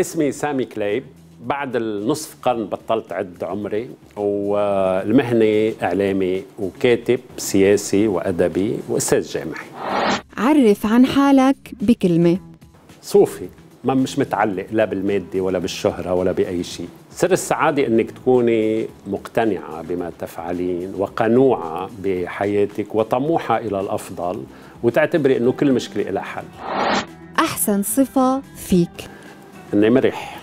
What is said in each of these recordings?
اسمي سامي كليب بعد النصف قرن بطلت عد عمري والمهنة إعلامي وكاتب سياسي وأدبي وأستاذ جامعي عرف عن حالك بكلمة صوفي ما مش متعلق لا بالمادة ولا بالشهرة ولا بأي شيء سر السعادة أنك تكوني مقتنعة بما تفعلين وقنوعة بحياتك وطموحة إلى الأفضل وتعتبري أنه كل مشكلة لها حل أحسن صفة فيك مرح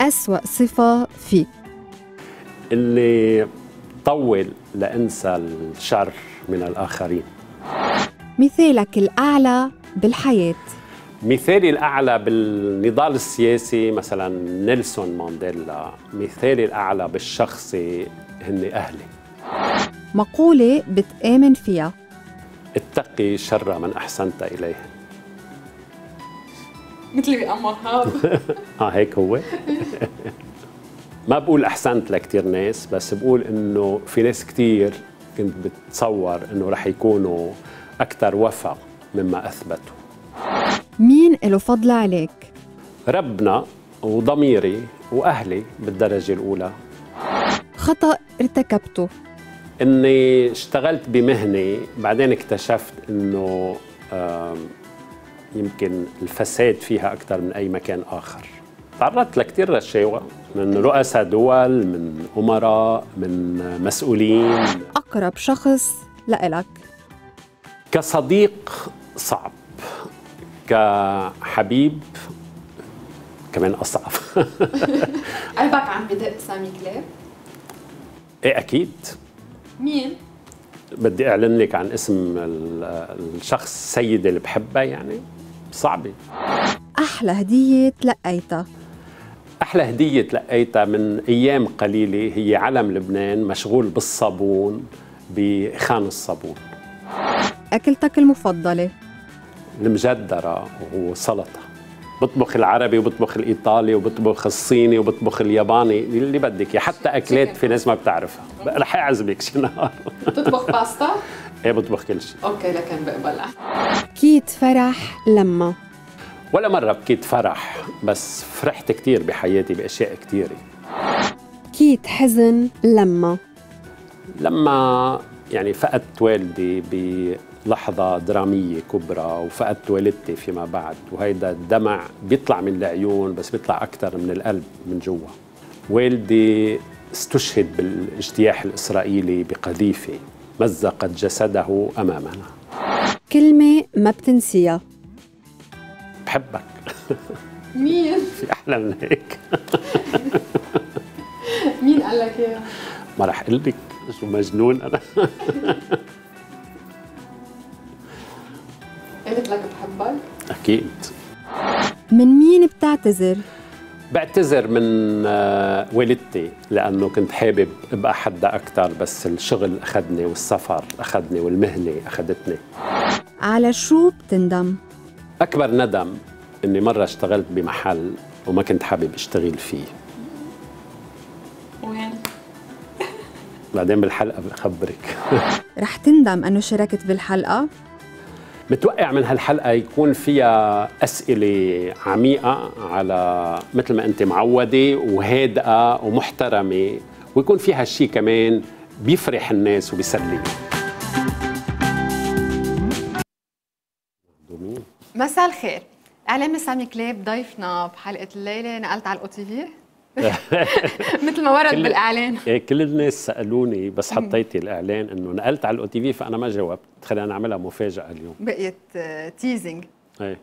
أسوأ صفة فيك اللي طول لأنسى الشر من الآخرين مثالك الأعلى بالحياة مثالي الأعلى بالنضال السياسي مثلا نيلسون مانديلا مثالي الأعلى بالشخصي هن أهلي مقولة بتآمن فيها اتقي شر من أحسنت إليه مثل هذا اه هيك هو ما بقول احسنت لكثير ناس بس بقول انه في ناس كثير كنت بتصور انه رح يكونوا اكثر وفاء مما اثبتوا مين له فضل عليك؟ ربنا وضميري واهلي بالدرجه الاولى خطا ارتكبته اني اشتغلت بمهنه بعدين اكتشفت انه يمكن الفساد فيها أكثر من أي مكان آخر تعرضت لكثير رشاوى من رؤساء دول من أمراء من مسؤولين أقرب شخص لإلك كصديق صعب كحبيب كمان أصعب قلبك عم بدق سامي كلاب؟ ايه أكيد مين؟ بدي أعلن لك عن اسم الشخص السيدة اللي بحبها يعني صعبة أحلى هدية تلقيتها أحلى هدية تلقيتها من أيام قليلة هي علم لبنان مشغول بالصابون بخان الصابون أكلتك المفضلة المجدرة وسلطة بطبخ العربي وبطبخ الإيطالي وبطبخ الصيني وبطبخ الياباني اللي بدك حتى أكلات في ناس ما بتعرفها رح أعزمك شي نهار بتطبخ باستا؟ هي ايه بتطبخ كل شيء اوكي لكن بقبلها كيت فرح لما ولا مرة بكيت فرح بس فرحت كثير بحياتي بأشياء كثيرة كيت حزن لما لما يعني فقدت والدي بلحظة درامية كبرى وفقدت والدتي فيما بعد وهيدا الدمع بيطلع من العيون بس بيطلع أكثر من القلب من جوا والدي استشهد بالاجتياح الإسرائيلي بقذيفة مزقت جسده أمامنا كلمة ما بتنسيها بحبك مين؟ في أحلى من هيك مين قال لك اياها؟ ما رح اقول لك شو مجنون انا قلت لك بحبك؟ اكيد من مين بتعتذر؟ بعتذر من آه، والدتي لانه كنت حابب ابقى حدا اكثر بس الشغل اخذني والسفر اخذني والمهنه اخذتني على شو بتندم؟ اكبر ندم اني مره اشتغلت بمحل وما كنت حابب اشتغل فيه وين؟ بعدين بالحلقه بخبرك رح تندم انه شاركت بالحلقه؟ متوقع من هالحلقه يكون فيها اسئله عميقه على مثل ما انت معوده وهادئه ومحترمه ويكون فيها شيء كمان بيفرح الناس وبيسلي مساء الخير اعلامي سامي كليب ضيفنا بحلقه الليله نقلت على في مثل ما ورد بالاعلان إيه، كل الناس سالوني بس حطيتي الاعلان انه نقلت على الاو تي في فانا ما جاوبت خلينا نعملها مفاجاه اليوم بقيت تيزنج آه، ايه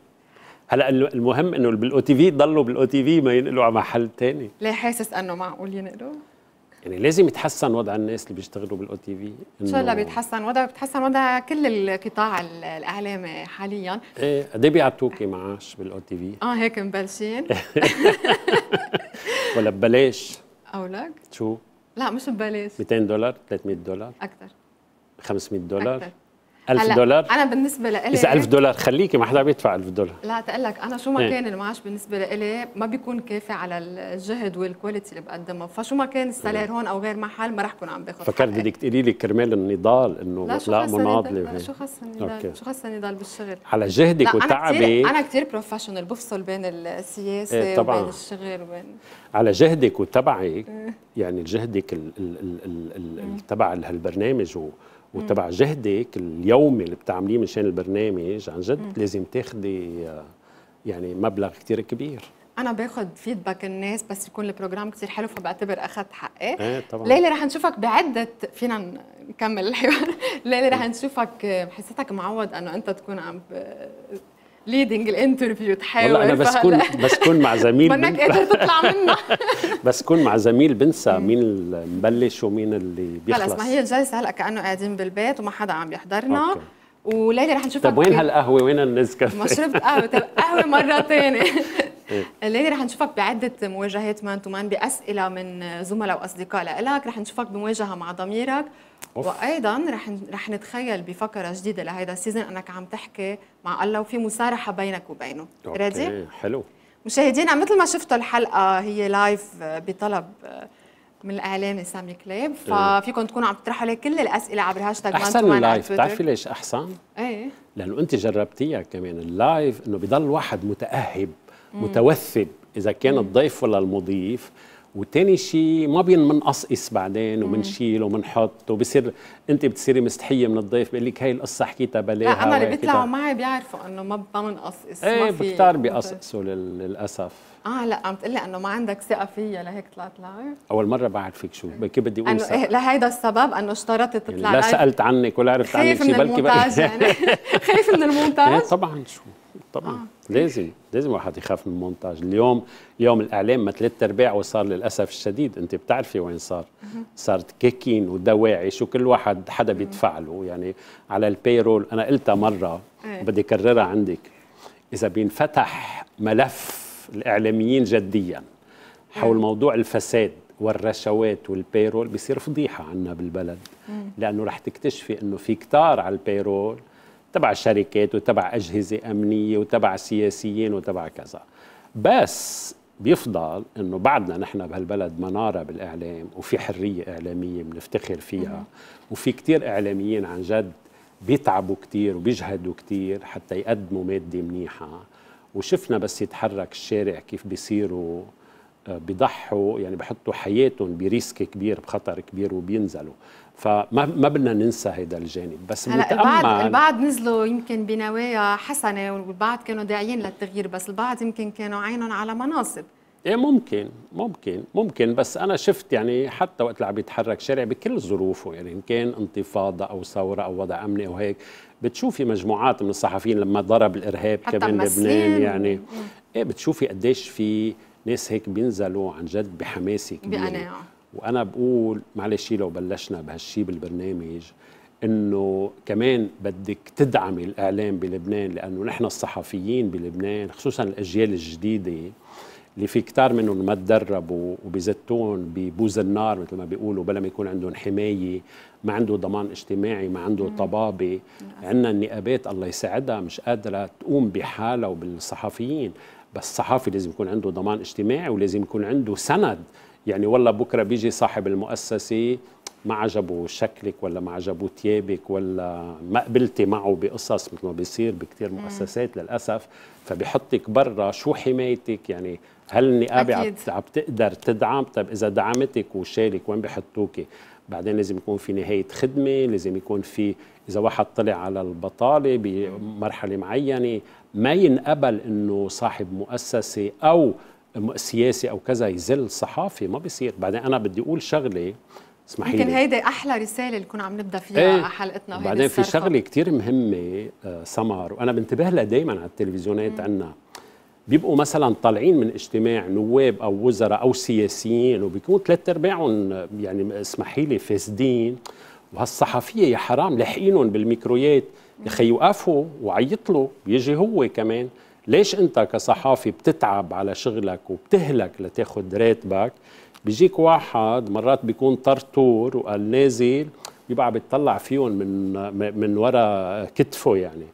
هلا المهم انه بالاو تي في ضلوا بالاو تي في ما ينقلوا على محل ثاني ليه حاسس انه معقول ينقلوا؟ يعني لازم يتحسن وضع الناس اللي بيشتغلوا بالاو تي في ان شاء الله بيتحسن وضع بيتحسن وضع كل القطاع الاعلامي حاليا ايه قد ايه بيعطوكي معاش بالاو تي في؟ اه هيك مبلشين ولا ببلاش؟ اولك شو؟ لا مش ببلاش 200 دولار 300 دولار اكثر 500 دولار أكثر. 1000 دولار انا بالنسبه لإلي اذا 1000 دولار خليكي ما حدا بيدفع 1000 دولار لا تقول لك انا شو ما ايه؟ كان المعاش بالنسبه لإلي ما بيكون كافي على الجهد والكواليتي اللي بقدمها فشو ما كان السالير إيه. هون او غير محل ما رح كون عم باخذ فكرت بدك تقولي لي كرمال النضال انه لا, لا مناضله شو خص النضال شو خص النضال بالشغل على جهدك وتعبي انا كثير بروفيشنال بفصل بين السياسه ايه طبعا. وبين الشغل وبين على جهدك وتبعك إيه. يعني جهدك إيه. تبع هالبرنامج و... وتبع جهدك اليومي اللي بتعمليه مشان البرنامج عن جد لازم تاخدي آه، يعني مبلغ كتير كبير انا باخذ فيدباك الناس بس يكون البروجرام كثير حلو فبعتبر اخذت حقي ايه طبعا ليلى رح نشوفك بعده فينا نكمل الحوار ليلى رح نشوفك حسيتك معود انه انت تكون عم ليدنج الانترفيو تحاول والله انا بسكون بسكون مع زميل منك قادر تطلع منه بسكون مع زميل بنسى مين المبلش ومين اللي بيخلص خلص ما هي الجلسه هلا كانه قاعدين بالبيت وما حدا عم يحضرنا أوكي. وليلى رح نشوفها طب وين هالقهوه وين النسكافيه ما شربت قهوه طب قهوه مره ثانيه الليله إيه. رح نشوفك بعدة مواجهات مان تو مان بأسئلة من زملاء وأصدقاء لإلك رح نشوفك بمواجهة مع ضميرك أوف. وايضا رح رح نتخيل بفقره جديده لهيدا السيزون انك عم تحكي مع الله وفي مسارحه بينك وبينه ريدي حلو مشاهدينا مثل ما شفتوا الحلقه هي لايف آه، بطلب آه، من الاعلامي سامي كليب إيه. ففيكم تكونوا عم تطرحوا لي كل الاسئله عبر هاشتاج احسن اللايف بتعرفي ليش احسن؟ ايه لانه انت جربتيها كمان اللايف انه بضل واحد متاهب متوثب اذا كان الضيف ولا المضيف وتاني شيء ما بين منقصقص بعدين وبنشيل وبنحط وبصير انت بتصيري مستحيه من الضيف بيقول لك هي القصه حكيتها بلاها انا اللي بيطلعوا معي بيعرفوا انه ما بنقصقص ايه كثار بيقصقصوا للاسف اه لا عم تقلي انه ما عندك ثقه فيا لهيك طلعت لايف اول مره بعرفك شو إيه. كيف بدي اقول إيه لهيدا السبب انه اشترطت يعني تطلع يعني لا سالت عنك ولا عرفت عنك شيء بلكي يعني. خايف من المونتاج يعني خايف من المونتاج طبعا شو طبعا آه. لازم لازم الواحد يخاف من المونتاج اليوم اليوم الاعلام ما ثلاث ارباعه صار للاسف الشديد انت بتعرفي وين صار صار كيكين ودواعش وكل واحد حدا بيدفع له يعني على البيرول انا قلتها مره إيه. بدي اكررها عندك اذا بينفتح ملف الاعلاميين جديا حول إيه. موضوع الفساد والرشوات والبيرول بيصير فضيحه عنا بالبلد لانه رح تكتشفي انه في كتار على البيرول تبع شركات وتبع أجهزة أمنية وتبع سياسيين وتبع كذا بس بيفضل انه بعدنا نحن بهالبلد مناره بالاعلام وفي حريه اعلاميه بنفتخر فيها وفي كتير اعلاميين عن جد بيتعبوا كتير وبيجهدوا كتير حتى يقدموا ماده منيحه وشفنا بس يتحرك الشارع كيف بيصيروا آه، بضحوا يعني بحطوا حياتهم بريسك كبير بخطر كبير وبينزلوا فما ما بدنا ننسى هيدا الجانب بس هلا البعض البعض نزلوا يمكن بنوايا حسنه والبعض كانوا داعيين للتغيير بس البعض يمكن كانوا عينهم على مناصب ايه ممكن ممكن ممكن بس انا شفت يعني حتى وقت اللي عم يتحرك شارع بكل ظروفه يعني ان كان انتفاضه او ثوره او وضع امني او هيك بتشوفي مجموعات من الصحفيين لما ضرب الارهاب كمان لبنان يعني ايه بتشوفي قديش في ناس هيك بينزلوا عن جد بحماسه كبيره بقناعه وانا بقول معلش لو بلشنا بهالشي بالبرنامج انه كمان بدك تدعمي الاعلام بلبنان لانه نحن الصحفيين بلبنان خصوصا الاجيال الجديده اللي في كتار منهم ما تدربوا وبزتون ببوز النار مثل ما بيقولوا بلا ما يكون عندهم حمايه ما عنده ضمان اجتماعي ما عنده طبابه نعم. عندنا النقابات الله يساعدها مش قادره تقوم بحالها وبالصحفيين بس الصحافي لازم يكون عنده ضمان اجتماعي ولازم يكون عنده سند يعني والله بكره بيجي صاحب المؤسسه ما عجبه شكلك ولا ما عجبه ثيابك ولا ما قبلتي معه بقصص مثل ما بيصير بكثير مؤسسات للاسف فبحطك برا شو حمايتك يعني هل النقابه عم بتقدر تدعم طب اذا دعمتك وشالك وين بحطوكي بعدين لازم يكون في نهايه خدمه لازم يكون في اذا واحد طلع على البطاله بمرحله معينه ما ينقبل انه صاحب مؤسسه او سياسي او كذا يذل صحافي ما بيصير بعدين انا بدي اقول شغله اسمحي يمكن هيدي احلى رساله اللي كنا عم نبدا فيها ايه حلقتنا بعدين في شغله كثير مهمه آه، سمر وانا بنتبه لها دائما على التلفزيونات عندنا بيبقوا مثلا طالعين من اجتماع نواب او وزراء او سياسيين وبيكون ثلاث ارباعهم يعني اسمحي لي فاسدين وهالصحفيه يا حرام لاحقينهم بالميكرويات يا اخي وقفوا له يجي هو كمان ليش انت كصحافي بتتعب على شغلك وبتهلك لتاخد راتبك بيجيك واحد مرات بيكون طرطور وقال نازل بيبقى بيطلع فيهم من من ورا كتفه يعني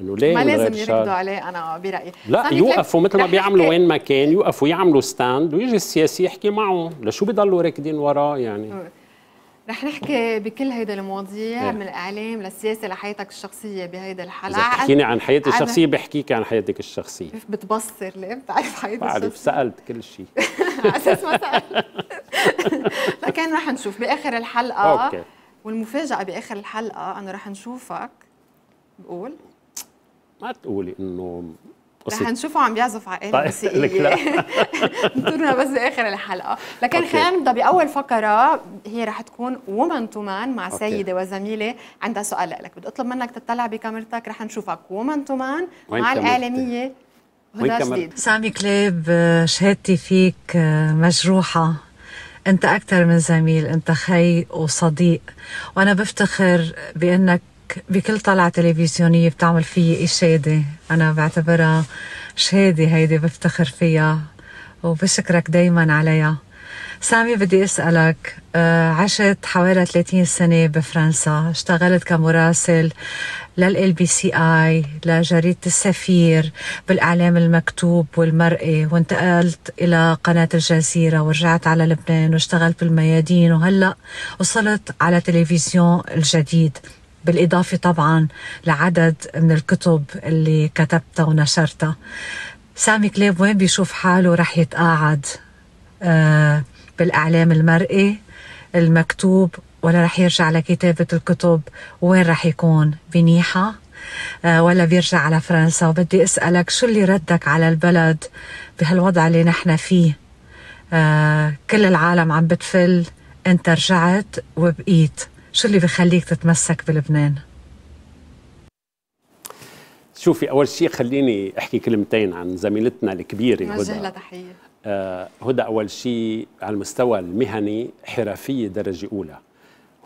انه ليه ما لازم يردوا عليه انا برايي لا يوقفوا مثل ما بيعملوا وين ما كان يوقفوا يعملوا ستاند ويجي السياسي يحكي معه لشو بيضلوا راكدين وراه يعني رح نحكي بكل هيدا المواضيع إيه. من الاعلام للسياسه لحياتك الشخصيه بهيدا الحلقه اذا بتحكيني عن حياتي الشخصيه بحكيك عن حياتك الشخصيه كيف بتبصر ليه بتعرف حياتي بعرف سالت كل شيء على اساس ما سالت لكن رح نشوف باخر الحلقه أوكي. والمفاجاه باخر الحلقه انه رح نشوفك بقول ما تقولي انه بسيط نشوفه عم بيعزف على آلة موسيقية طيب، إيه. لا انطرنا بس لاخر الحلقة لكن خلينا نبدا باول فقرة هي رح تكون وومن تو مان مع سيدة وزميلة عندها سؤال لك بدي اطلب منك تطلع بكاميرتك رح نشوفك وومن تو مان مع الإعلامية هدى جديد سامي كليب شهادتي فيك آه، مجروحة انت اكثر من زميل انت خي وصديق وانا بفتخر بانك لك بكل طلعة تلفزيونية بتعمل في إشادة أنا بعتبرها شهادة هيدي بفتخر فيها وبشكرك دايما عليها سامي بدي أسألك آه، عشت حوالي 30 سنة بفرنسا اشتغلت كمراسل للال بي سي اي لجريدة السفير بالإعلام المكتوب والمرئي وانتقلت إلى قناة الجزيرة ورجعت على لبنان واشتغلت بالميادين وهلأ وصلت على تلفزيون الجديد بالإضافة طبعا لعدد من الكتب اللي كتبتها ونشرتها سامي كليب وين بيشوف حاله رح يتقاعد آه، بالإعلام المرئي المكتوب ولا رح يرجع لكتابة الكتب وين رح يكون بنيحة آه، ولا بيرجع على فرنسا وبدي أسألك شو اللي ردك على البلد بهالوضع اللي نحن فيه آه، كل العالم عم بتفل انت رجعت وبقيت شو اللي بخليك تتمسك بلبنان؟ شوفي اول شيء خليني احكي كلمتين عن زميلتنا الكبيره هدى تحيه آه، هدى اول شيء على المستوى المهني حرفيه درجه اولى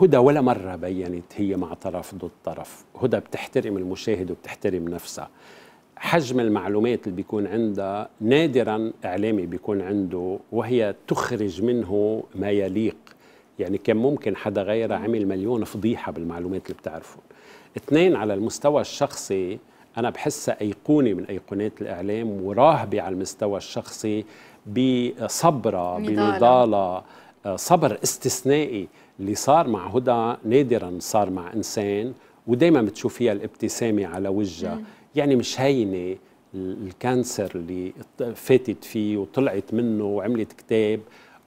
هدى ولا مره بينت هي مع طرف ضد طرف هدى بتحترم المشاهد وبتحترم نفسها حجم المعلومات اللي بيكون عندها نادرا اعلامي بيكون عنده وهي تخرج منه ما يليق يعني كان ممكن حدا غيره عمل مليون فضيحة بالمعلومات اللي بتعرفون اثنين على المستوى الشخصي أنا بحسها أيقونة من أيقونات الإعلام وراهبة على المستوى الشخصي بصبرة بنضالة صبر استثنائي اللي صار مع هدى نادرا صار مع إنسان ودائما بتشوفيها الابتسامة على وجهها يعني مش هينة الكانسر اللي فاتت فيه وطلعت منه وعملت كتاب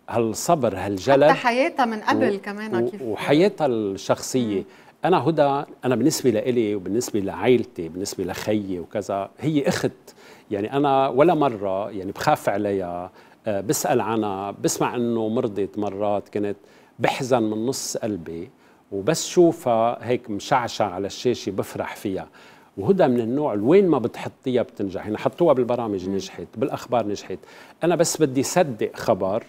هالصبر هالجلد حتى حياتها من قبل و... كمان كيف وحياتها الشخصيه مم. انا هدى انا بالنسبه لإلي وبالنسبه لعائلتي بالنسبه لخيي وكذا هي اخت يعني انا ولا مره يعني بخاف عليها آه، بسال عنها بسمع انه مرضت مرات كنت بحزن من نص قلبي وبس شوفها هيك مشعشع على الشاشه بفرح فيها وهدى من النوع وين ما بتحطيها بتنجح يعني حطوها بالبرامج نجحت بالاخبار نجحت انا بس بدي صدق خبر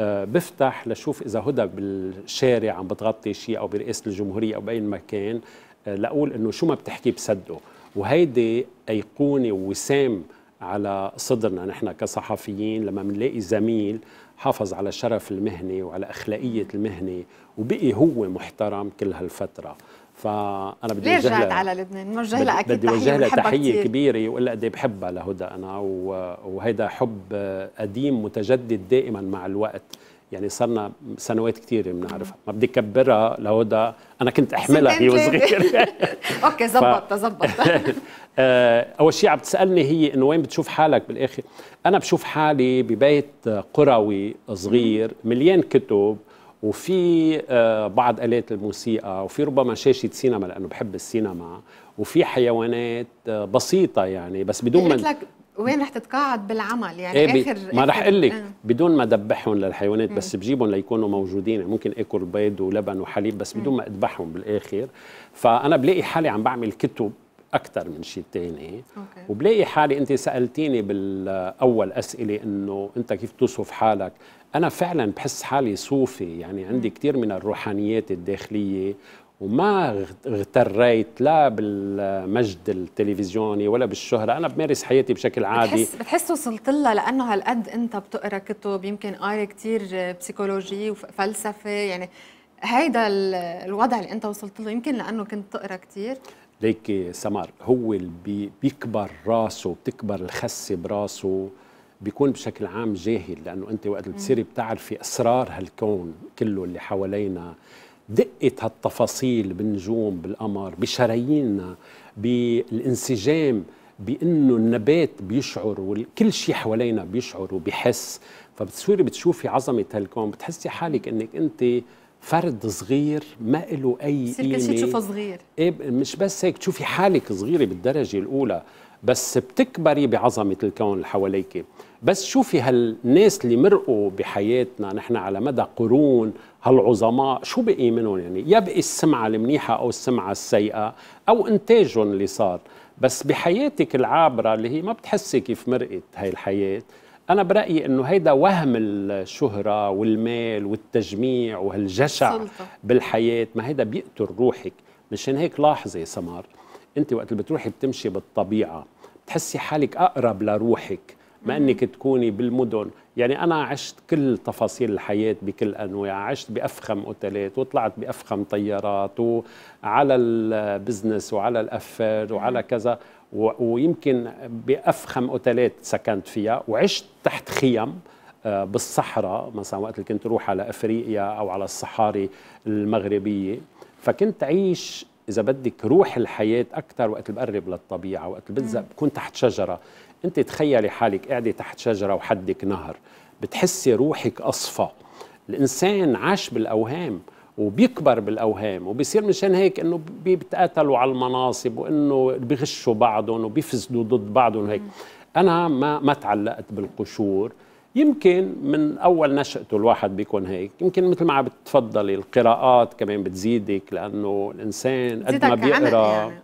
آه، بفتح لشوف اذا هدى بالشارع عم بتغطي شيء او برئاسه الجمهوريه او باي مكان آه، لاقول انه شو ما بتحكي بصدقه وهيدي ايقونه ووسام على صدرنا نحن كصحفيين لما بنلاقي زميل حافظ على شرف المهنه وعلى اخلاقيه المهنه وبقي هو محترم كل هالفتره فانا بدي ليه رجعت على لبنان؟ موجه اكيد بدي وجه لها تحيه كبيره لها قد ايه بحبها لهدى انا وهيدا حب آه، قديم متجدد دائما مع الوقت يعني صرنا سنوات كثيره بنعرفها ما بدي كبرها لهدى انا كنت احملها هي وصغير اوكي زبط زبط آه، اول شيء عم تسالني هي انه وين بتشوف حالك بالاخر انا بشوف حالي ببيت قروي صغير مليان كتب وفي آه، بعض آلات الموسيقى وفي ربما شاشة سينما لأنه بحب السينما وفي حيوانات آه، بسيطة يعني بس بدون ما لك وين رح تتقاعد بالعمل يعني ايه اخر ما رح اقول لك آه. بدون ما ذبحهم للحيوانات مم. بس بجيبهم ليكونوا موجودين يعني ممكن اكل بيض ولبن وحليب بس بدون ما اذبحهم بالاخر فانا بلاقي حالي عم بعمل كتب اكثر من شيء ثاني وبلاقي حالي انت سالتيني بالاول اسئله انه انت كيف توصف حالك أنا فعلا بحس حالي صوفي يعني عندي كثير من الروحانيات الداخلية وما اغتريت لا بالمجد التلفزيوني ولا بالشهرة أنا بمارس حياتي بشكل عادي بتحس, بتحس وصلت لها لأنه هالقد أنت بتقرأ كتب يمكن قاري كتير بسيكولوجي وفلسفة يعني هيدا الوضع اللي أنت وصلت له يمكن لأنه كنت تقرأ كتير ليك سمر هو اللي بيكبر راسه بتكبر الخسة براسه بيكون بشكل عام جاهل لانه انت وقت بتصيري بتعرفي اسرار هالكون كله اللي حوالينا دقه هالتفاصيل بالنجوم بالقمر بشراييننا بالانسجام بانه النبات بيشعر وكل شيء حوالينا بيشعر وبيحس فبتصيري بتشوفي عظمه هالكون بتحسي حالك انك انت فرد صغير ما له اي قيمه بتصير تشوفه صغير ايه مش بس هيك تشوفي حالك صغيره بالدرجه الاولى بس بتكبري بعظمة الكون اللي حواليك بس شوفي هالناس اللي مرقوا بحياتنا نحن على مدى قرون هالعظماء شو بقي منهم يعني يبقي السمعة المنيحة أو السمعة السيئة أو إنتاجهم اللي صار بس بحياتك العابرة اللي هي ما بتحسي كيف مرقت هاي الحياة أنا برأيي إنه هيدا وهم الشهرة والمال والتجميع وهالجشع بالحياة ما هيدا بيقتل روحك مشان هيك لاحظي سمر أنت وقت اللي بتروحي بتمشي بالطبيعة تحسي حالك اقرب لروحك ما انك تكوني بالمدن يعني انا عشت كل تفاصيل الحياه بكل انواع عشت بافخم اوتيلات وطلعت بافخم طيارات وعلى البزنس وعلى الافر وعلى كذا ويمكن بافخم اوتيلات سكنت فيها وعشت تحت خيم آه، بالصحراء مثلا وقت اللي كنت اروح على افريقيا او على الصحاري المغربيه فكنت اعيش اذا بدك روح الحياه اكثر وقت بقرب للطبيعه وقت بتزق بكون تحت شجره انت تخيلي حالك قاعده تحت شجره وحدك نهر بتحسي روحك اصفى الانسان عاش بالاوهام وبيكبر بالاوهام وبيصير مشان هيك انه بيتقاتلوا على المناصب وانه بيغشوا بعضهم وبيفسدوا ضد بعضهم هيك انا ما ما تعلقت بالقشور يمكن من اول نشأته الواحد بيكون هيك يمكن مثل ما عم بتفضلي القراءات كمان بتزيدك لانه الانسان قد ما بيقرا يعني.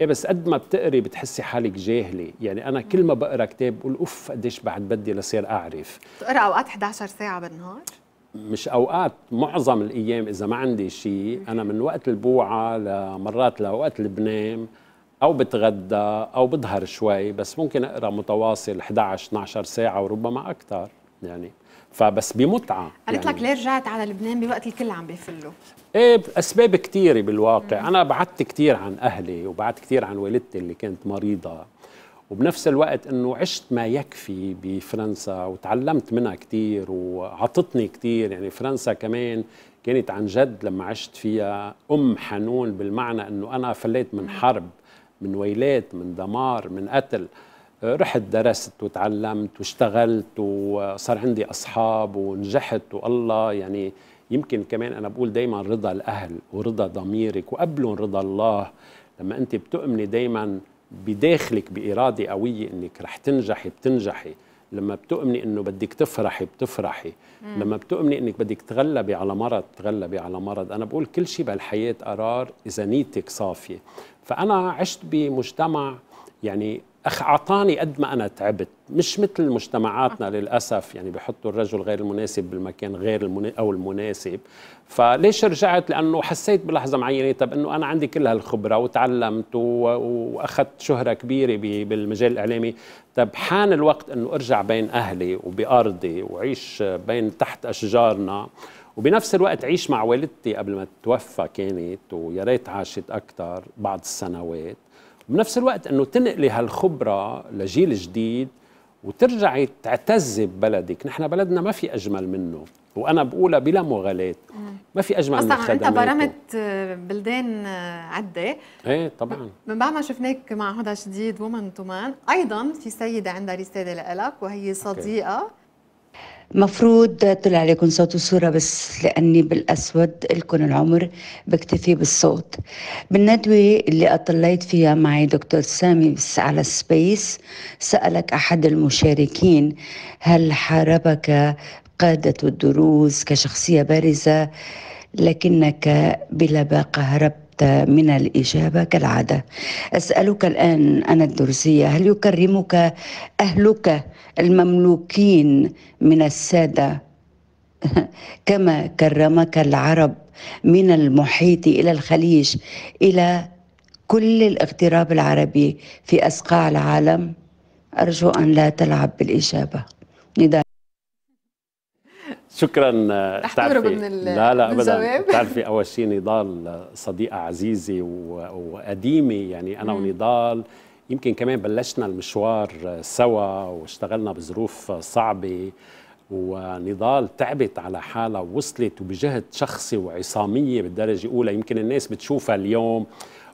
ايه بس قد ما بتقري بتحسي حالك جاهله، يعني انا كل ما بقرا كتاب بقول اوف قديش بعد بدي لصير اعرف بتقرا اوقات 11 ساعه بالنهار؟ مش اوقات معظم الايام اذا ما عندي شيء انا من وقت البوعه لمرات لوقت اللي بنام او بتغدى او بظهر شوي بس ممكن اقرا متواصل 11 12 ساعه وربما اكثر يعني فبس بمتعه قالت يعني. لك ليه رجعت على لبنان بوقت الكل عم بيفلوا؟ ايه اسباب كثيره بالواقع، مم. انا بعدت كثير عن اهلي وبعدت كثير عن والدتي اللي كانت مريضه وبنفس الوقت انه عشت ما يكفي بفرنسا وتعلمت منها كثير وعطتني كثير يعني فرنسا كمان كانت عن جد لما عشت فيها ام حنون بالمعنى انه انا فليت من حرب من ويلات من دمار من قتل رحت درست وتعلمت واشتغلت وصار عندي أصحاب ونجحت والله يعني يمكن كمان أنا بقول دايما رضا الأهل ورضا ضميرك وقبلهم رضا الله لما أنت بتؤمني دايما بداخلك بإرادة قوية أنك رح تنجحي بتنجحي لما بتؤمني انه بدك تفرحي بتفرحي مم. لما بتؤمني انك بدك تغلبي على مرض تغلبي على مرض انا بقول كل شيء بهالحياه قرار اذا نيتك صافيه فأنا عشت بمجتمع يعني أخ أعطاني قد ما أنا تعبت مش مثل مجتمعاتنا للأسف يعني بحطوا الرجل غير المناسب بالمكان غير المنا... أو المناسب فليش رجعت لأنه حسيت بلحظة معينة طب أنه أنا عندي كل هالخبرة وتعلمت و... وأخذت شهرة كبيرة ب... بالمجال الإعلامي طب حان الوقت أنه أرجع بين أهلي وبأرضي وعيش بين تحت أشجارنا وبنفس الوقت عيش مع والدتي قبل ما تتوفى كانت ويا ريت عاشت اكثر بعض السنوات وبنفس الوقت انه تنقلي هالخبره لجيل جديد وترجعي تعتزي ببلدك نحن بلدنا ما في اجمل منه وانا بقولها بلا مغالاه ما في اجمل من خدمات انت برمت آه، بلدان آه، عده ايه طبعا من بعد ما شفناك مع هدى شديد ومن تومان ايضا في سيده عندها رساله لك وهي صديقه أوكي. مفروض طلع عليكم صوت وصورة بس لأني بالأسود لكم العمر بكتفي بالصوت بالندوة اللي أطليت فيها معي دكتور سامي على سبيس سألك أحد المشاركين هل حاربك قادة الدروز كشخصية بارزة لكنك بلباقة هربت من الإجابة كالعادة أسألك الآن أنا الدرزية هل يكرمك أهلك المملوكين من السادة كما كرمك العرب من المحيط إلى الخليج إلى كل الاغتراب العربي في أسقاع العالم أرجو أن لا تلعب بالإجابة شكرا آه، تعرفي من لا لا ابدا بتعرفي اول شيء نضال صديقه عزيزه وقديمه يعني انا ونضال يمكن كمان بلشنا المشوار سوا واشتغلنا بظروف صعبه ونضال تعبت على حالها ووصلت وبجهد شخصي وعصاميه بالدرجه الاولى يمكن الناس بتشوفها اليوم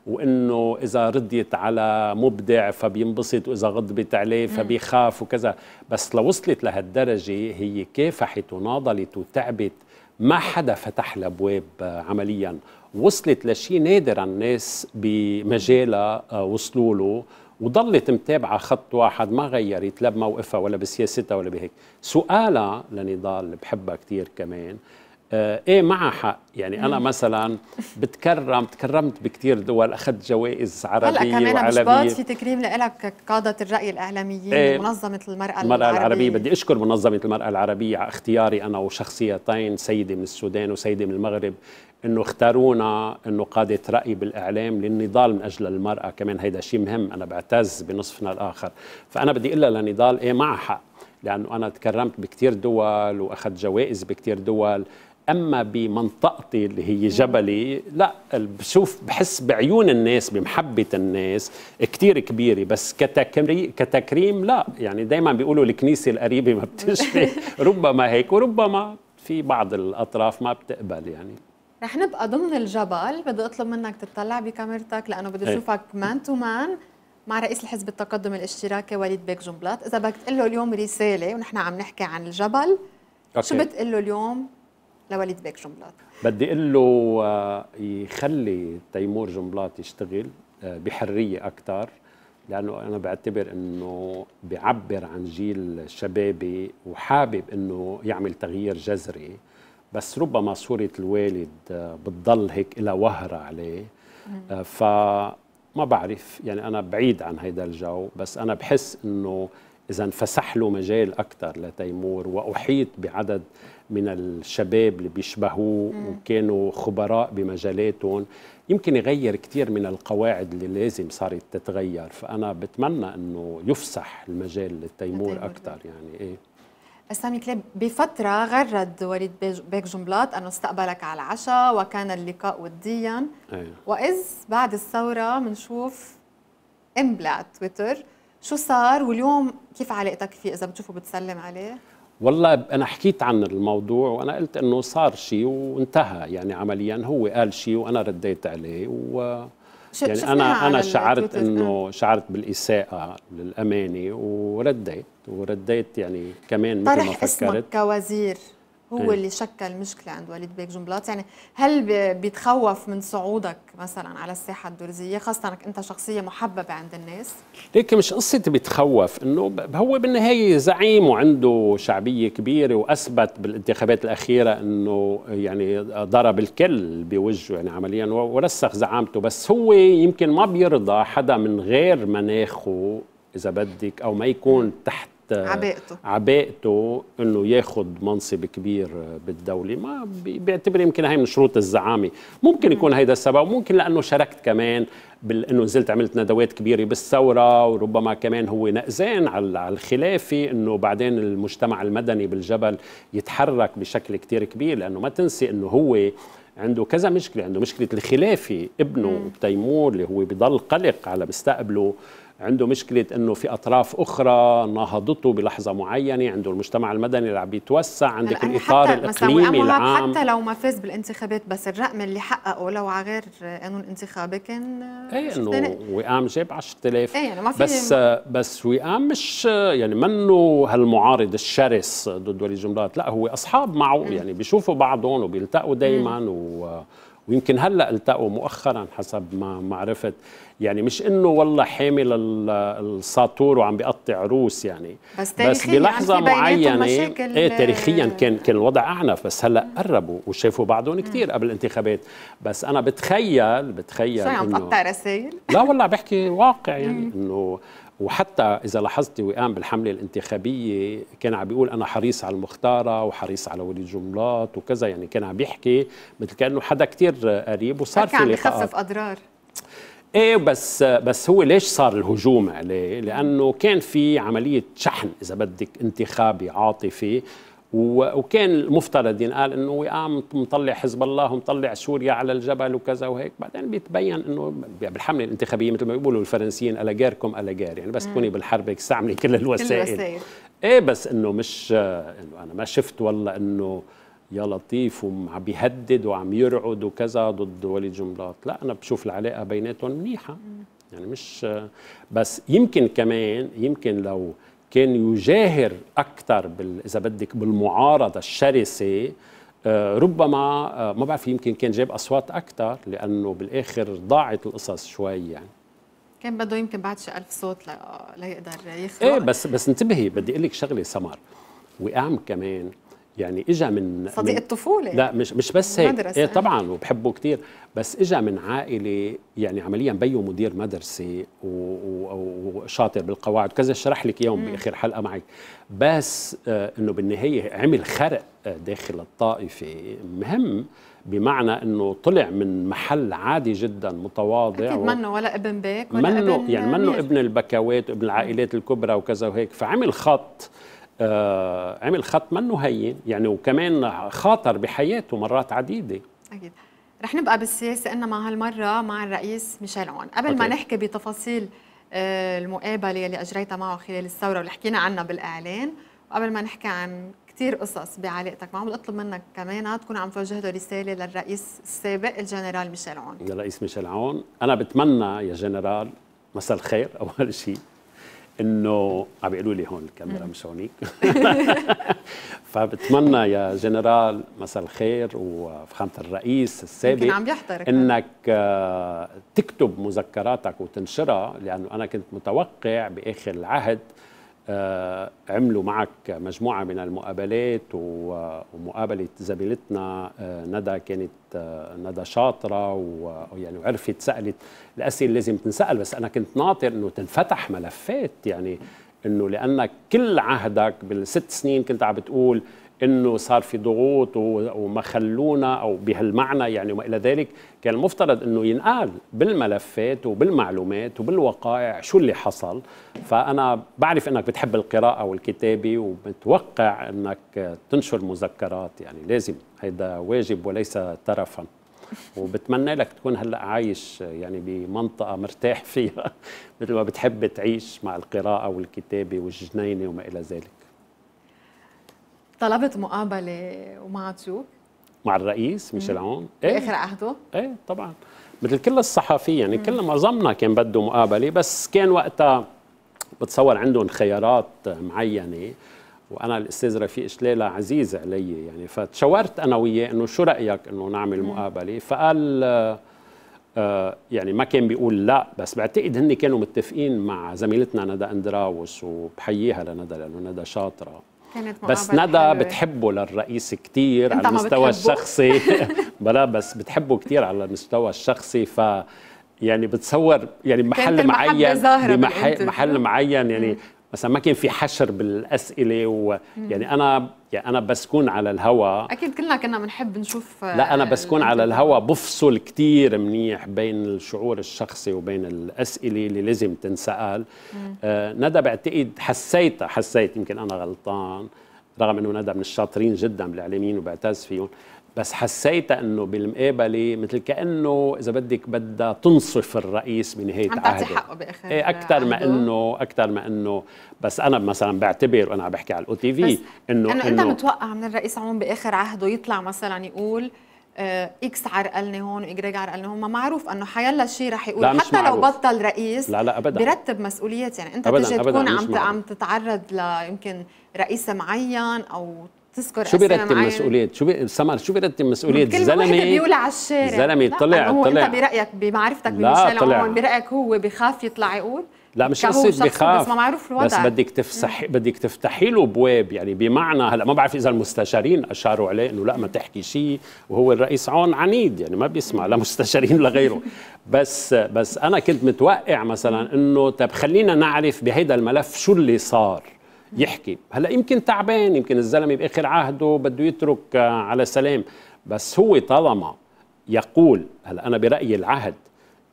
وانه اذا رضيت على مبدع فبينبسط واذا غضبت عليه فبيخاف وكذا بس لو وصلت لهالدرجه هي كافحت وناضلت وتعبت ما حدا فتح لها ابواب آه، عمليا وصلت لشيء نادر الناس بمجالها آه، وصلوا له وضلت متابعة خط واحد ما غيرت لا بموقفها ولا بسياستها ولا بهيك سؤالها لنضال بحبها كثير كمان آه، ايه معها حق يعني انا مثلا بتكرم تكرمت بكثير دول اخذت جوائز عربيه هلا كمان وعالميه مش في تكريم لك قاده الراي الاعلاميين إيه منظمه المراه, المرأة العربيه, العربية. بدي اشكر منظمه المراه العربيه على اختياري انا وشخصيتين سيده من السودان وسيده من المغرب انه اختارونا انه قاده راي بالاعلام للنضال من اجل المراه كمان هيدا شيء مهم انا بعتز بنصفنا الاخر فانا بدي اقول لها لنضال ايه معها حق لانه انا تكرمت بكثير دول واخذت جوائز بكثير دول اما بمنطقتي اللي هي جبلي لا بشوف بحس بعيون الناس بمحبه الناس كثير كبيره بس كتكريم لا يعني دائما بيقولوا الكنيسه القريبه ما بتشفي ربما هيك وربما في بعض الاطراف ما بتقبل يعني رح نبقى ضمن الجبل بدي اطلب منك تطلع بكاميرتك لانه بدي إيه. اشوفك مان تو مان مع رئيس الحزب التقدم الاشتراكي وليد بيك جنبلاط اذا بدك تقول له اليوم رساله ونحن عم نحكي عن الجبل أوكي. شو بتقول له اليوم لوليد بيك جنبلاط بدي اقول له آه، يخلي تيمور جنبلاط يشتغل آه، بحريه اكثر لانه انا بعتبر انه بيعبر عن جيل شبابي وحابب انه يعمل تغيير جذري بس ربما صوره الوالد آه، بتضل هيك لها وهره عليه ف ما بعرف يعني انا بعيد عن هيدا الجو بس انا بحس انه اذا انفسح له مجال اكثر لتيمور واحيط بعدد من الشباب اللي بيشبهوه وكانوا خبراء بمجالاتهم يمكن يغير كثير من القواعد اللي لازم صارت تتغير فأنا بتمنى أنه يفسح المجال للتيمور أكثر يعني إيه سامي كليب بفترة غرد وليد بيك جنبلاط أنه استقبلك على العشاء وكان اللقاء وديا أيه. وإذ بعد الثورة بنشوف امبلا تويتر شو صار واليوم كيف علاقتك فيه إذا بتشوفه بتسلم عليه؟ والله انا حكيت عن الموضوع وانا قلت انه صار شيء وانتهى يعني عمليا هو قال شيء وانا رديت عليه و يعني انا انا شعرت انه آه. شعرت بالاساءه للامانه ورديت ورديت يعني كمان مثل ما فكرت طرح اسمك كوزير هو إيه. اللي شكل مشكله عند وليد بيك جنبلاط يعني هل بيتخوف من صعودك مثلا على الساحه الدرزيه خاصه انك انت شخصيه محببه عند الناس ليك مش قصه بيتخوف انه هو بالنهايه زعيم وعنده شعبيه كبيره واثبت بالانتخابات الاخيره انه يعني ضرب الكل بوجهه يعني عمليا ورسخ زعامته بس هو يمكن ما بيرضى حدا من غير مناخه اذا بدك او ما يكون تحت آه، عباءته عباءته انه ياخذ منصب كبير آه، بالدوله ما بيعتبر يمكن هي من شروط الزعامه ممكن يكون هيدا السبب ممكن لانه شاركت كمان انه نزلت عملت ندوات كبيره بالثوره وربما كمان هو نأزان على الخلافه انه بعدين المجتمع المدني بالجبل يتحرك بشكل كتير كبير لانه ما تنسي انه هو عنده كذا مشكله عنده مشكله الخلافه ابنه تيمور اللي هو بضل قلق على مستقبله عنده مشكلة أنه في أطراف أخرى نهضته بلحظة معينة عنده المجتمع المدني اللي عم بيتوسع عندك الإطار الإقليمي العام حتى لو ما فاز بالانتخابات بس الرقم اللي حققه لو على غير قانون انتخابي كان اي انه وئام جاب 10000 اي يعني ما في بس بس وئام مش يعني منه هالمعارض الشرس ضد ولي جملات لا هو اصحاب معه م. يعني بيشوفوا بعضهم وبيلتقوا دائما ويمكن هلا التقوا مؤخرا حسب ما عرفت يعني مش انه والله حامل الساطور وعم بيقطع روس يعني بس, بس بلحظه يعني معينه ايه تاريخيا كان كان الوضع اعنف بس هلا قربوا وشافوا بعضهم كثير قبل الانتخابات بس انا بتخيل بتخيل شو عم تقطع رسائل؟ لا والله بحكي واقع يعني انه وحتى اذا لاحظتي وقام بالحمله الانتخابيه كان عم بيقول انا حريص على المختاره وحريص على ولي جملات وكذا يعني كان عم بيحكي مثل كانه حدا كثير قريب وصار في لقاءات عم بيخفف اضرار ايه بس بس هو ليش صار الهجوم عليه؟ لانه كان في عمليه شحن اذا بدك انتخابي عاطفي وكان المفترض ينقال انه وقام آه، مطلع حزب الله ومطلع سوريا على الجبل وكذا وهيك بعدين بيتبين انه بالحمله الانتخابيه مثل ما بيقولوا الفرنسيين الا جاركم الا يعني بس تكوني بالحرب هيك استعملي كل الوسائل كل الوسائل ايه بس انه مش انه انا ما شفت والله انه يا لطيف وعم بيهدد وعم يرعد وكذا ضد ولي جنبلاط لا أنا بشوف العلاقة بيناتهم منيحة يعني مش بس يمكن كمان يمكن لو كان يجاهر أكثر إذا بدك بالمعارضة الشرسة آه، ربما آه، ما بعرف يمكن كان جاب أصوات أكثر لأنه بالآخر ضاعت القصص شوي يعني كان بده يمكن بعد شي ألف صوت ليقدر يخلق ايه بس بس انتبهي بدي اقول لك شغله سمر وقام كمان يعني اجى من صديق الطفوله لا مش مش بس هيك مدرسة. ايه طبعا وبحبه كثير بس اجى من عائله يعني عمليا بيو مدير مدرسه وشاطر بالقواعد وكذا شرح لك اياهم باخر حلقه معي بس آه انه بالنهايه عمل خرق آه، داخل الطائفه مهم بمعنى انه طلع من محل عادي جدا متواضع اكيد و... منه ولا ابن بيك ولا منه ابن يعني منه ابن البكوات وابن العائلات الكبرى وكذا وهيك فعمل خط آه، عمل خط منه هين يعني وكمان خاطر بحياته مرات عديده اكيد رح نبقى بالسياسه انما هالمره مع الرئيس ميشيل عون قبل أوكي. ما نحكي بتفاصيل آه، المقابله اللي اجريتها معه خلال الثوره واللي حكينا عنها بالاعلان وقبل ما نحكي عن كثير قصص بعلاقتك معه بدي اطلب منك كمان تكون عم توجه له رساله للرئيس السابق الجنرال ميشيل عون للرئيس ميشيل عون انا بتمنى يا جنرال مساء الخير اول شيء انه عم بيقولوا لي هون الكاميرا مش هونيك فبتمنى يا جنرال مساء الخير وفخامه الرئيس السابق عم يحضرك انك آه، تكتب مذكراتك وتنشرها لانه انا كنت متوقع باخر العهد آه، عملوا معك مجموعة من المقابلات ومقابلة زميلتنا آه، ندى كانت آه، ندى شاطرة ويعني وعرفت سألت الأسئلة لازم تنسأل بس أنا كنت ناطر أنه تنفتح ملفات يعني أنه لأنك كل عهدك بالست سنين كنت عم بتقول انه صار في ضغوط وما خلونا او بهالمعنى يعني وما الى ذلك كان المفترض انه ينقال بالملفات وبالمعلومات وبالوقائع شو اللي حصل فانا بعرف انك بتحب القراءه والكتابه وبتوقع انك تنشر مذكرات يعني لازم هيدا واجب وليس ترفا وبتمنى لك تكون هلا عايش يعني بمنطقه مرتاح فيها مثل ما بتحب تعيش مع القراءه والكتابه والجنينه وما الى ذلك طلبت مقابله ومع تشوك مع الرئيس ميشيل عون ايه اخر عهده ايه طبعا مثل كل الصحفيين يعني كل معظمنا كان بده مقابله بس كان وقتها بتصور عندهم خيارات معينه وانا الاستاذ رفيق شلاله عزيز علي يعني فتشاورت انا وياه انه شو رايك انه نعمل مقابله فقال آه، يعني ما كان بيقول لا بس بعتقد هن كانوا متفقين مع زميلتنا ندى اندراوس وبحييها لندى لانه ندى شاطره كانت بس ندى حلوة. بتحبه للرئيس كتير على المستوى الشخصي بلا بس بتحبه كتير على المستوى الشخصي ف يعني بتصور يعني محل معين محل معين يعني مثلا ما كان في حشر بالاسئله ويعني انا يعني انا بس كون على الهوا اكيد كلنا كنا بنحب نشوف آه، لا انا بس كون على الهوا بفصل كثير منيح بين الشعور الشخصي وبين الاسئله اللي لازم تنسال آه ندى بعتقد حسيتها حسيت يمكن انا غلطان رغم انه ندى من الشاطرين جدا بالاعلاميين وبعتز فيهم بس حسيت انه بالمقابله مثل كانه اذا بدك بدها تنصف الرئيس بنهايه عم عهده حقه باخر إيه اكثر ما انه اكثر ما انه بس انا مثلا بعتبر وانا عم بحكي على الاو تي في انه انه انت متوقع من الرئيس عون باخر عهده يطلع مثلا يقول آه، اكس عرقلني هون وايجريج عرقلني هون ما معروف انه حيلا شيء رح يقول حتى معروف. لو بطل رئيس لا لا ابدا برتب مسؤوليات يعني انت أبداً تجي أبداً تكون عم عم تتعرض ليمكن رئيس معين او تذكر شو بيرتب مسؤوليات شو بي... سمر شو بيرتب مسؤوليات الزلمه بيقول على الشارع الزلمه طلع هو طلع انت برايك بمعرفتك بميشيل عون برايك هو بخاف يطلع يقول لا مش قصة بخاف بس ما معروف الوضع بس بدك تفسح بدك تفتحي له ابواب يعني بمعنى هلا ما بعرف اذا المستشارين اشاروا عليه انه لا ما تحكي شيء وهو الرئيس عون عنيد يعني ما بيسمع لا مستشارين لغيره غيره بس بس انا كنت متوقع مثلا انه طب خلينا نعرف بهيدا الملف شو اللي صار يحكي هلا يمكن تعبان يمكن الزلمه باخر عهده بده يترك آه، على سلام بس هو طالما يقول هلا انا برايي العهد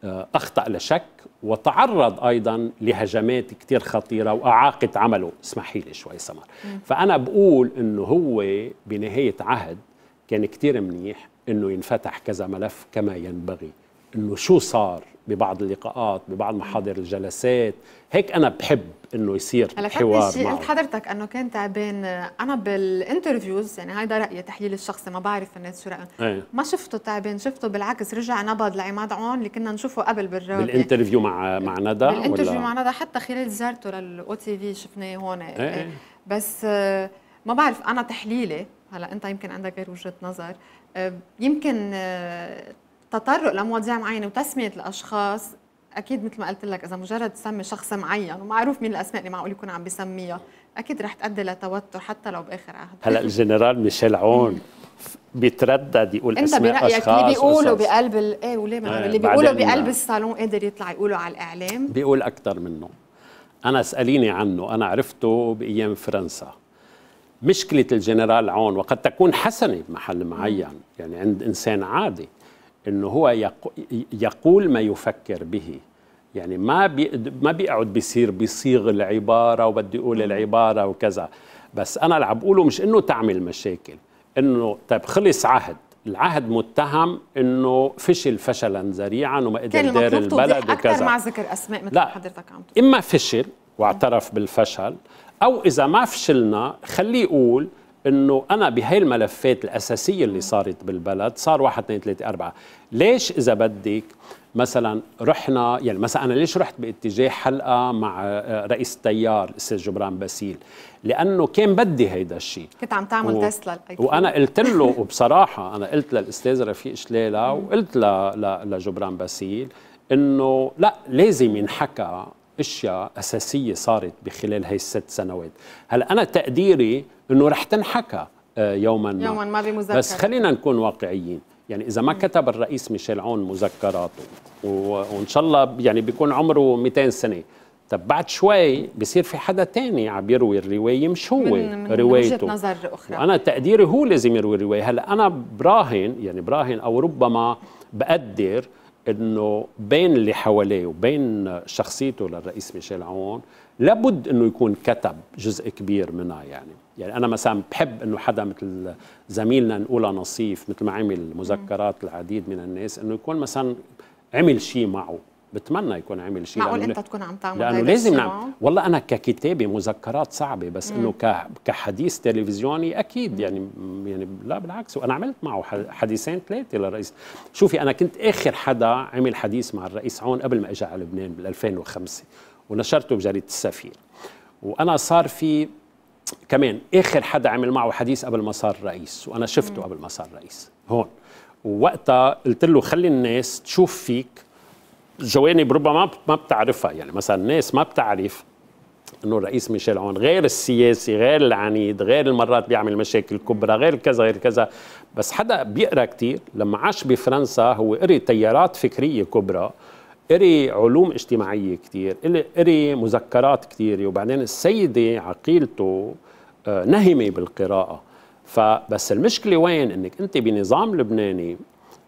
آه، اخطا لشك وتعرض ايضا لهجمات كثير خطيره واعاقت عمله اسمحي لي شوي سمر فانا بقول انه هو بنهايه عهد كان كثير منيح انه ينفتح كذا ملف كما ينبغي انه شو صار ببعض اللقاءات ببعض محاضر الجلسات هيك انا بحب انه يصير هلا حوار شيء قلت حضرتك انه كان تعبان آه، انا بالانترفيوز يعني هيدا رايي تحليلي الشخصي ما بعرف الناس شو رايهم إيه. ما شفته تعبان شفته بالعكس رجع نبض لعماد عون اللي كنا نشوفه قبل بالراوي بالانترفيو مع مع ندى بالانترفيو مع ندى حتى خلال زيارته للاو تي في شفناه هون ايه. ايه. بس آه، ما بعرف انا تحليلي هلا انت يمكن عندك غير وجهه نظر آه، يمكن تطرق لمواضيع معينه وتسميه الاشخاص اكيد مثل ما قلت لك اذا مجرد تسمي شخص معين ومعروف مين الاسماء اللي معقول يكون عم بيسميها اكيد رح تؤدي لتوتر حتى لو باخر عهد هلا الجنرال ميشيل عون بيتردد يقول انت اسماء اشخاص اللي بيقولوا بقلب ال... ايه وليه ما آه اللي بيقولوا بقلب الصالون قادر يطلع يقولوا على الاعلام بيقول اكثر منه انا اساليني عنه انا عرفته بايام فرنسا مشكله الجنرال عون وقد تكون حسنه بمحل معين يعني عند انسان عادي انه هو يقول ما يفكر به يعني ما بي ما بيقعد بيصير بيصيغ العباره وبدي اقول العباره وكذا بس انا اللي عم بقوله مش انه تعمل مشاكل انه طيب خلص عهد العهد متهم انه فشل فشلا ذريعا وما قدر يدير البلد وكذا مع ذكر اسماء مثل لا حضرتك عم تقول اما فشل واعترف بالفشل او اذا ما فشلنا خليه يقول انه انا بهي الملفات الاساسيه اللي صارت بالبلد صار واحد اثنين ثلاثه اربعه، ليش اذا بدك مثلا رحنا يعني مثلا انا ليش رحت باتجاه حلقه مع آه، رئيس التيار الاستاذ جبران باسيل؟ لانه كان بدي هيدا الشيء كنت عم تعمل و... تيست للايفون وانا قلت له وبصراحه انا قلت للاستاذ رفيق شلاله وقلت ل... ل... لجبران باسيل انه لا لازم ينحكى اشياء اساسيه صارت بخلال هي الست سنوات هلا انا تقديري انه رح تنحكى آه، يوما ما يوما ما بمذكر بس خلينا نكون واقعيين يعني اذا ما كتب الرئيس ميشيل عون مذكراته وان شاء الله يعني بيكون عمره 200 سنه طب بعد شوي بصير في حدا تاني عم يروي الروايه مش هو من من روايته من نظر اخرى انا تقديري هو لازم يروي الروايه هلا انا براهن يعني براهن او ربما بقدر انه بين اللي حواليه وبين شخصيته للرئيس ميشيل عون لابد انه يكون كتب جزء كبير منها يعني يعني انا مثلا بحب انه حدا مثل زميلنا نقولها نصيف مثل ما عمل مذكرات العديد من الناس انه يكون مثلا عمل شيء معه بتمنى يكون عمل شيء معقول انت تكون عم تعمل لانه لازم نعمل والله انا ككتابه مذكرات صعبه بس انه كحديث تلفزيوني اكيد يعني يعني لا بالعكس وانا عملت معه حديثين ثلاثه للرئيس شوفي انا كنت اخر حدا عمل حديث مع الرئيس عون قبل ما اجى على لبنان بال 2005 ونشرته بجريده السفير وانا صار في كمان اخر حدا عمل معه حديث قبل ما صار رئيس وانا شفته قبل ما صار رئيس هون ووقتها قلت له خلي الناس تشوف فيك جوانب ربما ما بتعرفها يعني مثلا الناس ما بتعرف انه الرئيس ميشيل عون غير السياسي غير العنيد غير المرات بيعمل مشاكل كبرى غير كذا غير كذا بس حدا بيقرا كثير لما عاش بفرنسا هو قري تيارات فكريه كبرى قري علوم اجتماعيه كثير قري مذكرات كثيره وبعدين السيده عقيلته آه، نهمه بالقراءه فبس المشكله وين انك انت بنظام لبناني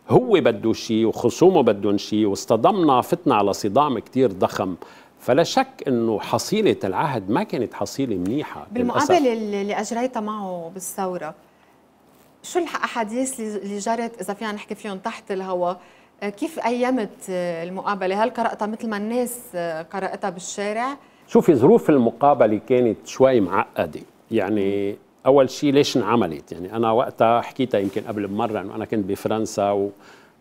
هو بده شيء وخصومه بدهم شيء واصطدمنا فتنا على صدام كتير ضخم فلا شك انه حصيله العهد ما كانت حصيله منيحه بالمقابله اللي اجريتها معه بالثوره شو الاحاديث اللي جرت اذا فينا نحكي فيهم تحت الهواء آه، كيف قيمت آه، المقابله هل قراتها مثل ما الناس آه، قراتها بالشارع شوفي ظروف المقابله كانت شوي معقده يعني اول شيء ليش انعملت يعني انا وقتها حكيتها يمكن قبل بمره انه انا كنت بفرنسا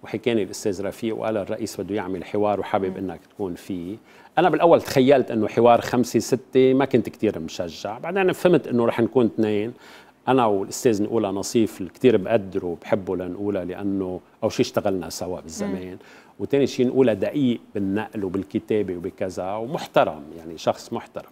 وحكاني الاستاذ رفيق وقال الرئيس بده يعمل حوار وحابب انك تكون فيه انا بالاول تخيلت انه حوار خمسة ستة ما كنت كتير مشجع بعدين فهمت انه رح نكون اثنين انا والاستاذ نقولها نصيف اللي كثير بقدره وبحبه لنقولها لانه او شيء اشتغلنا سوا بالزمان وثاني شيء نقولها دقيق بالنقل وبالكتابه وبكذا ومحترم يعني شخص محترم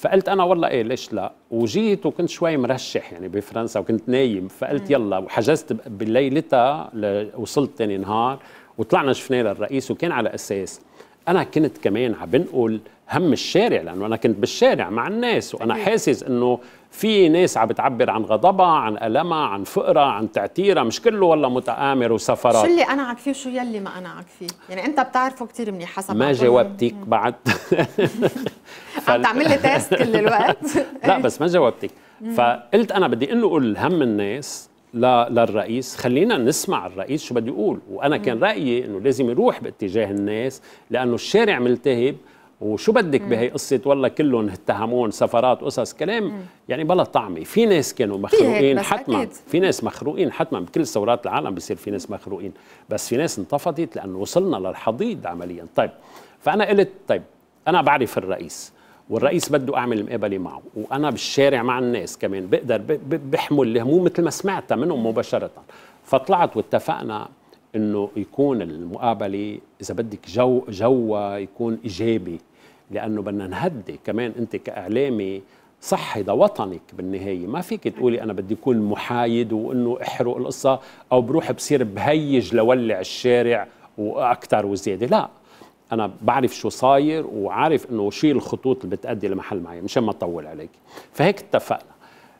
فقلت انا والله ايه ليش لا وجيت وكنت شوي مرشح يعني بفرنسا وكنت نايم فقلت يلا وحجزت بليلتها وصلت ثاني نهار وطلعنا شفناه للرئيس وكان على اساس انا كنت كمان عم بنقل هم الشارع لانه انا كنت بالشارع مع الناس وانا حاسس انه في ناس عم بتعبر عن غضبها عن ألمها عن فقرها عن تعتيرها مش كله والله متآمر وسفرات شو اللي قنعك فيه وشو يلي ما قنعك فيه يعني أنت بتعرفه كثير منيح حسب ما جاوبتك بعد عم تعمل لي تيست كل الوقت لا بس ما جاوبتك فقلت أنا بدي إنه أقول هم الناس للرئيس خلينا نسمع الرئيس شو بده يقول وأنا كان رأيي إنه لازم يروح باتجاه الناس لأنه الشارع ملتهب وشو بدك بهي قصه والله كلهم اتهمون سفرات قصص كلام مم. يعني بلا طعمه في ناس كانوا مخروقين حتما أكيد. في ناس مخروقين حتما بكل ثورات العالم بصير في ناس مخروقين بس في ناس انطفضت لانه وصلنا للحضيض عمليا طيب فانا قلت طيب انا بعرف الرئيس والرئيس بده اعمل مقابله معه وانا بالشارع مع الناس كمان بقدر بحمل الهموم مثل ما سمعتها منهم مباشره فطلعت واتفقنا انه يكون المقابله اذا بدك جو جوا يكون ايجابي لانه بدنا نهدي كمان انت كاعلامي صحي ده وطنك بالنهايه ما فيك تقولي انا بدي اكون محايد وانه احرق القصه او بروح بصير بهيج لولع الشارع واكثر وزياده لا انا بعرف شو صاير وعارف انه شو الخطوط اللي بتادي لمحل معين مشان ما اطول عليك فهيك اتفقنا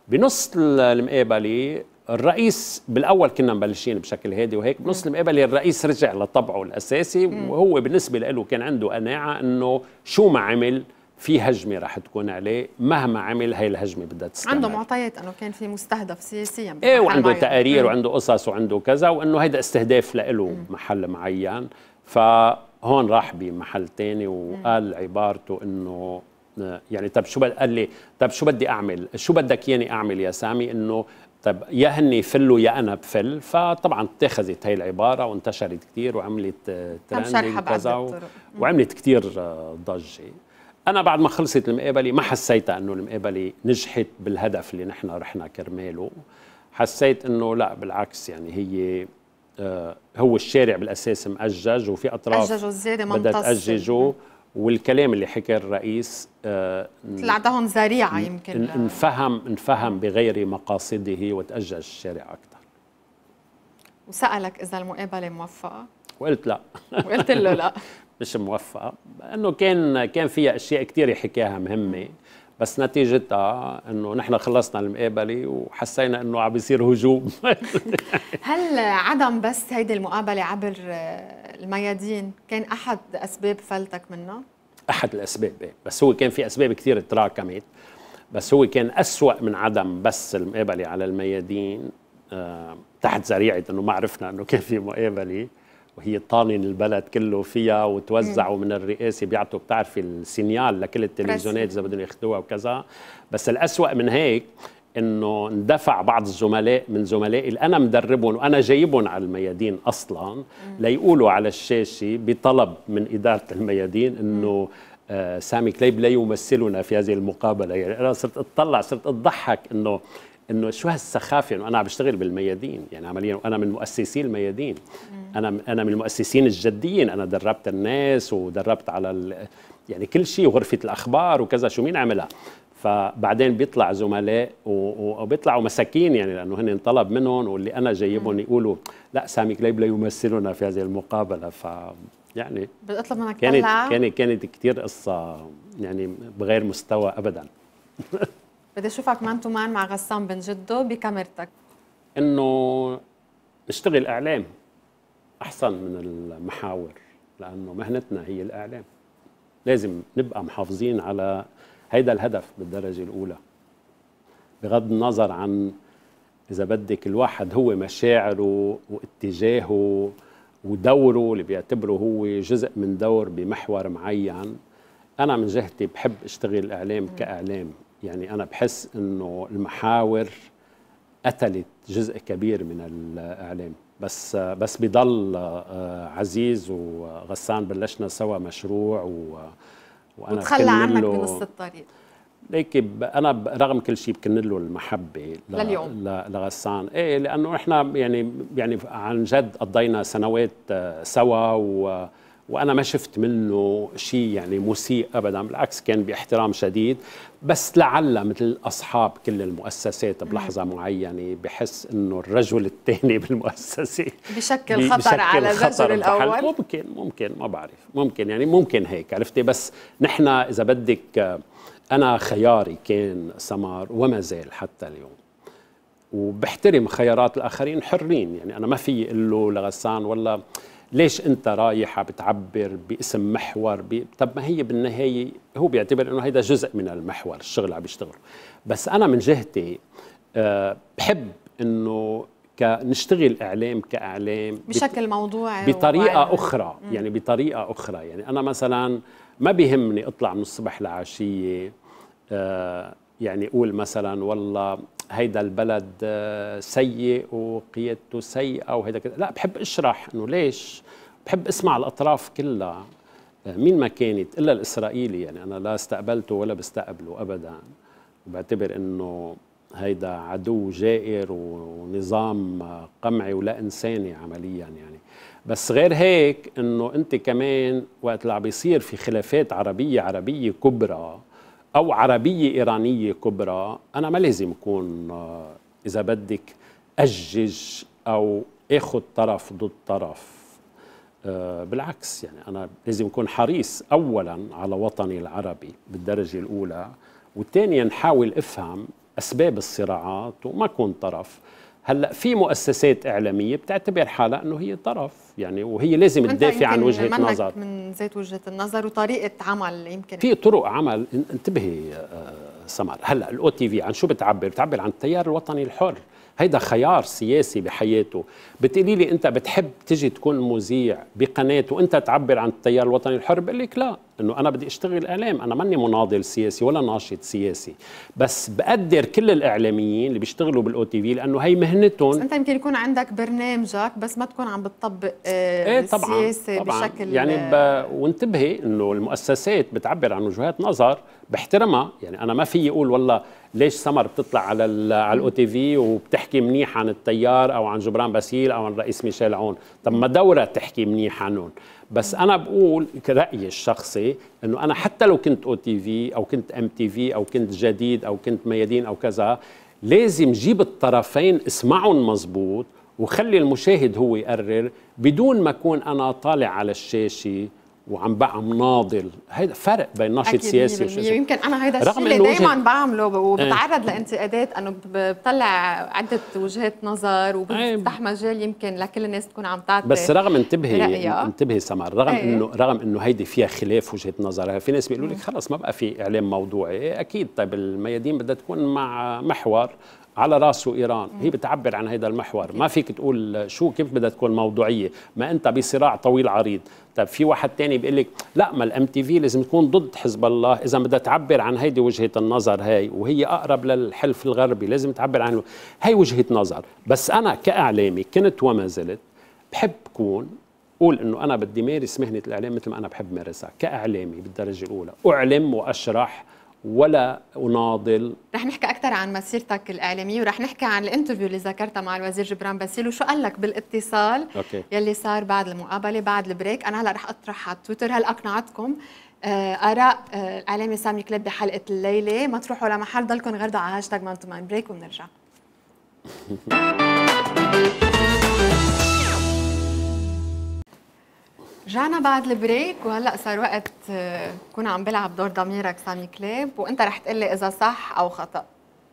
بنص المقابله الرئيس بالاول كنا مبلشين بشكل هادي وهيك بنص المقابله الرئيس رجع لطبعه الاساسي وهو بالنسبه له كان عنده قناعه انه شو ما عمل في هجمه رح تكون عليه مهما عمل هي الهجمه بدها تستمر عنده معطيات انه كان في مستهدف سياسيا ايه وعنده تقارير وعنده قصص وعنده كذا وانه هيدا استهداف له محل معين فهون راح بمحل ثاني وقال عبارته انه آه، يعني طب شو قال لي طب شو بدي اعمل شو بدك ياني اعمل يا سامي انه طيب يا هني فلوا يا انا بفل فطبعا اتخذت هي العباره وانتشرت كثير وعملت ترندنج آه، كذا وعملت كثير آه، ضجه انا بعد ما خلصت المقابله ما حسيتها انه المقابله نجحت بالهدف اللي نحن رحنا كرماله حسيت انه لا بالعكس يعني هي آه، هو الشارع بالاساس مأجج وفي اطراف أججوا الزيادة ما بدها تأججه والكلام اللي حكى الرئيس آه، طلعتهم ذريعه يمكن انفهم انفهم بغير مقاصده وتأجج الشارع اكثر وسالك اذا المقابله موفقه وقلت لا وقلت له لا مش موفقه لانه كان كان فيها اشياء كثير حكاها مهمه بس نتيجتها انه نحن خلصنا المقابله وحسينا انه عم بيصير هجوم هل عدم بس هيدي المقابله عبر الميادين كان احد اسباب فلتك منها؟ احد الاسباب إيه. بس هو كان في اسباب كثير تراكمت بس هو كان أسوأ من عدم بس المقابله على الميادين آه، تحت ذريعه انه ما عرفنا انه كان في مقابله وهي طانن البلد كله فيها وتوزعوا من الرئاسه بيعطوا بتعرفي السينيال لكل التلفزيونات اذا بدهم ياخذوها وكذا بس الأسوأ من هيك انه اندفع بعض الزملاء من زملائي اللي انا مدربهم وانا جايبهم على الميادين اصلا ليقولوا على الشاشه بطلب من اداره الميادين انه آه، سامي كليب لا يمثلنا في هذه المقابله يعني انا صرت اتطلع صرت اضحك انه انه شو هالسخافه انه انا عم بشتغل بالميادين يعني عمليا وانا من مؤسسي الميادين انا انا من المؤسسين الجديين انا دربت الناس ودربت على ال... يعني كل شيء وغرفه الاخبار وكذا شو مين عملها فبعدين بيطلع زملاء وبيطلعوا مساكين يعني لانه هن انطلب منهم واللي انا جايبهم يقولوا لا سامي كليب لا يمثلنا في هذه المقابله ف يعني بتطلب منك كانت كانت كانت كثير قصه يعني بغير مستوى ابدا بدي اشوفك مان تو مان مع غسان بن جدو بكاميرتك انه نشتغل اعلام احسن من المحاور لانه مهنتنا هي الاعلام لازم نبقى محافظين على هيدا الهدف بالدرجه الاولى بغض النظر عن اذا بدك الواحد هو مشاعره واتجاهه ودوره اللي بيعتبره هو جزء من دور بمحور معين انا من جهتي بحب اشتغل اعلام كاعلام يعني أنا بحس أنه المحاور قتلت جزء كبير من الإعلام بس بس بضل آه، عزيز وغسان بلشنا سوا مشروع و وانا وتخلى عنك بنص الطريق ليك انا رغم كل شيء بكن له المحبه لليوم لغسان ايه لانه احنا يعني يعني عن جد قضينا سنوات آه، سوا و وانا ما شفت منه شيء يعني مسيء ابدا بالعكس كان باحترام شديد بس لعل مثل اصحاب كل المؤسسات بلحظه معينه بحس انه الرجل الثاني بالمؤسسه بشكل خطر بشكل على الرجل الاول ممكن ممكن ما بعرف ممكن يعني ممكن هيك عرفتي بس نحن اذا بدك انا خياري كان سمار وما زال حتى اليوم وبحترم خيارات الاخرين حرين يعني انا ما في اقول له لغسان والله ليش انت رايحه بتعبر باسم محور ب... طب ما هي بالنهايه هو بيعتبر انه هيدا جزء من المحور الشغل اللي عم يشتغله بس انا من جهتي آه، بحب انه نشتغل اعلام كاعلام بشكل موضوعي بطريقه وعلم. اخرى يعني بطريقه اخرى يعني انا مثلا ما بيهمني اطلع من الصبح لعشيه أه يعني اقول مثلا والله هيدا البلد آه، سيء وقيادته سيئه وهيدا كده لا بحب اشرح انه ليش بحب اسمع الاطراف كلها آه، مين ما كانت الا الاسرائيلي يعني انا لا استقبلته ولا بستقبله ابدا بعتبر انه هيدا عدو جائر ونظام قمعي ولا انساني عمليا يعني بس غير هيك انه انت كمان وقت اللي عم بيصير في خلافات عربيه عربيه كبرى أو عربية إيرانية كبرى أنا ما لازم أكون آه، إذا بدك أجج أو أخذ طرف ضد طرف آه، بالعكس يعني أنا لازم أكون حريص أولا على وطني العربي بالدرجة الأولى وثانيا حاول أفهم أسباب الصراعات وما أكون طرف هلا في مؤسسات اعلاميه بتعتبر حالها انه هي طرف يعني وهي لازم تدافع عن وجهه منك نظر من زيت وجهه النظر وطريقه عمل يمكن في طرق عمل انتبهي آه، آه، سمر هلا الاو تي في عن شو بتعبر بتعبر عن التيار الوطني الحر هيدا خيار سياسي بحياته بتقولي لي انت بتحب تجي تكون مذيع بقناه وانت تعبر عن التيار الوطني الحر بقول لك لا انه انا بدي اشتغل اعلام انا ماني مناضل سياسي ولا ناشط سياسي بس بقدر كل الاعلاميين اللي بيشتغلوا بالاو تي في لانه هي مهنتهم بس انت يمكن يكون عندك برنامجك بس ما تكون عم بتطبق آه ايه طبعا السياسه طبعا بشكل يعني ب... وانتبهي انه المؤسسات بتعبر عن وجهات نظر بحترمها يعني انا ما فيي اقول والله ليش سمر بتطلع على على الاو تي في وبتحكي منيح عن التيار او عن جبران باسيل او عن الرئيس ميشيل عون طب ما دوره تحكي منيح عنهم بس انا بقول كرايي الشخصي انه انا حتى لو كنت او تي في او كنت ام تي في او كنت جديد او كنت ميادين او كذا لازم جيب الطرفين اسمعهم مزبوط وخلي المشاهد هو يقرر بدون ما اكون انا طالع على الشاشه وعم بعم ناضل هيدا فرق بين ناشط سياسي وشو يمكن انا هيدا الشيء اللي دائما بعمله وبتعرض إيه. لانتقادات انه بطلع عده وجهات نظر وبفتح إيه. مجال يمكن لكل الناس تكون عم تعطي بس رغم انتبهي انتبهي سمر رغم ايه. انه رغم انه هيدي فيها خلاف وجهه نظر في ناس بيقولوا لك إيه. خلص ما بقى في اعلام موضوعي اكيد طيب الميادين بدها تكون مع محور على راسه ايران هي بتعبر عن هذا المحور ما فيك تقول شو كيف بدها تكون موضوعيه ما انت بصراع طويل عريض طب في واحد تاني بيقول لك لا ما الام تي في لازم تكون ضد حزب الله اذا بدها تعبر عن هيدي وجهه النظر هاي وهي اقرب للحلف الغربي لازم تعبر عن هاي وجهه نظر بس انا كاعلامي كنت وما زلت بحب كون قول انه انا بدي مارس مهنه الاعلام مثل ما انا بحب مارسها كاعلامي بالدرجه الاولى اعلم واشرح ولا اناضل رح نحكي اكثر عن مسيرتك الاعلاميه ورح نحكي عن الانترفيو اللي ذكرتها مع الوزير جبران باسيل وشو قال لك بالاتصال أوكي. يلي صار بعد المقابله بعد البريك انا هلا رح اطرح على تويتر هل اقنعتكم آه، اراء آه، الاعلامي سامي كليب بحلقه الليله ما تروحوا لمحل ضلكم غردوا على هاشتاج مان تو مان بريك وبنرجع رجعنا بعد البريك وهلا صار وقت آه، كون عم بلعب دور ضميرك سامي كلاب وانت رح تقول لي اذا صح او خطا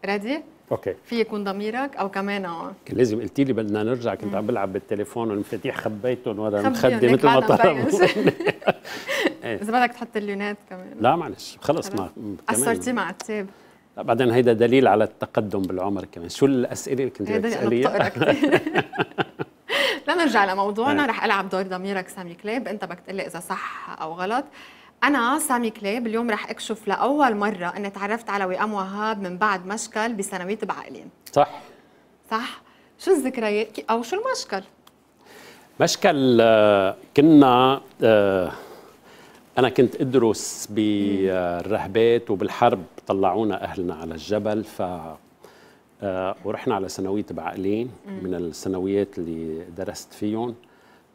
ريدي؟ اوكي في يكون ضميرك او كمان لازم قلتي لي بدنا نرجع كنت عم بلعب بالتليفون والمفاتيح خبيتهم ورا المخده مثل ما طلبوا إيه. اذا بدك تحط اللونات كمان لا معلش خلص ما قصرتي مع التاب بعدين هيدا دليل على التقدم بالعمر كمان شو الاسئله اللي كنت بدك تساليها؟ لنرجع لموضوعنا إيه. رح العب دور ضميرك سامي كليب انت بدك تقول اذا صح او غلط انا سامي كليب اليوم رح اكشف لاول مره اني تعرفت على وئام وهاب من بعد مشكل بسنوات بعقلين صح صح شو الذكريات او شو المشكل مشكل آه، كنا آه، انا كنت ادرس بالرهبات وبالحرب طلعونا اهلنا على الجبل ف آه، ورحنا على ثانوية بعقلين من الثانويات اللي درست فيهم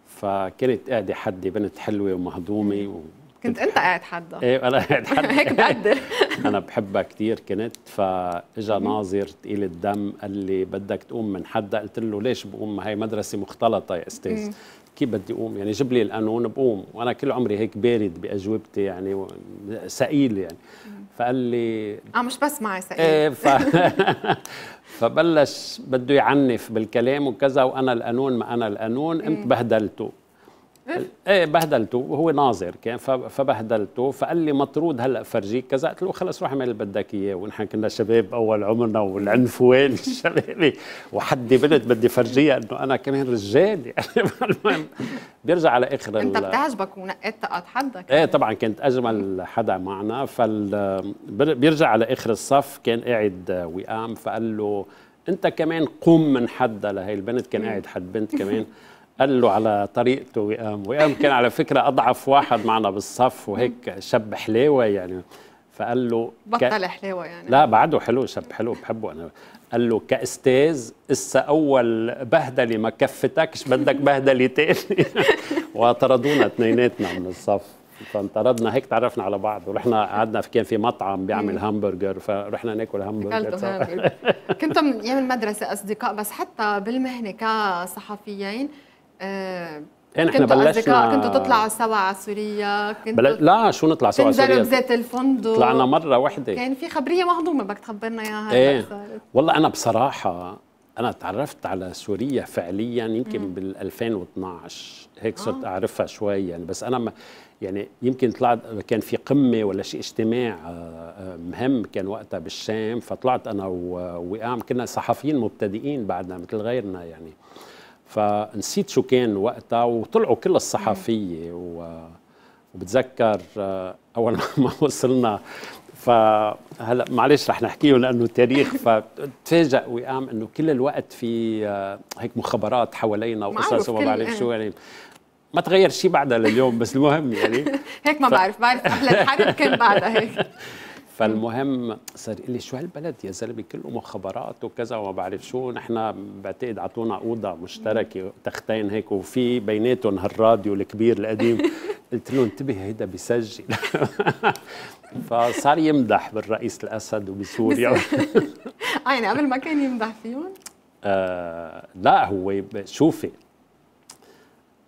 فكانت قاعدة حدي بنت حلوة ومهضومة و... كنت انت قاعد حدا ايه انا قاعد حدا هيك بقدر انا بحبها كثير كنت فاجا ناظر ثقيل الدم قال لي بدك تقوم من حدا قلت له ليش بقوم هي مدرسه مختلطه يا استاذ كيف بدي اقوم يعني جيب لي القانون بقوم وانا كل عمري هيك بارد باجوبتي يعني ثقيل يعني فقال لي اه مش بس معي سعيد ايه ف... فبلش بده يعنف بالكلام وكذا وانا القانون ما انا القانون قمت إيه. بهدلته إيه. ايه بهدلته وهو ناظر كان فبهدلته فقال لي مطرود هلا فرجيك كذا قلت له خلص روح اعمل اللي بدك اياه ونحن كنا شباب اول عمرنا والعنف وين الشبابي وحدي بنت بدي فرجيها انه انا كمان رجال يعني المهم بيرجع على اخر انت بتعجبك ونقيت تقط حدك ايه طبعا كنت اجمل حدا معنا فال بيرجع على اخر الصف كان قاعد وئام فقال له انت كمان قوم من حدها لهي البنت كان قاعد حد بنت كمان قال له على طريقته وئام وئام كان على فكرة أضعف واحد معنا بالصف وهيك شاب حلاوة يعني فقال له بطل حليوة حلاوة يعني لا بعده حلو شاب حلو بحبه أنا قال له كاستاذ اسا اول بهدله ما كفتكش بدك بهدله تاني وطردونا اثنيناتنا من الصف فانطردنا هيك تعرفنا على بعض ورحنا قعدنا كان في مطعم بيعمل همبرجر فرحنا ناكل همبرجر كنتم ايام المدرسه اصدقاء بس حتى بالمهنه كصحفيين يعني احنا بلشنا كنتوا تطلعوا سوا على سوريا كنتوا بل... لا شو نطلع سوا على سوريا بذات الفندق طلعنا مره وحده كان في خبريه مهضومه بدك تخبرنا اياها ايه والله انا بصراحه انا تعرفت على سوريا فعليا يمكن بال 2012 هيك صرت آه. اعرفها شوي يعني بس انا ما يعني يمكن طلعت كان في قمه ولا شيء اجتماع آه، آه، مهم كان وقتها بالشام فطلعت انا ووئام كنا صحفيين مبتدئين بعدنا مثل غيرنا يعني فنسيت شو كان وقتها وطلعوا كل الصحفيه و وبتذكر آه، اول ما وصلنا فهلا معلش رح نحكيهم لانه تاريخ فتفاجئ وقام انه كل الوقت في آه، هيك مخابرات حوالينا وقصص وما بعرف شو آه. يعني ما تغير شيء بعدها لليوم بس المهم يعني هيك ما ف... بعرف بعرف قبل الحرب كان بعدها هيك فالمهم صار لي شو هالبلد يا زلمه كله مخابرات وكذا وما بعرف شو نحن بعتقد اعطونا اوضه مشتركه تختين هيك وفي بيناتهم هالراديو الكبير القديم قلت له انتبه هيدا بيسجل فصار يمدح بالرئيس الاسد وبسوريا آه، يعني قبل ما كان يمدح فيهم؟ آه لا هو شوفي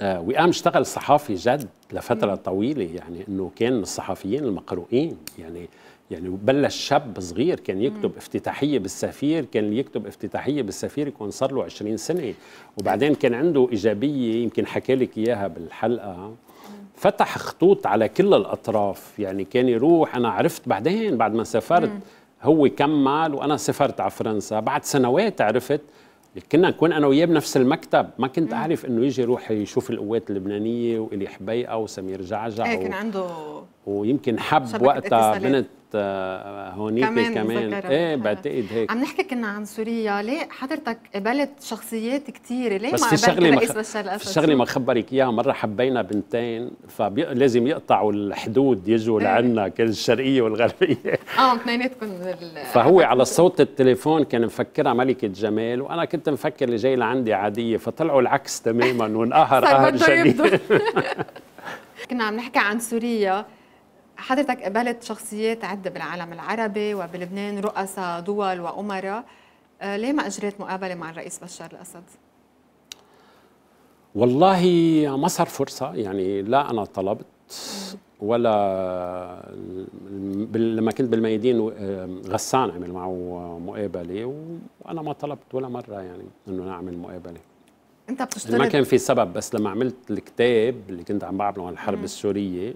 آه وقام اشتغل صحافي جد لفترة طويلة يعني انه كان من الصحفيين المقروئين يعني يعني بلش شاب صغير كان يكتب افتتاحيه بالسفير كان يكتب افتتاحيه بالسفير يكون صار له 20 سنه أيوة. وبعدين كان عنده ايجابيه يمكن حكى لك اياها بالحلقه فتح خطوط على كل الاطراف يعني كان يروح انا عرفت بعدين بعد ما سافرت هو كمل وانا سافرت على فرنسا بعد سنوات عرفت كنا نكون انا وياه بنفس المكتب ما كنت اعرف انه يجي يروح يشوف القوات اللبنانيه والي حبيقه وسمير جعجع ايه كان عنده ويمكن حب وقتها بنت آه، هونيك كمان, كمان. ايه بعتقد هيك عم نحكي كنا عن سوريا ليه حضرتك قبلت شخصيات كثيره ليه بس ما في شغله رئيس مخ... بشار الاسد ما خبرك اياها مره حبينا بنتين فلازم يقطعوا الحدود يجوا إيه. لعنا الشرقيه والغربيه اه اثنيناتكم فهو على صوت التليفون كان مفكرها ملكه جمال وانا كنت مفكر اللي جاي لعندي عاديه فطلعوا العكس تماما وانقهر قهر شديد كنا عم نحكي عن سوريا حضرتك قبلت شخصيات عدة بالعالم العربي وبلبنان رؤساء دول وأمراء آه، ليه ما أجريت مقابلة مع الرئيس بشار الأسد؟ والله ما صار فرصة يعني لا أنا طلبت ولا لما كنت بالميادين آه، غسان عمل معه مقابلة وأنا ما طلبت ولا مرة يعني إنه نعمل مقابلة أنت بتشتغل ما كان في سبب بس لما عملت الكتاب اللي كنت عم بعمله عن الحرب السورية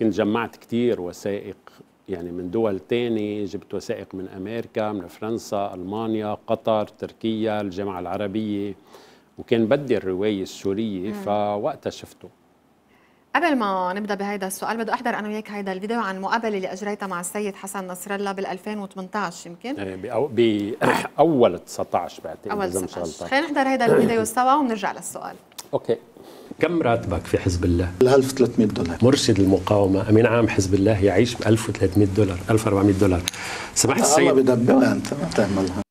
كنت جمعت كثير وثائق يعني من دول تاني جبت وثائق من أمريكا من فرنسا ألمانيا قطر تركيا الجامعة العربية وكان بدي الرواية السورية فوقتها شفته قبل ما نبدا بهيدا السؤال بدي احضر انا وياك هيدا الفيديو عن المقابله اللي اجريتها مع السيد حسن نصر الله بال 2018 يمكن آه، باول 19 بعتقد اول 19 خلينا نحضر هيدا الفيديو سوا ونرجع للسؤال اوكي كم راتبك في حزب الله؟ ال 1300 دولار مرشد المقاومة أمين عام حزب الله يعيش ب 1300 دولار 1400 دولار سمحت السيد الله بدبرها أنت ما تعملها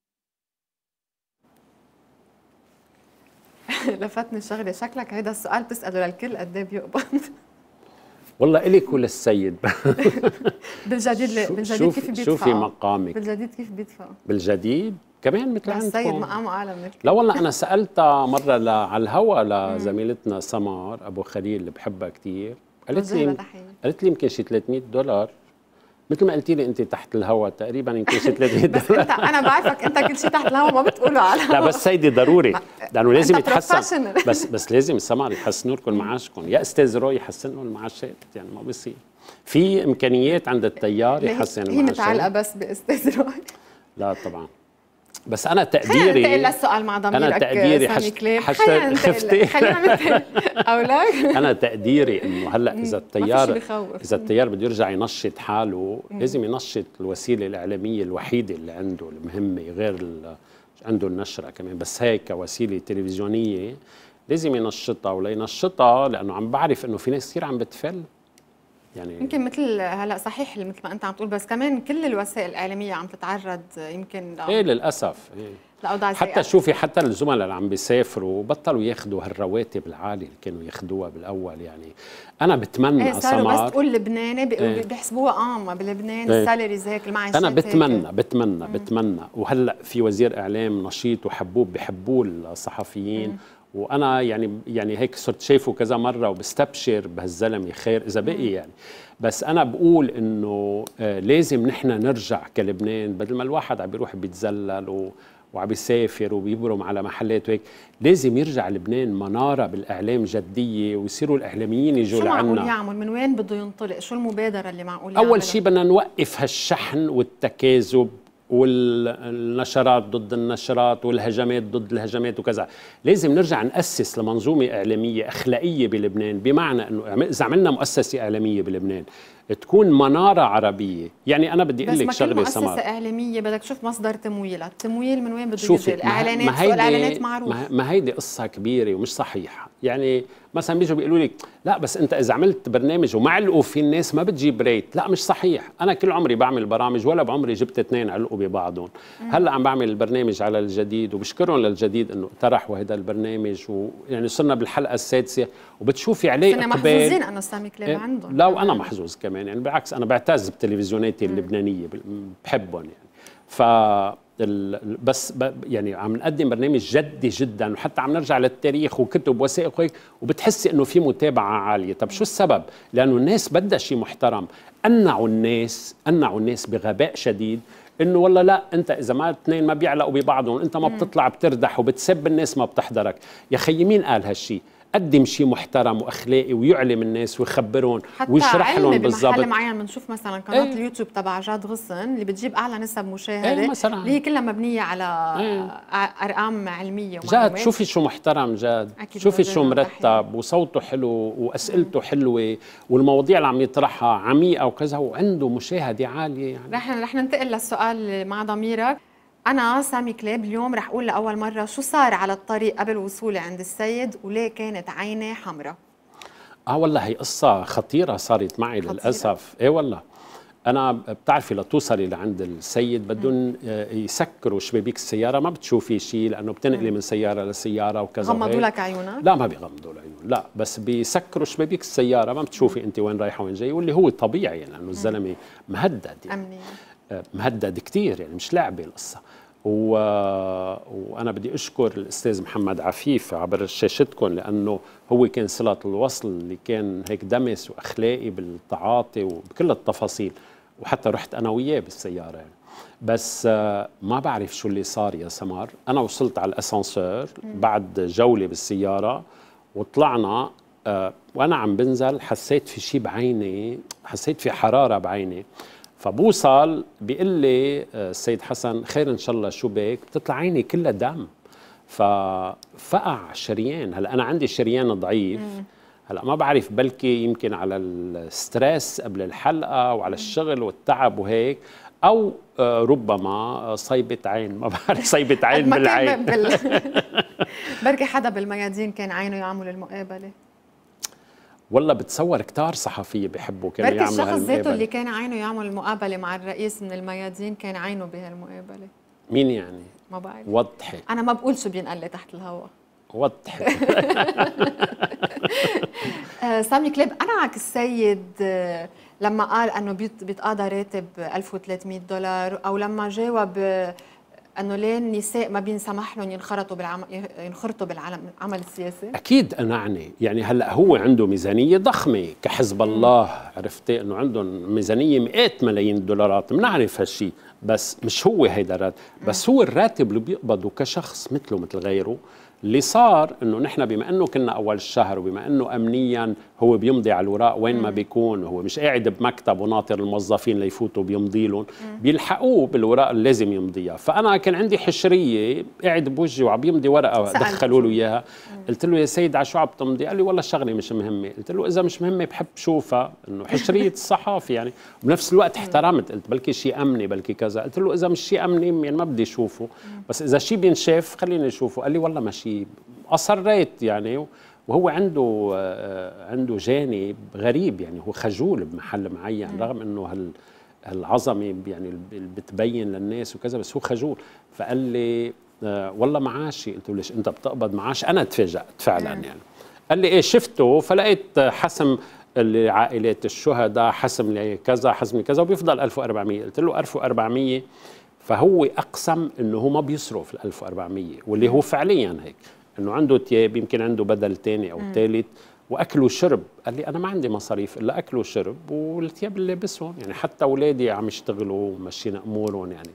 لفتني الشغله شكلك هيدا السؤال بتساله للكل قد ايه بيقبض والله إلك وللسيد بالجديد بالجديد شوف كيف بيدفع شوفي مقامك بالجديد كيف بيدفع بالجديد كمان مثل عندكم السيد مقامه اعلى منك لا والله انا سالتها مره على الهوى لزميلتنا سمر ابو خليل اللي بحبها كثير قالت لي قالت لي يمكن شي 300 دولار مثل ما قلتي لي انت تحت الهواء تقريبا يمكن شي 30 انت انا بعرفك انت كل شيء تحت الهواء ما بتقوله على لا بس هيدي ضروري لانه لازم يتحسن بس بس لازم السمر يحسنوا لكم معاشكم يا استاذ روي يحسنوا المعاشات يعني ما بصير في امكانيات عند التيار يحسن المعاشات هي متعلقه بس باستاذ روي لا طبعا بس انا تقديري خلينا ننتقل للسؤال مع ضميرك انا تقديري حشت حشت خفتي خلينا او لا انا تقديري انه هلا اذا التيار اذا التيار بده يرجع ينشط حاله لازم ينشط الوسيله الاعلاميه الوحيده اللي عنده المهمه غير عنده النشره كمان بس هيك كوسيله تلفزيونيه لازم ينشطها ولينشطها لانه عم بعرف انه في ناس كثير عم بتفل يعني يمكن مثل هلا صحيح مثل ما انت عم تقول بس كمان كل الوسائل الاعلاميه عم تتعرض يمكن ايه للاسف إيه. لاوضاع حتى شوفي حتى الزملاء اللي عم بيسافروا بطلوا ياخذوا هالرواتب العاليه اللي كانوا ياخذوها بالاول يعني انا بتمنى ايه سمار بس تقول لبناني إيه. بيحسبوها ايه. عامه بلبنان ايه. السالاريز هيك المعاشات انا بتمنى هيك. إيه. بتمنى إيه. بتمنى وهلا في وزير اعلام نشيط وحبوب بحبوه الصحفيين مم. وانا يعني يعني هيك صرت شايفه كذا مره وبستبشر بهالزلمه خير اذا بقي يعني بس انا بقول انه آه، لازم نحن نرجع كلبنان بدل ما الواحد عم بيروح بيتزلل و وعم بيسافر وبيبرم على محلات وهيك لازم يرجع لبنان منارة بالإعلام جدية ويصيروا الإعلاميين يجوا لعنا شو معقول يعمل من وين بده ينطلق شو المبادرة اللي معقول أول شيء بدنا نوقف هالشحن والتكاذب والنشرات ضد النشرات والهجمات ضد الهجمات وكذا لازم نرجع نأسس لمنظومة إعلامية أخلاقية بلبنان بمعنى أنه إذا عملنا مؤسسة إعلامية بلبنان تكون مناره عربيه يعني انا بدي اقول لك شغله سمر بس مؤسسه اعلاميه بدك تشوف مصدر تمويلها التمويل من وين بده يجي الاعلانات ما الاعلانات معروف ما هيدي قصه كبيره ومش صحيحه يعني مثلا بيجوا بيقولوا لك لا بس انت اذا عملت برنامج ومعلقوا فيه الناس ما بتجيب ريت لا مش صحيح انا كل عمري بعمل برامج ولا بعمري جبت اثنين علقوا ببعضهم هلا عم بعمل البرنامج على الجديد وبشكرهم للجديد انه اقترحوا هذا البرنامج ويعني صرنا بالحلقه السادسه وبتشوفي يعني عليه اقبال محظوظين انا سامي كلام إيه، عندهم لا وانا محظوظ كمان يعني بالعكس انا بعتز بتلفزيوناتي اللبنانيه بحبهم يعني ف بس يعني عم نقدم برنامج جدي جدا وحتى عم نرجع للتاريخ وكتب وثائق وهيك وبتحسي انه في متابعه عاليه، طب شو السبب؟ لانه الناس بدها شيء محترم، قنعوا الناس قنعوا الناس بغباء شديد انه والله لا انت اذا ما اثنين ما بيعلقوا ببعضهم انت ما بتطلع بتردح وبتسب الناس ما بتحضرك، يا خيي مين قال هالشيء؟ يقدم شيء محترم واخلاقي ويعلم الناس ويخبرهم ويشرح لهم بالضبط حتى معين بنشوف مثلا قناه ايه؟ اليوتيوب تبع جاد غصن اللي بتجيب اعلى نسب مشاهده ايه مثلا اللي هي كلها مبنيه على ايه؟ ارقام علميه ومعلومات. جاد شوفي شو محترم جاد شوفي شو مرتب وصوته حلو واسئلته حلوه والمواضيع اللي عم يطرحها عميقه وكذا وعنده مشاهده عاليه يعني رح رح ننتقل للسؤال مع ضميرك أنا سامي كلاب اليوم رح أقول لأول مرة شو صار على الطريق قبل وصولي عند السيد وليه كانت عيني حمراء اه والله هي قصة خطيرة صارت معي خطيرة. للأسف ايه والله أنا بتعرفي لتوصلي لعند السيد بدهم يسكروا شبابيك السيارة ما بتشوفي شيء لأنه بتنقلي من سيارة لسيارة وكذا غمضوا لك عيونك؟ لا ما بيغمضوا العيون لا بس بيسكروا شبابيك السيارة ما بتشوفي أنت وين رايحة وين جاي واللي هو طبيعي يعني، لأنه الزلمة مهدد يعني أمني. آه، مهدد كثير يعني مش لعبة القصة و... وانا بدي اشكر الاستاذ محمد عفيف عبر شاشتكم لانه هو كان صله الوصل اللي كان هيك دمس واخلاقي بالتعاطي وبكل التفاصيل وحتى رحت انا وياه بالسياره يعني. بس ما بعرف شو اللي صار يا سمر انا وصلت على الاسانسور بعد جوله بالسياره وطلعنا آه، وانا عم بنزل حسيت في شيء بعيني حسيت في حراره بعيني فبوصل بيقول لي آه، السيد حسن خير ان شاء الله شو بك بتطلع عيني كلها دم ففقع شريان هلا انا عندي شريان ضعيف هلا ما بعرف بلكي يمكن على الستريس قبل الحلقه وعلى الشغل والتعب وهيك او آه، ربما آه، صيبة عين ما بعرف صيبة عين بالعين بركي حدا بالميادين كان عينه يعمل المقابله والله بتصور كتار صحفيه بحبوا كانوا يعملوا الشخص ذاته اللي كان عينه يعمل مقابله مع الرئيس من الميادين كان عينه بهالمقابله مين يعني؟ ما بعرف وضحي انا ما بقول شو بينقل لي تحت الهواء وضحي آه، سامي كليب انا عكس السيد آه، لما قال انه بيتقاضى راتب 1300 دولار او لما جاوب آه، انه ليه النساء ما بينسمح لهم ينخرطوا بالعم... ينخرطوا بالعمل السياسي؟ اكيد انا عني، يعني هلا هو عنده ميزانيه ضخمه كحزب الله عرفتي انه عندهم ميزانيه مئات ملايين الدولارات، بنعرف هالشيء، بس مش هو هيدا الراتب، بس هو الراتب اللي بيقبضه كشخص مثله مثل غيره اللي صار انه نحن بما انه كنا اول الشهر وبما انه امنيا هو بيمضي على الوراق وين ما بيكون هو مش قاعد بمكتب وناطر الموظفين ليفوتوا بيمضي لهم بيلحقوه بالوراق اللي لازم يمضيها فانا كان عندي حشريه قاعد بوجهي وعم يمضي ورقه دخلوا له اياها قلت له يا سيد على شو عم تمضي قال لي والله الشغله مش مهمه قلت له اذا مش مهمه بحب شوفها انه حشريه الصحافه يعني بنفس الوقت احترمت قلت بلكي شيء امني بلكي كذا قلت له اذا مش شيء امني يعني ما بدي اشوفه بس اذا شيء بينشاف خليني اشوفه قال لي والله ما شيء اصريت يعني وهو عنده آه، عنده جانب غريب يعني هو خجول بمحل معين نعم. رغم انه هال العظمه يعني اللي بتبين للناس وكذا بس هو خجول فقال لي آه، والله معاشي قلت له ليش انت بتقبض معاش انا تفاجات فعلا نعم. يعني قال لي ايه شفته فلقيت حسم لعائلات الشهداء حسم لكذا حسم لكذا وبيفضل 1400 قلت له 1400 فهو اقسم انه هو ما بيصرف ال 1400 واللي هو فعليا هيك انه عنده ثياب يمكن عنده بدل ثاني او ثالث واكل وشرب قال لي انا ما عندي مصاريف الا اكل وشرب والثياب اللي لابسهم يعني حتى اولادي عم يشتغلوا وماشيين امورهم يعني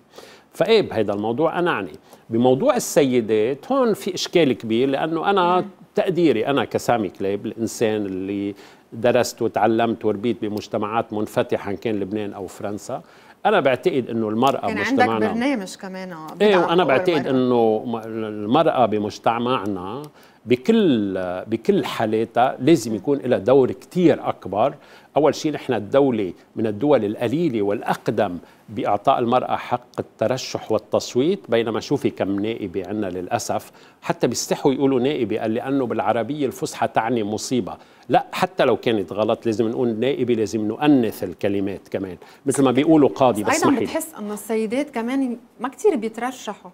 فايه بهذا الموضوع انعني بموضوع السيدات هون في اشكال كبير لانه انا تقديري انا كسامي كليب الانسان اللي درست وتعلمت وربيت بمجتمعات منفتحه ان كان لبنان او فرنسا انا بعتقد انه المراه كان مجتمعنا عندك برنامج كمان آه، ايه وانا بعتقد انه المراه بمجتمعنا بكل بكل حالاتها لازم يكون لها دور كتير اكبر اول شيء نحن الدوله من الدول القليله والاقدم باعطاء المراه حق الترشح والتصويت بينما شوفي كم نائبه عندنا للاسف حتى بيستحوا يقولوا نائبه قال لانه بالعربيه الفصحى تعني مصيبه لا حتى لو كانت غلط لازم نقول نائبه لازم نؤنث الكلمات كمان مثل ما بيقولوا قاضي بس ايضا بتحس انه السيدات كمان ما كثير بيترشحوا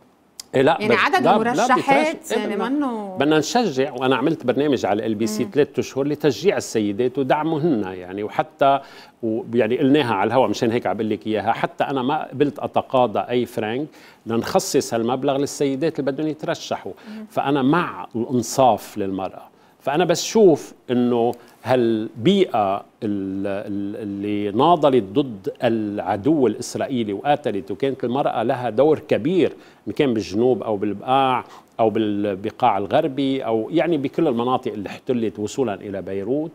إيه لا يعني عدد المرشحات يعني منه بدنا نشجع وانا عملت برنامج على ال بي سي ثلاث اشهر لتشجيع السيدات ودعمهن يعني وحتى ويعني قلناها على الهواء مشان هيك عم لك اياها حتى انا ما قبلت اتقاضى اي فرانك لنخصص هالمبلغ للسيدات اللي بدهم يترشحوا فانا مع الانصاف للمراه فانا بس شوف انه هالبيئه اللي ناضلت ضد العدو الاسرائيلي وقاتلت وكانت المراه لها دور كبير ان كان بالجنوب او بالبقاع او بالبقاع الغربي او يعني بكل المناطق اللي احتلت وصولا الى بيروت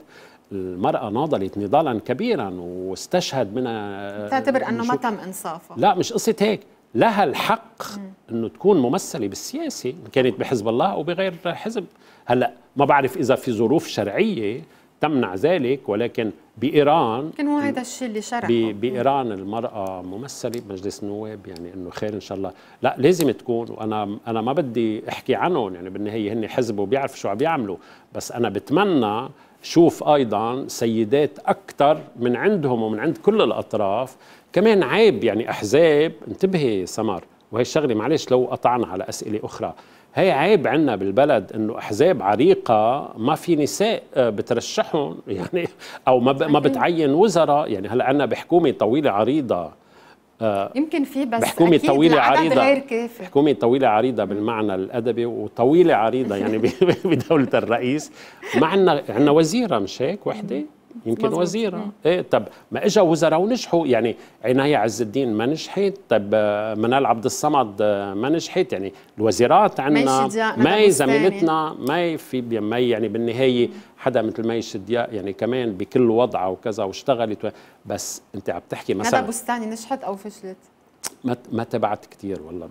المرأة ناضلت نضالا كبيرا واستشهد منها تعتبر أنه ما تم إنصافها لا مش قصة هيك لها الحق أنه تكون ممثلة بالسياسة كانت بحزب الله أو بغير حزب هلأ ما بعرف إذا في ظروف شرعية تمنع ذلك ولكن بايران كان هو هذا الشيء اللي شرحه بايران المراه ممثله بمجلس النواب يعني انه خير ان شاء الله لا لازم تكون وانا انا ما بدي احكي عنهم يعني بالنهايه هن حزب وبيعرفوا شو عم بيعملوا بس انا بتمنى شوف ايضا سيدات اكثر من عندهم ومن عند كل الاطراف كمان عيب يعني احزاب انتبهي سمر وهي الشغله معلش لو قطعنا على اسئله اخرى هي عيب عنا بالبلد انه احزاب عريقه ما في نساء آه، بترشحهم يعني او ما ما بتعين وزراء يعني هلا عنا بحكومه طويله عريضه آه، يمكن في بس بحكومة أكيد طويلة عريضة غير طويلة عريضة بالمعنى الأدبي وطويلة عريضة يعني بدولة الرئيس ما عندنا عندنا وزيرة مش هيك وحدة يمكن مزبوط. وزيره ايه طب ما اجا وزراء ونجحوا يعني عناية عز الدين ما نجحت طب آه، منال عبد الصمد آه، ما نجحت يعني الوزيرات عندنا ماي زميلتنا ماي في ماي يعني بالنهايه حدا مثل ماي شدياء يعني كمان بكل وضعها وكذا واشتغلت بس انت عم تحكي مثلا ندى بستاني نجحت او فشلت؟ ما ما تبعت كثير والله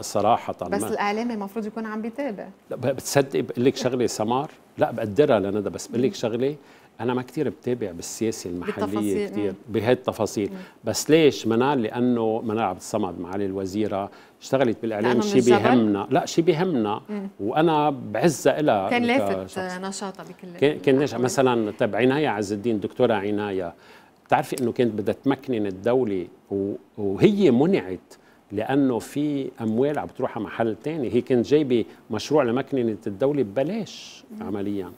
صراحه بس الاعلامي المفروض يكون عم بيتابع لا بقول لك شغله سمار لا بقدرها لندى بس بقول لك شغله انا ما كثير بتابع بالسياسه المحليه كثير بهي التفاصيل بس ليش منال لانه منال عبد الصمد معالي الوزيره اشتغلت بالاعلام شيء بيهمنا لا شيء بيهمنا وانا بعزها لها كان لافت نشاطها بكل كان, كان نشاط مثلا تبع طيب، عنايه عز الدين دكتوره عنايه بتعرفي انه كانت بدها تمكنن الدوله وهي منعت لانه في اموال عم بتروح على محل ثاني هي كانت جايبه مشروع لمكننه الدوله ببلاش عمليا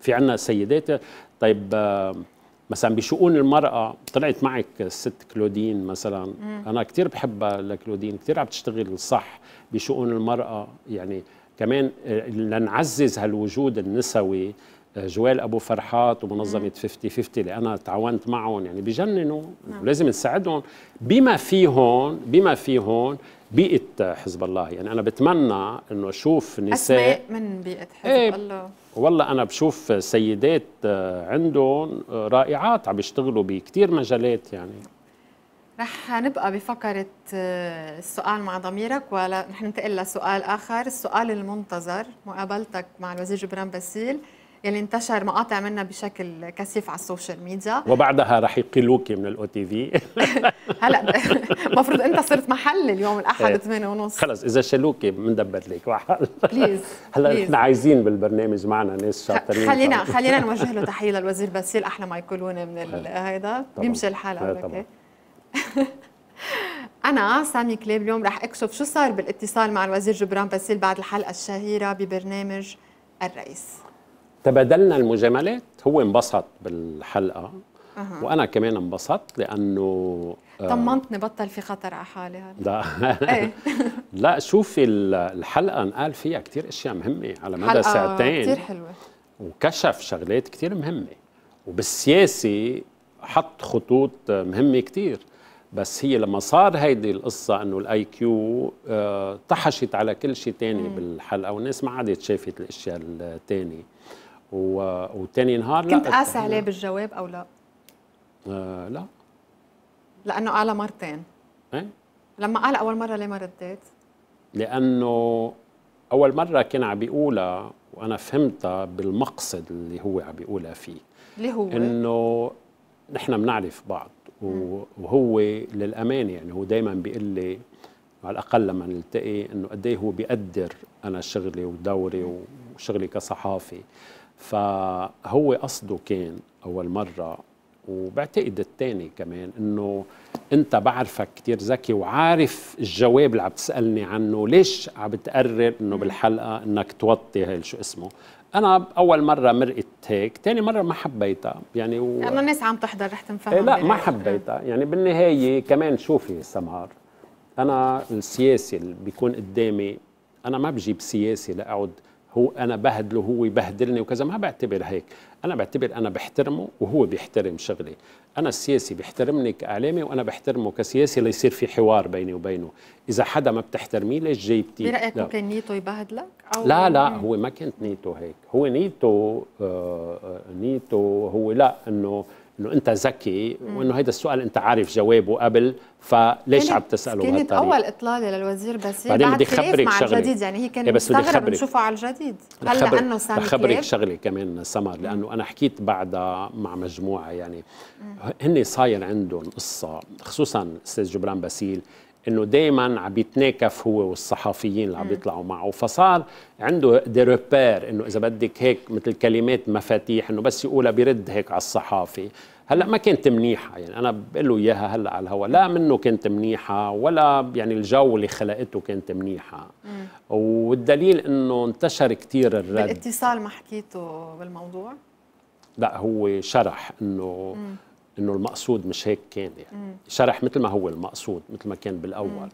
في عنا سيدات طيب آه، مثلا بشؤون المرأة طلعت معك الست كلودين مثلا مم. أنا كثير بحبها لكلودين كثير عم تشتغل صح بشؤون المرأة يعني كمان آه، لنعزز هالوجود النسوي آه، جوال ابو فرحات ومنظمه 50 50 اللي انا تعاونت معهم يعني بجننوا نعم. لازم نساعدهم بما فيهم بما فيهم بيئه حزب الله يعني انا بتمنى انه اشوف نساء اسماء من بيئه حزب ايه الله والله انا بشوف سيدات آه، عندهم آه، رائعات عم يشتغلوا بكثير مجالات يعني رح نبقى بفقرة آه، السؤال مع ضميرك ورح ننتقل لسؤال آخر السؤال المنتظر مقابلتك مع الوزير جبران باسيل يلي انتشر مقاطع منها بشكل كثيف على السوشيال ميديا وبعدها رح يقيلوكي من الاو تي في هلا المفروض انت صرت محل اليوم الاحد 8 إيه. ونص خلص اذا شالوكي بندبر لك بليز هلا نحن عايزين بالبرنامج معنا ناس شاطرين خلينا خلينا نوجه له تحيه للوزير باسيل احلى ما يكونون من هيدا بيمشي الحال اوكي أنا سامي كليب اليوم رح أكشف شو صار بالاتصال مع الوزير جبران باسيل بعد الحلقة الشهيرة ببرنامج الرئيس تبادلنا المجاملات هو انبسط بالحلقه أه. وانا كمان انبسطت لانه آه، طمنتني بطل في خطر على حالي هلا لا إيه. لا شوفي الحلقه انقال فيها كثير اشياء مهمه على مدى ساعتين كثير حلوه وكشف شغلات كثير مهمه وبالسياسه حط خطوط مهمه كثير بس هي لما صار هيدي القصه انه الاي آه، كيو طحشت على كل شيء ثاني بالحلقه والناس ما عادت شافت الاشياء الثانيه و... وتاني نهار كنت لا كنت قاسي عليه بالجواب او لا؟ آه لا لانه قال مرتين ايه لما قال اول مره ليه ما رديت؟ لانه اول مره كان عم بيقولها وانا فهمتها بالمقصد اللي هو عم بيقولها فيه اللي هو انه نحن بنعرف بعض وهو للامانه يعني هو دائما بيقول لي على الاقل لما نلتقي انه قد إيه هو بيقدر انا شغلي ودوري وشغلي كصحافي فهو قصده كان أول مرة وبعتقد الثاني كمان انه انت بعرفك كثير ذكي وعارف الجواب اللي عم تسالني عنه ليش عم بتقرر انه بالحلقه انك توطي هاي شو اسمه انا اول مره مرقت هيك ثاني مره ما حبيتها يعني و... لانه الناس عم تحضر رح تنفهم إيه لا ما حبيتها يعني بالنهايه كمان شوفي سمار انا السياسي اللي بيكون قدامي انا ما بجيب سياسي لاقعد هو انا بهدله هو يبهدلني وكذا ما بعتبر هيك انا بعتبر انا بحترمه وهو بيحترم شغلي انا السياسي بيحترمني كاعلامي وانا بحترمه كسياسي ليصير في حوار بيني وبينه اذا حدا ما بتحترميه ليش جاي بتيجي برايك كان نيته يبهدلك او لا لا هو ما كانت نيته هيك هو نيته آه, آه، نيته هو لا انه انه انت ذكي وانه هيدا السؤال انت عارف جوابه قبل فليش عم تساله هالطريقه كانت اول اطلاله للوزير بس بعدين بدي خبرك شغله جديد يعني هي كانت إيه، مستغرب نشوفها على الجديد هل لانه سامي خبرك شغله كمان سمر لانه انا حكيت بعدها مع مجموعه يعني هن صاير عندهم قصه خصوصا استاذ جبران باسيل انه دائما عم يتناكف هو والصحفيين اللي عم يطلعوا معه فصار عنده دي روبير انه اذا بدك هيك مثل كلمات مفاتيح انه بس يقولها بيرد هيك على الصحافي هلا ما كانت منيحه يعني انا بقول له اياها هلا على الهواء لا منه كانت منيحه ولا يعني الجو اللي خلقته كانت منيحه مم. والدليل انه انتشر كثير الرد بالاتصال ما حكيته بالموضوع لا هو شرح انه انه المقصود مش هيك كان يعني مم. شرح مثل ما هو المقصود مثل ما كان بالاول مم.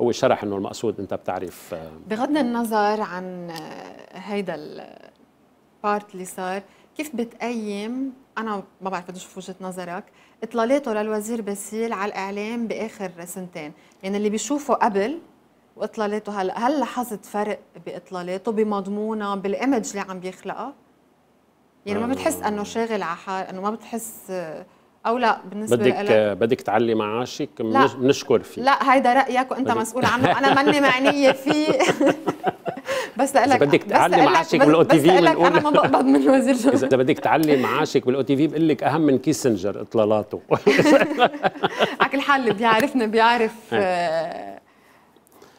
هو شرح انه المقصود انت بتعرف آه، بغض النظر عن آه، هيدا البارت اللي صار كيف بتقيم انا ما بعرف بدي اشوف وجهه نظرك اطلالاته للوزير باسيل على الاعلام باخر سنتين يعني اللي بيشوفه قبل واطلالاته هلا هل لاحظت فرق باطلالاته بمضمونه بالايمج اللي عم بيخلقها يعني ما بتحس انه آه. شاغل على حال انه ما بتحس او لا بالنسبه بدك لألك. بدك تعلي معاشك بنشكر فيه لا هيدا رايك وانت مسؤول عنه انا ماني معنيه فيه بس لك بدك تعلي معاشك بالاو تي في انا ما بقبض من وزير الجمهوريه اذا بدك تعلي معاشك بالاو تي في بقول لك اهم من كيسنجر اطلالاته على كل حال اللي بيعرفنا بيعرف إيه. آه،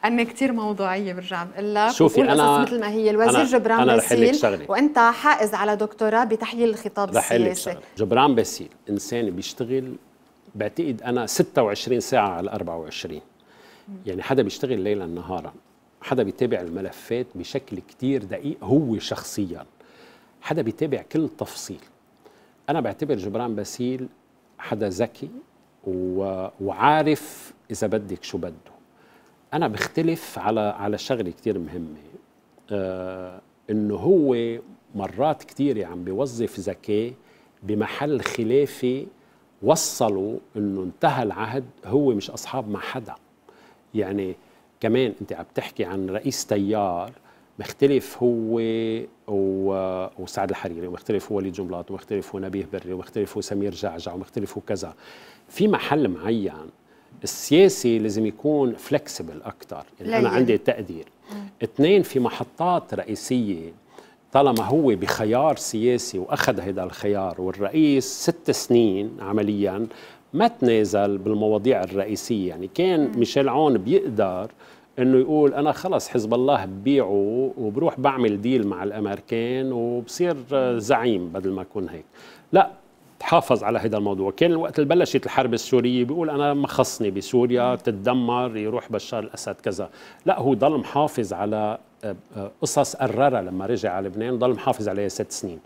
أنا كثير موضوعية برجع بقول لك شوفي أنا مثل ما هي الوزير أنا جبران أنا باسيل وأنت حائز على دكتوراه بتحليل الخطاب السياسي رح جبران باسيل إنسان بيشتغل بعتقد أنا 26 ساعة على 24 يعني حدا بيشتغل ليلا نهارا حدا بيتابع الملفات بشكل كتير دقيق هو شخصيا حدا بيتابع كل تفصيل أنا بعتبر جبران باسيل حدا ذكي وعارف إذا بدك شو بده انا بختلف على على شغله كثير مهمه آه انه هو مرات كثير يعني عم يعني بيوظف ذكاء بمحل خلافي وصلوا انه انتهى العهد هو مش اصحاب مع حدا يعني كمان انت عم تحكي عن رئيس تيار مختلف هو و... وسعد الحريري ومختلف هو وليد جملاط ومختلف هو نبيه بري ومختلف هو سمير جعجع ومختلف هو كذا في محل معين السياسي لازم يكون فلكسبل اكثر يعني انا عندي تقدير اثنين في محطات رئيسيه طالما هو بخيار سياسي واخذ هذا الخيار والرئيس ست سنين عمليا ما تنازل بالمواضيع الرئيسيه يعني كان ميشيل عون بيقدر انه يقول انا خلص حزب الله ببيعه وبروح بعمل ديل مع الامريكان وبصير زعيم بدل ما اكون هيك لا تحافظ على هذا الموضوع كان الوقت اللي بلشت الحرب السورية بيقول أنا ما خصني بسوريا تتدمر يروح بشار الأسد كذا لا هو ضل محافظ على آه، آه، قصص قررها لما رجع على لبنان ضل محافظ عليها ست سنين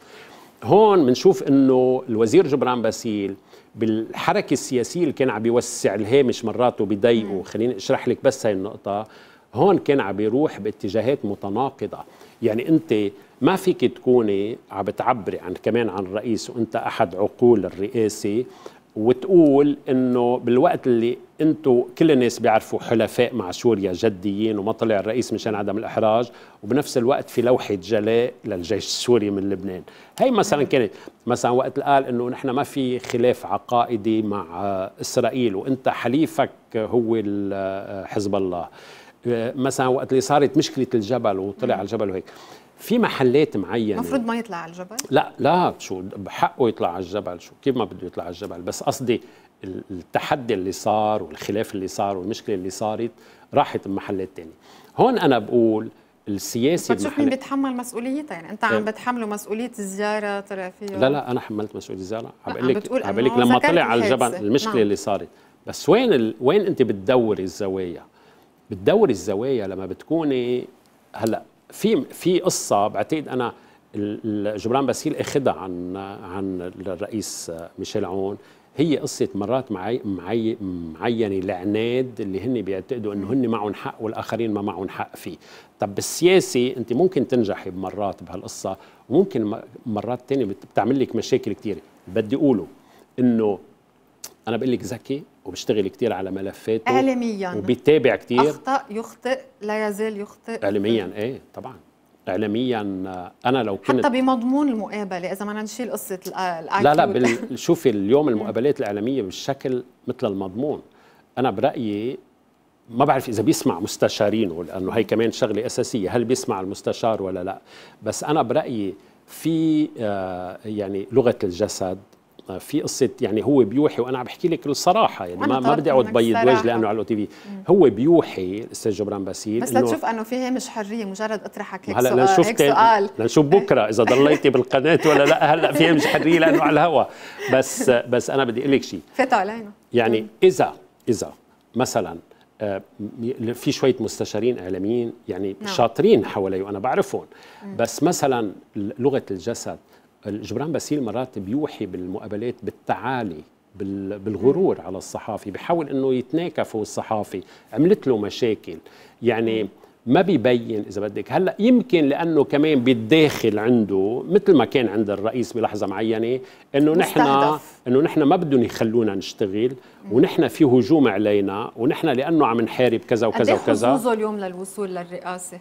هون بنشوف انه الوزير جبران باسيل بالحركه السياسيه اللي كان عم بيوسع الهامش مرات وبيضيقه خليني اشرح لك بس هاي النقطه هون كان عم بيروح باتجاهات متناقضه يعني انت ما فيك تكوني عم بتعبري عن كمان عن الرئيس وانت احد عقول الرئاسه وتقول انه بالوقت اللي انتم كل الناس بيعرفوا حلفاء مع سوريا جديين وما طلع الرئيس مشان عدم الاحراج وبنفس الوقت في لوحه جلاء للجيش السوري من لبنان هي مثلا كانت مثلا وقت قال انه نحن ما في خلاف عقائدي مع اسرائيل وانت حليفك هو حزب الله مثلا وقت اللي صارت مشكله الجبل وطلع على الجبل وهيك في محلات معينه المفروض ما يطلع على الجبل؟ لا لا شو بحقه يطلع على الجبل شو كيف ما بده يطلع على الجبل بس قصدي التحدي اللي صار والخلاف اللي صار والمشكله اللي صارت راحت بمحلات ثانيه هون انا بقول السياسي بتشوف مين بيتحمل مسؤوليتها يعني انت عم إيه. بتحمله مسؤوليه الزياره طلع فيها لا لا انا حملت مسؤوليه الزياره عم بقول لك عم بقول لك لما طلع على الجبل المشكله نعم. اللي صارت بس وين ال... وين انت بتدوري الزوايا بتدوري الزوايا لما بتكوني هلا في في قصه بعتقد انا جبران باسيل اخذها عن عن الرئيس ميشيل عون هي قصة مرات معي معي معينة العناد اللي هن بيعتقدوا انه هن معهم حق والاخرين ما معهم حق فيه، طب بالسياسة انت ممكن تنجحي مرات بهالقصة وممكن مرات تانية بتعمل لك مشاكل كثيرة، بدي اقوله انه انا بقول لك ذكي وبيشتغل كتير على ملفاته اعلاميا وبيتابع كتير اخطا يخطئ لا يزال يخطئ اعلاميا ايه طبعا اعلاميا آه، انا لو كنت حتى بمضمون المقابله اذا ما نشيل قصه الاي آه، لا لا آه، شوفي اليوم المقابلات الاعلاميه بالشكل مثل المضمون انا برايي ما بعرف اذا بيسمع مستشارينه لانه هي كمان شغله اساسيه هل بيسمع المستشار ولا لا بس انا برايي في يعني لغه الجسد آه، في قصه يعني هو بيوحي وانا عم بحكي لك الصراحه يعني ما ما بدي اقعد بيض وجه لانه على تي في هو بيوحي الاستاذ جبران باسيل بس لتشوف انه في مش حريه مجرد اطرحك هيك هلا سؤال لنشوف هيك سؤال لنشوف بكره اذا ضليتي بالقناه ولا لا هلا في مش حريه لانه على الهوا بس بس انا بدي اقول لك شيء فات علينا يعني اذا اذا مثلا آه، في شويه مستشارين اعلاميين يعني نعم. شاطرين حوالي وانا بعرفهم بس مثلا لغه الجسد جبران باسيل مرات بيوحي بالمقابلات بالتعالي بالغرور على الصحافي بحاول انه يتناكفوا الصحافي عملت له مشاكل يعني ما بيبين اذا بدك هلا يمكن لانه كمان بالداخل عنده مثل ما كان عند الرئيس بلحظه معينه انه نحن انه نحن ما بدهم يخلونا نشتغل ونحن في هجوم علينا ونحن لانه عم نحارب كذا وكذا إيه وكذا اليوم للوصول للرئاسه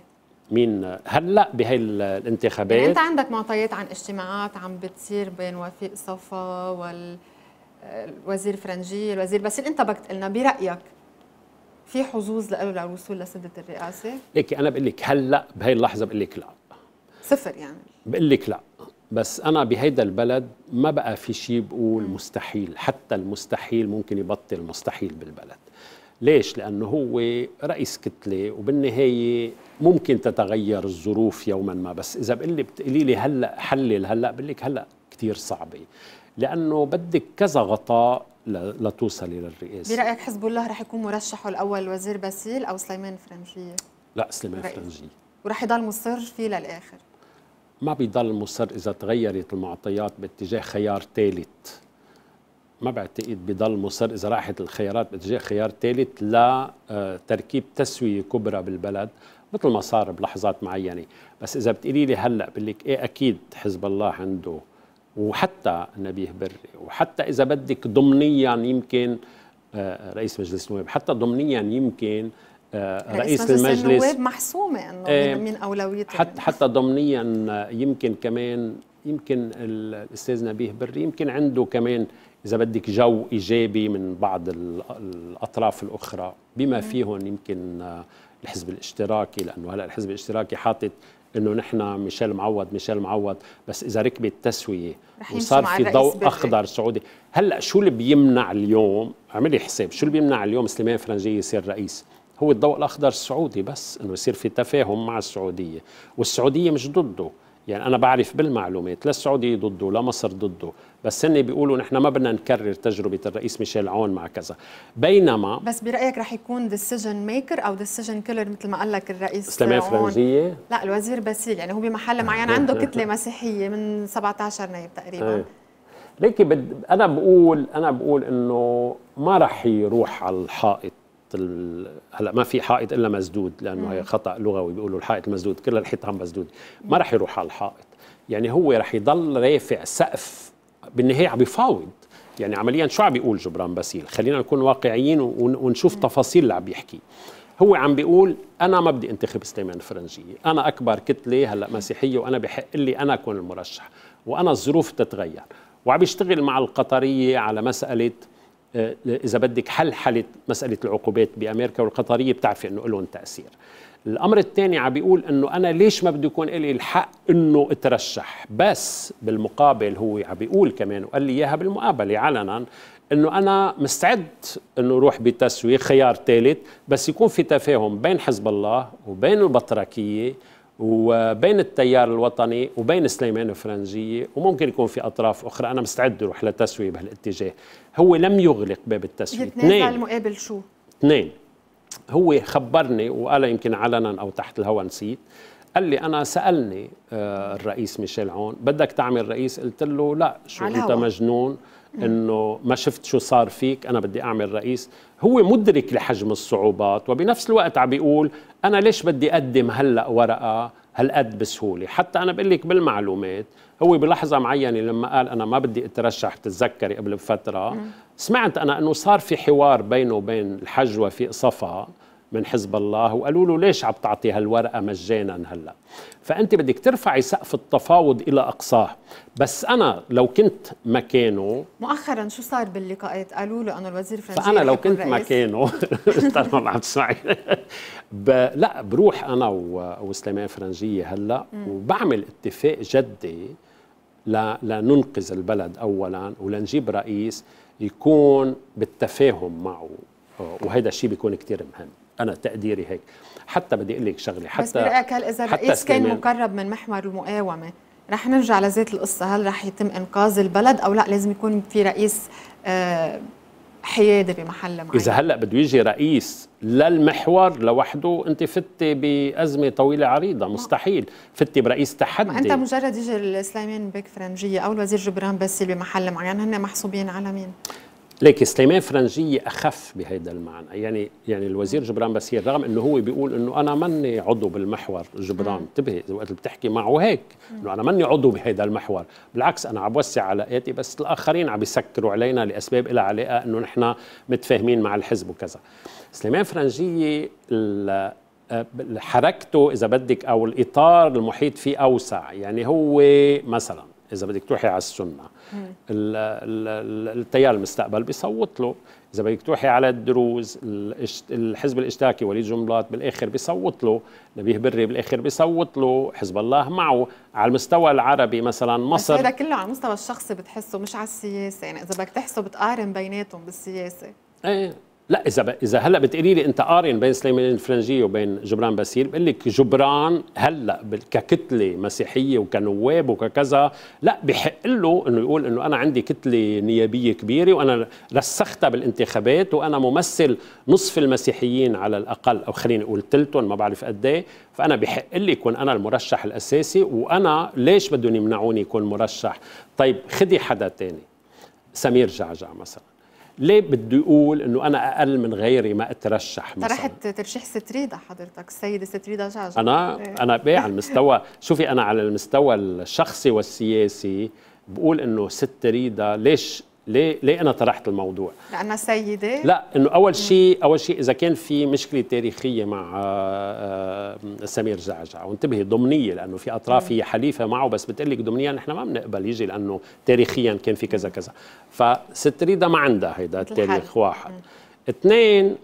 مين هلا بهي الانتخابات يعني انت عندك معطيات عن اجتماعات عم بتصير بين وفيق صفا وال فرنجي الوزير بس انت بدك لنا برايك في حظوظ له للوصول لسده الرئاسه؟ ليكي انا بقول لك هلا بهي اللحظه بقول لك لا صفر يعني بقول لك لا بس انا بهيدا البلد ما بقى في شيء بقول مستحيل حتى المستحيل ممكن يبطل مستحيل بالبلد ليش؟ لأنه هو رئيس كتلة وبالنهاية ممكن تتغير الظروف يوما ما بس إذا بقول لي بتقولي لي هلأ حلل هلأ بقول لك هلأ كثير صعبة لأنه بدك كذا غطاء لتوصلي للرئاسة برأيك حزب الله رح يكون مرشحه الأول وزير باسيل أو سليمان فرنجية؟ لا سليمان فرنجية ورح يضل مصر فيه للآخر ما بيضل مصر إذا تغيرت المعطيات باتجاه خيار ثالث ما بعتقد بضل مصر اذا راحت الخيارات باتجاه خيار ثالث لتركيب آه، تسويه كبرى بالبلد مثل ما صار بلحظات معينه بس اذا بتقولي لي هلا بقول لك ايه اكيد حزب الله عنده وحتى نبيه بري وحتى اذا بدك ضمنيا يمكن آه، رئيس مجلس النواب حتى ضمنيا يمكن آه، رئيس, رئيس المجلس النواب محسومه انه آه من اولويته حتى حتى ضمنيا يمكن كمان يمكن الاستاذ نبيه بري يمكن عنده كمان إذا بدك جو إيجابي من بعض الأطراف الأخرى بما فيهم يمكن آه، الحزب الاشتراكي لأنه هلأ الحزب الاشتراكي حاطط انه نحن ميشيل معوض ميشيل معوض بس اذا ركبت تسويه وصار في ضوء اخضر سعودي هلا شو اللي بيمنع اليوم اعملي حساب شو اللي بيمنع اليوم سليمان فرنجي يصير رئيس هو الضوء الاخضر السعودي بس انه يصير في تفاهم مع السعوديه والسعوديه مش ضده يعني أنا بعرف بالمعلومات لا السعودية ضده لا مصر ضده بس هن بيقولوا نحن ما بدنا نكرر تجربة الرئيس ميشيل عون مع كذا بينما بس برأيك رح يكون ديسيجن ميكر أو ديسيجن كيلر مثل ما قال لك الرئيس سليمان فرنجيه لا الوزير باسيل يعني هو بمحل معين عنده كتلة مسيحية من 17 نايب تقريبا أي. ليكي بد... انا بقول انا بقول انه ما رح يروح على الحائط ال... هلا ما في حائط الا مسدود لانه هي خطا لغوي بيقولوا الحائط المسدود كل الحيطان مسدود ما راح يروح على الحائط يعني هو راح يضل رافع سقف بالنهايه عم بيفاوض يعني عمليا شو عم بيقول جبران باسيل خلينا نكون واقعيين ونشوف تفاصيل اللي عم يحكي هو عم بيقول انا ما بدي انتخب سليمان الفرنجيه انا اكبر كتله هلا مسيحيه وانا بحق لي انا اكون المرشح وانا الظروف تتغير وعم يشتغل مع القطريه على مساله آه، اذا بدك حل حلت مساله العقوبات بامريكا والقطريه بتعرفي انه لهم تاثير الامر الثاني عم بيقول انه انا ليش ما بده يكون لي الحق انه اترشح بس بالمقابل هو عم بيقول كمان وقال لي اياها بالمقابله علنا انه انا مستعد انه اروح بتسويه خيار ثالث بس يكون في تفاهم بين حزب الله وبين البطركيه وبين التيار الوطني وبين سليمان الفرنجية وممكن يكون في أطراف أخرى أنا مستعد أروح لتسوية بهالاتجاه هو لم يغلق باب التسوية اثنين المقابل شو؟ اثنين هو خبرني وقال يمكن علنا أو تحت الهوى نسيت قال لي انا سالني آه، الرئيس ميشيل عون بدك تعمل رئيس قلت له لا شو انت مجنون انه ما شفت شو صار فيك انا بدي اعمل رئيس هو مدرك لحجم الصعوبات وبنفس الوقت عم بيقول انا ليش بدي اقدم هلا ورقه هالقد بسهوله حتى انا بقول لك بالمعلومات هو بلحظه معينه لما قال انا ما بدي اترشح تتذكري قبل بفتره سمعت انا انه صار في حوار بينه وبين الحج وفي صفا من حزب الله وقالوا له ليش عم تعطي هالورقه مجانا هلا فانت بدك ترفعي سقف التفاوض الى اقصاه بس انا لو كنت مكانه مؤخرا شو صار باللقاءات قالوا له انه الوزير الفرنسي فانا لو كنت مكانه طبعا عم تسمعي ب... لا بروح انا و... وسليمان فرنجيه هلا وبعمل اتفاق جدي ل... لننقذ البلد اولا ولنجيب رئيس يكون بالتفاهم معه وهذا الشيء بيكون كثير مهم انا تقديري هيك حتى بدي اقول لك شغله حتى بس برايك هل اذا الرئيس كان مقرب من محور المقاومه رح نرجع لذات القصه هل رح يتم انقاذ البلد او لا لازم يكون في رئيس حياده حيادي بمحل معين اذا هلا بده يجي رئيس للمحور لوحده انت فتي بازمه طويله عريضه آه. مستحيل فتي برئيس تحدي ما انت مجرد يجي سليمان بيك فرنجيه او الوزير جبران باسيل بمحل معين هن محسوبين على مين ليك سليمان فرنجية أخف بهذا المعنى يعني يعني الوزير جبران بسير رغم أنه هو بيقول أنه أنا ماني عضو بالمحور جبران انتبهي وقت بتحكي معه هيك أنه أنا ماني عضو بهذا المحور بالعكس أنا عم بوسع علاقاتي بس الآخرين عم بيسكروا علينا لأسباب لها علاقة أنه نحن متفاهمين مع الحزب وكذا سليمان فرنجية آه، حركته إذا بدك أو الإطار المحيط فيه أوسع يعني هو مثلا إذا بدك تروحي على السنة التيار المستقبل بيصوت له اذا بدك تروحي على الدروز الحزب الاشتراكي وليد جملات بالاخر بيصوت له نبيه بري بالاخر بيصوت له حزب الله معه على المستوى العربي مثلا مصر بس هذا كله على المستوى الشخصي بتحسه مش على السياسه يعني اذا بدك تحسه بتقارن بيناتهم بالسياسه ايه لا اذا ب... اذا هلا بتقولي لي انت قارن بين سليمان الفرنجي وبين جبران باسيل بقول لك جبران هلا ككتله مسيحيه وكنواب وككذا لا بحق له انه يقول انه انا عندي كتله نيابيه كبيره وانا رسختها بالانتخابات وانا ممثل نصف المسيحيين على الاقل او خليني اقول ثلثهم ما بعرف قد ايه فانا بحق لي يكون انا المرشح الاساسي وانا ليش بدهم يمنعوني يكون مرشح طيب خدي حدا تاني سمير جعجع مثلا ليه بده يقول انه انا اقل من غيري ما اترشح مثلا طرحت ترشيح ستريدا حضرتك السيده ستريدا جعجع انا إيه. انا بيه على المستوى شوفي انا على المستوى الشخصي والسياسي بقول انه ستريدا ليش ليه ليه انا طرحت الموضوع؟ لانها سيده؟ لا انه اول شيء اول شيء اذا كان في مشكله تاريخيه مع آه، آه، سمير جعجع وانتبهي ضمنيه لانه في اطراف هي حليفه معه بس بتقول لك ضمنيا نحن ما بنقبل يجي لانه تاريخيا كان في كذا كذا فست ريدا ما عندها هيدا التاريخ واحد اثنين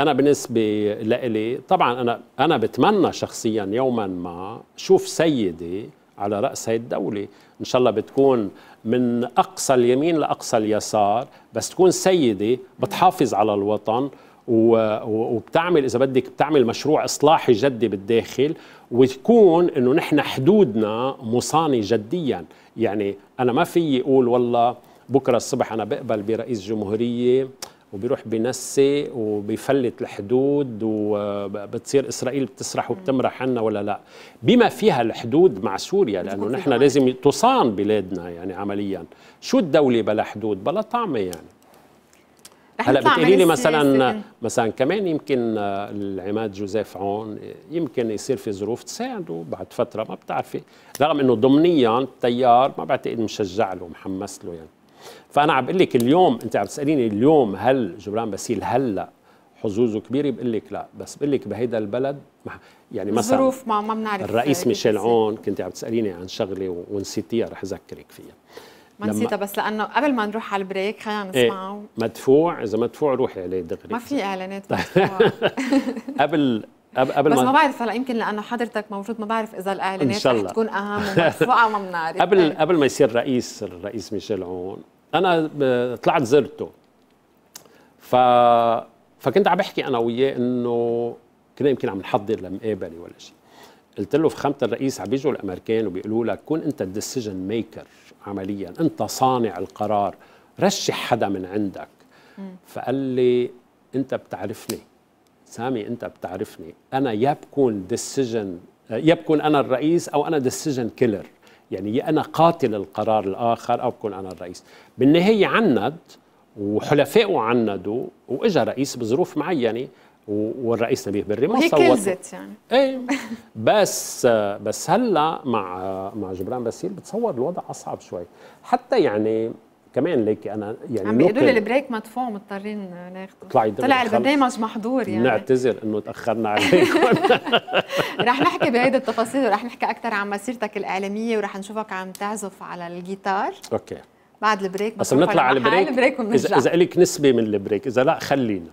انا بالنسبه لإلي طبعا انا انا بتمنى شخصيا يوما ما شوف سيده على راس هي الدوله ان شاء الله بتكون من اقصى اليمين لاقصى اليسار بس تكون سيده بتحافظ على الوطن وبتعمل اذا بدك بتعمل مشروع اصلاحي جدي بالداخل وتكون انه نحن حدودنا مصانه جديا يعني انا ما فيي اقول والله بكره الصبح انا بقبل برئيس جمهوريه وبيروح بنسي وبيفلت الحدود وبتصير اسرائيل بتسرح وبتمرح عنا ولا لا بما فيها الحدود مع سوريا لانه نحن لازم تصان بلادنا يعني عمليا شو الدوله بلا حدود بلا طعمه يعني هلا بتقولي لي مثلا مثلا كمان يمكن العماد جوزيف عون يمكن يصير في ظروف تساعده بعد فتره ما بتعرفي رغم انه ضمنيا التيار ما بعتقد مشجع له محمس له يعني فانا عم بقول لك اليوم انت عم تساليني اليوم هل جبران باسيل هلا حظوظه كبيره بقول لك لا بس بقول لك بهيدا البلد يعني مثلا ظروف ما ما بنعرف الرئيس ميشيل عون كنت عم تساليني عن شغله ونسيتيها رح اذكرك فيها ما نسيتها بس لانه قبل ما نروح على البريك خلينا إيه، نسمعه ايه مدفوع اذا مدفوع روحي عليه دغري ما في اعلانات طيب. مدفوع قبل قبل بس ما, ما بعرف هلا يمكن لانه حضرتك موجود ما بعرف اذا الاعلانات رح تكون اهم ومدفوعه ما بنعرف قبل إيه. قبل ما يصير رئيس الرئيس ميشيل عون انا آه، طلعت زرته ف فكنت عم بحكي انا وياه انه كنا يمكن عم نحضر لمقابله ولا شيء قلت له فخامه الرئيس عم بيجوا الامريكان وبيقولوا لك كون انت الديسيجن ميكر عمليا انت صانع القرار رشح حدا من عندك فقال لي انت بتعرفني سامي انت بتعرفني انا يا بكون ديسيجن يا بكون انا الرئيس او انا ديسيجن كيلر يعني يا انا قاتل القرار الاخر او بكون انا الرئيس بالنهايه عند وحلفائه عندوا واجا رئيس بظروف معينه والرئيس نبيه بري ما صوت يعني ايه بس بس هلا مع مع جبران باسيل بتصور الوضع اصعب شوي حتى يعني كمان ليك انا يعني عم بيقولوا لي البريك مدفوع مضطرين ناخده طلع, طلع البرنامج محظور يعني نعتذر انه تاخرنا عليكم رح نحكي بهيدي التفاصيل ورح نحكي اكثر عن مسيرتك الاعلاميه ورح نشوفك عم تعزف على الجيتار اوكي بعد البريك بس بنطلع على البريك, البريك اذا لك نسبه من البريك اذا لا خلينا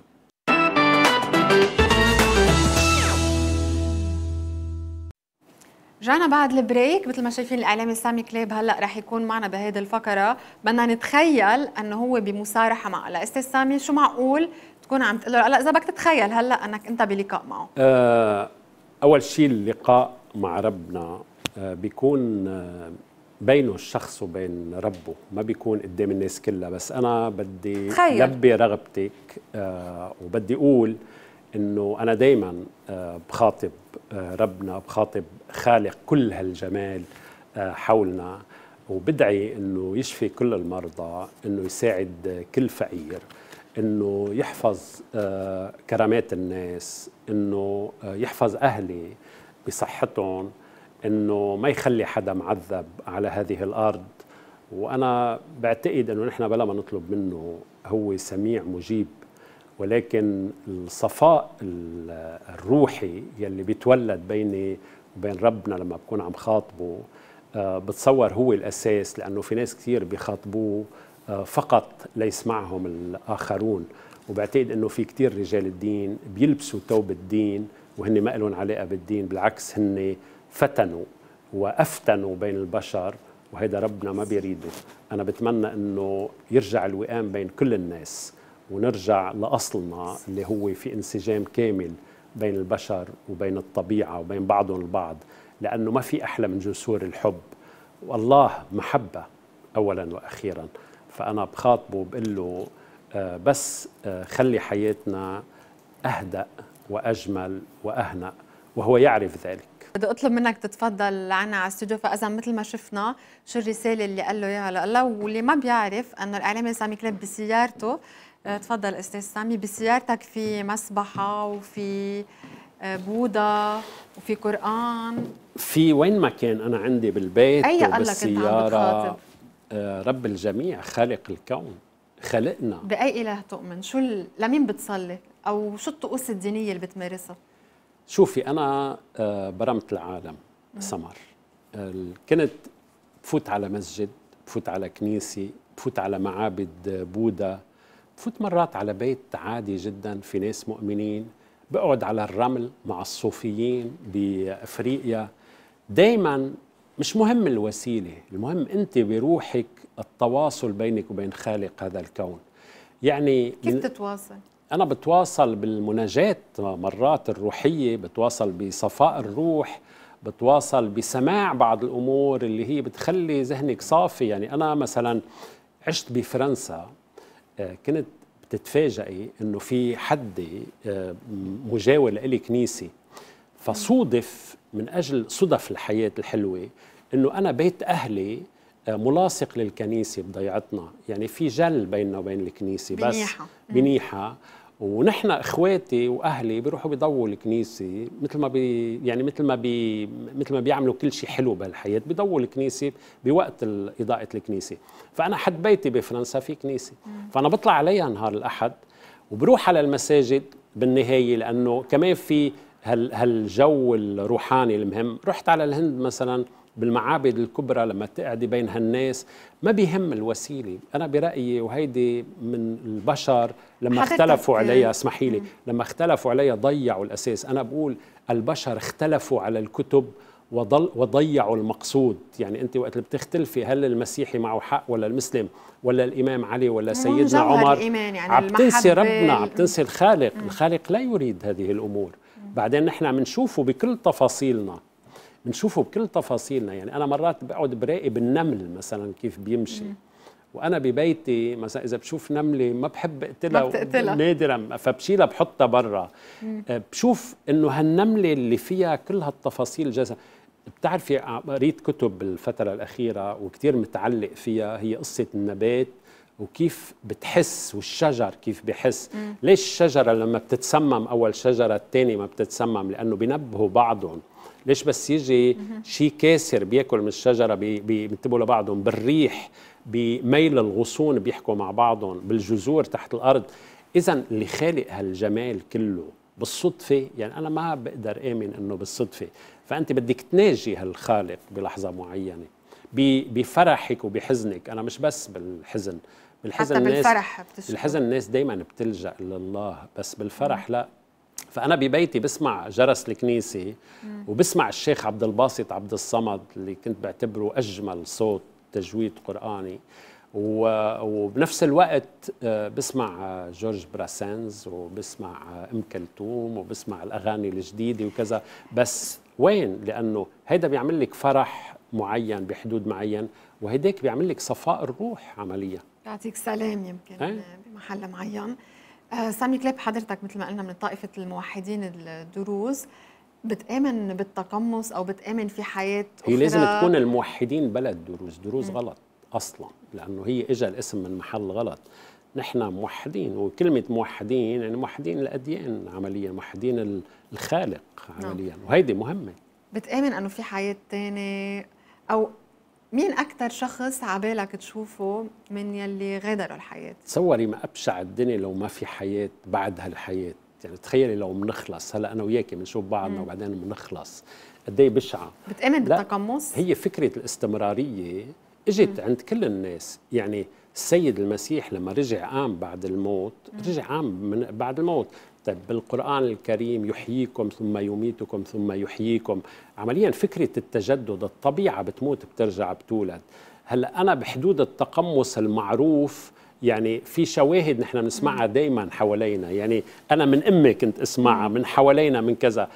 رجعنا بعد البريك مثل ما شايفين الاعلامي سامي كليب هلا رح يكون معنا بهيدي الفقره بدنا نتخيل انه هو بمصارحه مع هلا استاذ سامي شو معقول تكون عم تقول له هلا اذا بدك تتخيل هلا انك انت بلقاء معه آه اول شيء اللقاء مع ربنا آه، بيكون آه، بينه الشخص وبين ربه ما بيكون قدام الناس كلها بس انا بدي تخيل. لبي رغبتك آه وبدي اقول انه انا دائما آه، بخاطب ربنا بخاطب خالق كل هالجمال آه، حولنا وبدعي انه يشفي كل المرضى انه يساعد كل فقير انه يحفظ آه، كرامات الناس انه آه، يحفظ اهلي بصحتهم انه ما يخلي حدا معذب على هذه الارض وانا بعتقد انه نحن بلا ما نطلب منه هو سميع مجيب ولكن الصفاء الروحي يلي بيتولد بين وبين ربنا لما بكون عم خاطبه آه، بتصور هو الأساس لأنه في ناس كثير بيخاطبوه آه، فقط ليسمعهم الآخرون وبعتقد أنه في كثير رجال الدين بيلبسوا ثوب الدين وهن ما لهم علاقة بالدين بالعكس هن فتنوا وأفتنوا بين البشر وهذا ربنا ما بيريده أنا بتمنى أنه يرجع الوئام بين كل الناس ونرجع لأصلنا اللي هو في انسجام كامل بين البشر وبين الطبيعة وبين بعضهم البعض لأنه ما في أحلى من جسور الحب والله محبة أولا وأخيرا فأنا بخاطبه بقول له آه، بس آه، خلي حياتنا أهدأ وأجمل وأهنأ وهو يعرف ذلك بدي اطلب منك تتفضل لعنا على الاستوديو فاذا مثل ما شفنا شو الرساله اللي قال له اياها لالله واللي ما بيعرف انه الاعلامي سامي كلاب بسيارته آه، تفضل استاذ سامي بسيارتك في مسبحه وفي آه، بوضة وفي قران في وين ما كان انا عندي بالبيت أي وبالسياره آه، رب الجميع خالق الكون خلقنا باي اله تؤمن شو ال... لمين بتصلي او شو الطقوس الدينيه اللي بتمارسها شوفي انا برمت العالم سمر كنت بفوت على مسجد بفوت على كنيسه بفوت على معابد بوذا فوت مرات على بيت عادي جدا في ناس مؤمنين بقعد على الرمل مع الصوفيين بافريقيا دائما مش مهم الوسيله المهم انت بروحك التواصل بينك وبين خالق هذا الكون يعني كيف تتواصل انا بتواصل بالمناجات مرات الروحيه بتواصل بصفاء الروح بتواصل بسماع بعض الامور اللي هي بتخلي ذهنك صافي يعني انا مثلا عشت بفرنسا آه، كنت بتتفاجئي انه في حد آه، مجاور لإلي كنيسي فصودف من اجل صدف الحياه الحلوه انه انا بيت اهلي آه، ملاصق للكنيسه بضيعتنا يعني في جل بيننا وبين الكنيسه بس بنيحه ونحن اخواتي واهلي بيروحوا بيضووا الكنيسه مثل ما بي يعني مثل ما بي مثل ما بيعملوا كل شيء حلو بهالحياه بيضووا الكنيسه بوقت اضاءه الكنيسه فانا حد بيتي بفرنسا في كنيسه فانا بطلع عليها نهار الاحد وبروح على المساجد بالنهايه لانه كمان في هالجو الروحاني المهم رحت على الهند مثلا بالمعابد الكبرى لما تقعدي بين هالناس ما بيهم الوسيله انا برايي وهيدي من البشر لما اختلفوا آه، عليها اسمحي لي لما اختلفوا عليها ضيعوا الاساس انا بقول البشر اختلفوا على الكتب وضل وضيعوا المقصود يعني انت وقت اللي بتختلفي هل المسيحي معه حق ولا المسلم ولا الامام علي ولا سيدنا عمر يعني عم تنسي ربنا عم تنسي الخالق مم. الخالق لا يريد هذه الامور بعدين نحن عم نشوفه بكل تفاصيلنا بنشوفه بكل تفاصيلنا يعني انا مرات بقعد براقي بالنمل مثلا كيف بيمشي مم. وانا ببيتي مثلا اذا بشوف نمله ما بحب اقتلها ما بتقتلها نادرا فبشيلها بحطها برا آه، بشوف انه هالنمله اللي فيها كل هالتفاصيل جزء بتعرفي آه، قريت كتب بالفتره الاخيره وكثير متعلق فيها هي قصه النبات وكيف بتحس والشجر كيف بحس مم. ليش الشجره لما بتتسمم اول شجره الثانيه ما بتتسمم لانه بينبهوا بعضهم ليش بس يجي شيء كاسر بياكل من الشجره بينتبهوا لبعضهم بالريح بميل الغصون بيحكوا مع بعضهم بالجذور تحت الارض اذا اللي خالق هالجمال كله بالصدفه يعني انا ما بقدر امن انه بالصدفه فانت بدك تناجي هالخالق بلحظه معينه بفرحك وبحزنك انا مش بس بالحزن بالحزن حتى الناس بالفرح بتشكر. بالحزن الناس دائما بتلجا لله بس بالفرح لا فانا ببيتي بسمع جرس الكنيسه وبسمع الشيخ عبد الباسط عبد الصمد اللي كنت بعتبره اجمل صوت تجويد قراني وبنفس الوقت آه، بسمع جورج براسينز وبسمع ام كلثوم وبسمع الاغاني الجديده وكذا بس وين لانه هيدا بيعمل لك فرح معين بحدود معين وهيداك بيعمل لك صفاء الروح عمليا يعطيك سلام يمكن إيه؟ بمحل معين آه، سامي كلاب حضرتك مثل ما قلنا من طائفة الموحدين الدروز بتآمن بالتقمص أو بتآمن في حياة أخرى هي لازم تكون الموحدين بلد دروز دروز م. غلط أصلا لأنه هي إجا الاسم من محل غلط نحن موحدين وكلمة موحدين يعني موحدين الأديان عمليا موحدين الخالق نعم. عمليا وهيدي مهمة بتآمن أنه في حياة تانية أو مين أكثر شخص عبالك تشوفه من يلي غادروا الحياة؟ تصوري ما أبشع الدنيا لو ما في حياة بعد هالحياة يعني تخيلي لو بنخلص هلا انا وياك بنشوف بعضنا وبعدين بنخلص قد ايه بشعه بتامن بالتقمص هي فكره الاستمراريه اجت عند كل الناس يعني السيد المسيح لما رجع قام بعد الموت رجع قام من بعد الموت طيب بالقرآن الكريم يحييكم ثم يميتكم ثم يحييكم عمليا فكرة التجدد الطبيعة بتموت بترجع بتولد هلا أنا بحدود التقمص المعروف يعني في شواهد نحن بنسمعها دائما حوالينا يعني أنا من أمي كنت أسمعها من حوالينا من كذا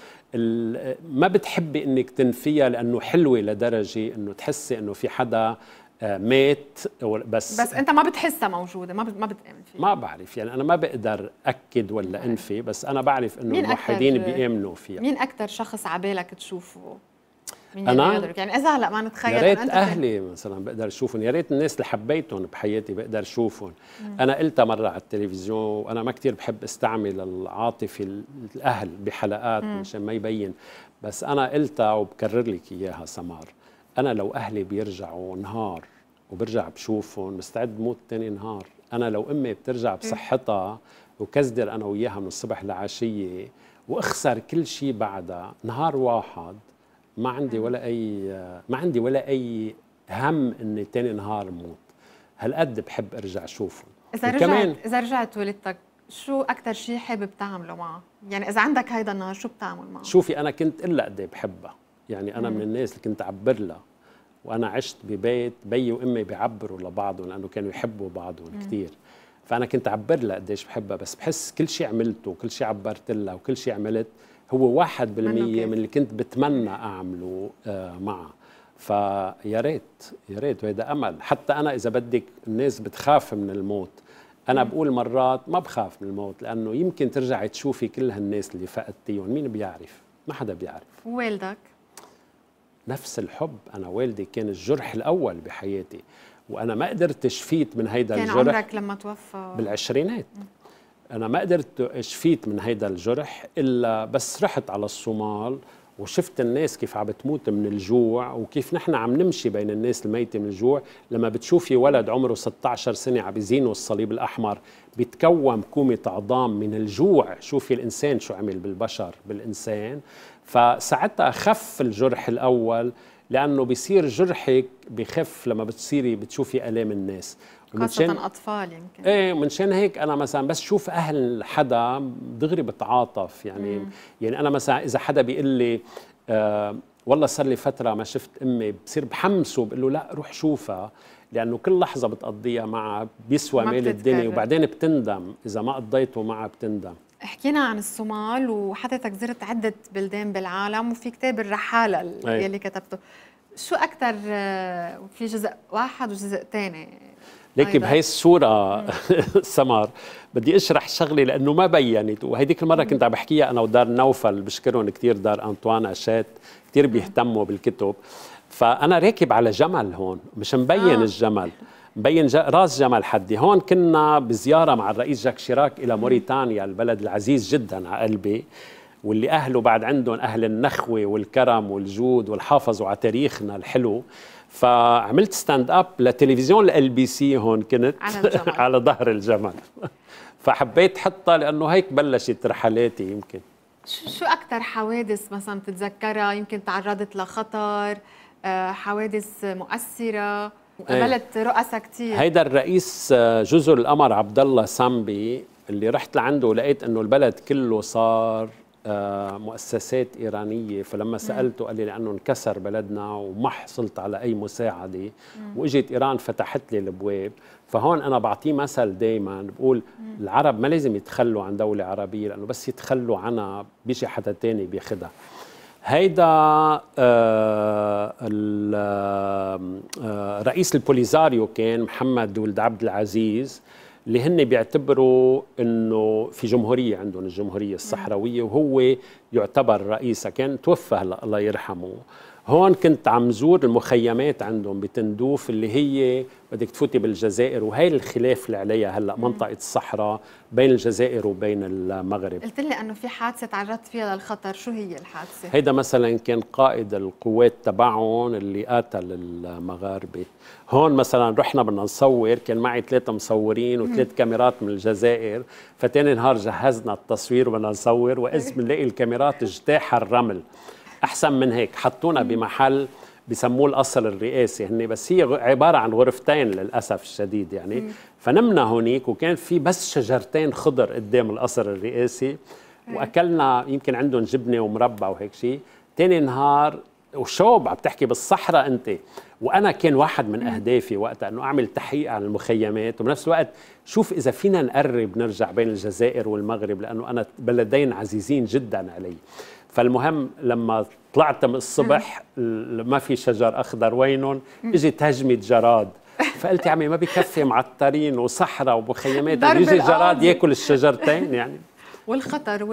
ما بتحبي انك تنفيها لانه حلوه لدرجه انه تحسي انه في حدا آه، مات بس بس انت ما بتحسها موجوده ما ما بتامن فيها ما بعرف يعني انا ما بقدر اكد ولا انفي بس انا بعرف انه الموحدين بيامنوا فيها مين اكثر شخص على بالك تشوفه انا يعني اذا هلا ما نتخيل يا ريت اهلي مثلا بقدر اشوفهم يا ريت الناس اللي حبيتهم بحياتي بقدر اشوفهم انا قلتها مره على التلفزيون وانا ما كثير بحب استعمل العاطفه الاهل بحلقات مشان ما يبين بس انا قلتها وبكرر لك اياها سمار انا لو اهلي بيرجعوا نهار وبرجع بشوفهم مستعد موت تاني نهار انا لو امي بترجع بصحتها وكزدر انا وياها من الصبح لعشيه واخسر كل شيء بعدها نهار واحد ما عندي ولا اي ما عندي ولا اي هم اني تاني نهار موت هالقد بحب ارجع اشوفهم اذا رجعت اذا رجعت ولدتك شو اكثر شيء حابب تعمله معه يعني اذا عندك هيدا النهار شو بتعمل معه شوفي انا كنت الا قد بحبها يعني انا مم. من الناس اللي كنت اعبر لها وانا عشت ببيت بي وامي بيعبروا لبعضهم لانه كانوا يحبوا بعضهم كثير فانا كنت عبر لها قديش بحبها بس بحس كل شيء عملته وكل شيء عبرت لها وكل شيء عملت هو 1% من اللي كنت بتمنى اعمله آه معها فيا ريت يا ريت وهذا امل حتى انا اذا بدك الناس بتخاف من الموت انا بقول مرات ما بخاف من الموت لانه يمكن ترجعي تشوفي كل هالناس اللي فقدتيهم مين بيعرف ما حدا بيعرف والدك نفس الحب أنا والدي كان الجرح الأول بحياتي وأنا ما قدرت شفيت من هيدا كان الجرح كان عمرك لما توفى بالعشرينات أنا ما قدرت شفيت من هيدا الجرح إلا بس رحت على الصومال وشفت الناس كيف عم بتموت من الجوع وكيف نحن عم نمشي بين الناس الميتة من الجوع لما بتشوفي ولد عمره 16 سنة عم بيزينه الصليب الأحمر بتكوم كومة عظام من الجوع شوفي الإنسان شو عمل بالبشر بالإنسان فساعتها خف الجرح الأول لأنه بصير جرحك بخف لما بتصيري بتشوفي آلام الناس خاصة أطفال يمكن إيه منشان هيك أنا مثلا بس شوف أهل حدا دغري بتعاطف يعني مم. يعني أنا مثلا إذا حدا بيقول لي آه والله صار لي فترة ما شفت أمي بصير بحمسه بقول له لا روح شوفها لأنه كل لحظة بتقضيها معها بيسوى مال الدنيا وبعدين بتندم إذا ما قضيته معها بتندم حكينا عن الصومال وحضرتك زرت عدة بلدان بالعالم وفي كتاب الرحالة أي. يلي كتبته شو أكثر آه، في جزء واحد وجزء ثاني ليك طيب. بهي الصورة سمر بدي اشرح شغلي لانه ما بينت وهيديك المره كنت عم بحكيها انا ودار نوفل بشكرهم كثير دار انطوان اشات كثير بيهتموا بالكتب فانا راكب على جمل هون مش مبين آه. الجمل بين راس جمل حدي هون كنا بزيارة مع الرئيس جاك شيراك إلى موريتانيا البلد العزيز جدا على قلبي واللي أهله بعد عندهم أهل النخوة والكرم والجود والحافظوا على تاريخنا الحلو فعملت ستاند اب لتلفزيون ال بي سي هون كنت على, على ظهر الجمل فحبيت حطها لانه هيك بلشت رحلاتي يمكن شو اكثر حوادث مثلا بتتذكرها يمكن تعرضت لخطر آه، حوادث مؤثره ايه. رؤساء كثير هيدا الرئيس آه، جزر القمر عبد الله سامبي اللي رحت لعنده ولقيت انه البلد كله صار آه، مؤسسات إيرانية فلما سألته قال لي لأنه انكسر بلدنا وما حصلت على أي مساعدة وإجت إيران فتحت لي البواب فهون أنا بعطيه مثل دايما بقول العرب ما لازم يتخلوا عن دولة عربية لأنه بس يتخلوا عنها بيجي حدا تاني بياخذها هيدا آه، آه، رئيس البوليزاريو كان محمد ولد عبد العزيز اللي هن بيعتبروا انه في جمهوريه عندهم الجمهوريه الصحراويه وهو يعتبر رئيسها كان توفى هلا الله يرحمه هون كنت عم زور المخيمات عندهم بتندوف اللي هي بدك تفوتي بالجزائر وهي الخلاف اللي عليها هلا منطقه الصحراء بين الجزائر وبين المغرب قلت لي انه في حادثه تعرضت فيها للخطر شو هي الحادثه هيدا مثلا كان قائد القوات تبعهم اللي قاتل المغاربه هون مثلا رحنا بدنا نصور كان معي ثلاثه مصورين وثلاث كاميرات من الجزائر فتاني نهار جهزنا التصوير وبدنا نصور واذ بنلاقي الكاميرات اجتاح الرمل احسن من هيك حطونا بمحل بسموه القصر الرئاسي هن بس هي عباره عن غرفتين للاسف الشديد يعني فنمنا هونيك وكان في بس شجرتين خضر قدام القصر الرئاسي إيه. واكلنا يمكن عندهم جبنه ومربى وهيك شيء ثاني نهار وشوب عم تحكي بالصحراء انت وانا كان واحد من اهدافي وقتها انه اعمل تحقيق عن المخيمات وبنفس الوقت شوف اذا فينا نقرب نرجع بين الجزائر والمغرب لانه انا بلدين عزيزين جدا علي فالمهم لما طلعت من الصبح ما في شجر اخضر وينهم اجت هجمه جراد فقلت يا عمي ما بكفي معطرين وصحراء ومخيمات يجي جراد ياكل الشجرتين يعني والخطر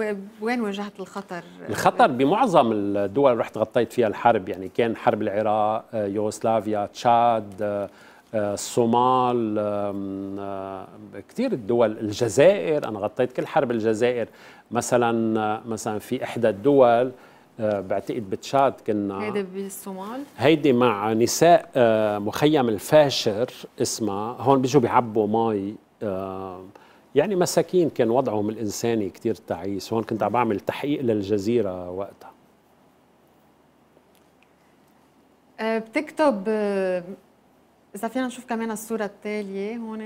وين واجهت الخطر؟ الخطر بمعظم الدول رحت غطيت فيها الحرب يعني كان حرب العراق آه، يوغوسلافيا تشاد آه، آه، الصومال كثير الدول الجزائر انا غطيت كل حرب الجزائر مثلا مثلا في احدى الدول آه، بعتقد بتشاد كنا هيدي بالصومال هيدي مع نساء آه، مخيم الفاشر اسمها هون بيجوا بيعبوا مي آه، يعني مساكين كان وضعهم الانساني كثير تعيس هون كنت عم بعمل تحقيق للجزيره وقتها بتكتب اذا فينا نشوف كمان الصوره التاليه هون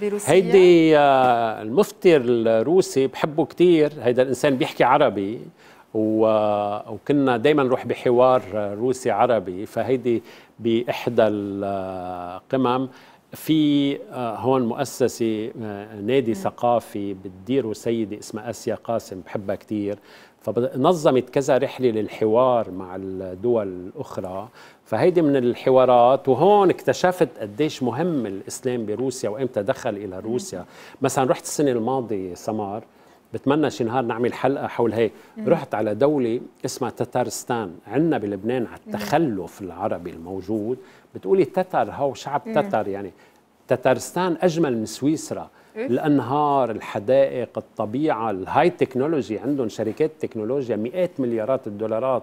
بروسيا هيدي آه، المفتي الروسي بحبه كثير هيدا الانسان بيحكي عربي وكنا دائما نروح بحوار آه، روسي عربي فهيدي باحدى القمم آه، في هون مؤسسة نادي ثقافي بتديره سيدة اسمها آسيا قاسم بحبها كثير فنظمت كذا رحلة للحوار مع الدول الأخرى فهيدي من الحوارات وهون اكتشفت قديش مهم الاسلام بروسيا وامتى دخل الى روسيا مثلا رحت السنه الماضيه سمار بتمنى شي نهار نعمل حلقه حول هيك رحت على دوله اسمها تتارستان عندنا بلبنان على التخلف العربي الموجود بتقولي تتر هو شعب تتر يعني تتارستان اجمل من سويسرا إيه. الانهار الحدائق الطبيعه الهاي تكنولوجي عندهم شركات تكنولوجيا مئات مليارات الدولارات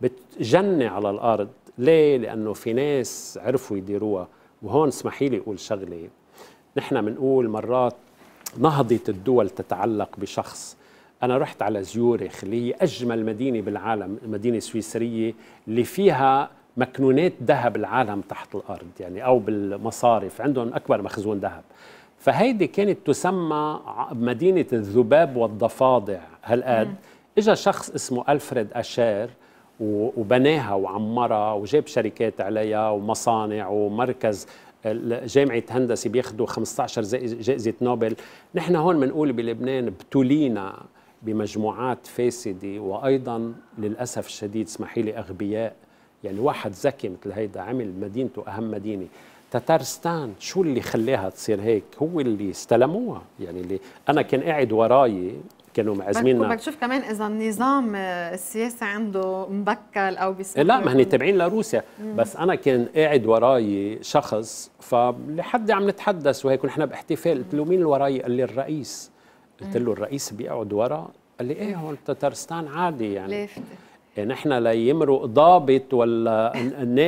بتجني على الارض ليه؟ لأنه في ناس عرفوا يديروها وهون اسمحي لي أقول شغلة نحن بنقول مرات نهضة الدول تتعلق بشخص أنا رحت على زيورخ اللي هي أجمل مدينة بالعالم مدينة سويسرية اللي فيها مكنونات ذهب العالم تحت الأرض يعني أو بالمصارف عندهم أكبر مخزون ذهب فهيدي كانت تسمى مدينة الذباب والضفادع هالقد إجا شخص اسمه ألفريد أشير وبناها وعمرها وجاب شركات عليها ومصانع ومركز جامعة هندسة بياخدوا 15 جائزة نوبل نحن هون بنقول بلبنان ابتلينا بمجموعات فاسدة وأيضا للأسف الشديد اسمحي لي أغبياء يعني واحد ذكي مثل هيدا عمل مدينته أهم مدينة تترستان شو اللي خلاها تصير هيك هو اللي استلموها يعني اللي أنا كان قاعد وراي كانوا مع زميلنا بدك تشوف نعم. كمان اذا النظام آه، السياسي عنده مبكل او بيسمح لا ما هن تابعين لروسيا مم. بس انا كان قاعد وراي شخص فلحد عم نتحدث وهيك ونحن باحتفال قلت له مين اللي وراي؟ قال لي الرئيس قلت له الرئيس بيقعد ورا قال لي ايه هون تترستان عادي يعني لافته يعني احنا لا يمرق ضابط ولا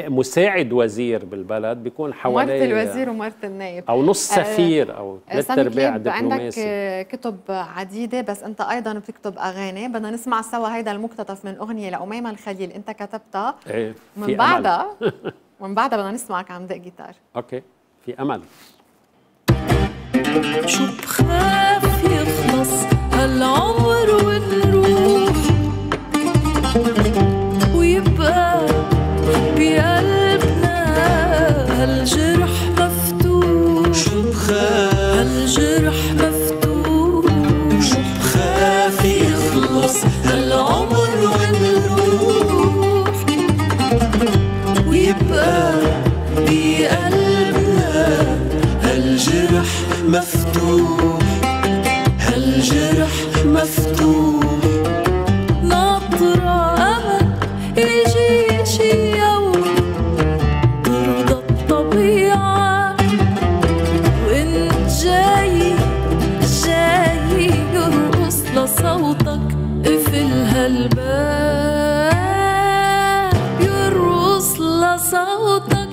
مساعد وزير بالبلد بيكون حوالي مرت الوزير ومرت النائب او نص آه، سفير او آه، ثلاث ارباع دبلوماسي عندك كتب عديده بس انت ايضا بتكتب اغاني بدنا نسمع سوا هيدا المقتطف من اغنيه لاميمه الخليل انت كتبتها ايه من بعدها من بعدها بدنا نسمعك عم دق جيتار اوكي في امل شو بخاف يخلص هالعمر يبقى بقلبنا هالجرح مفتوح شو بخاف هالجرح مفتوح شو بخاف يخلص هالعمر ونروح ويبقى بقلبنا هالجرح مفتوح هالجرح مفتوح كبير يرقص لصوتك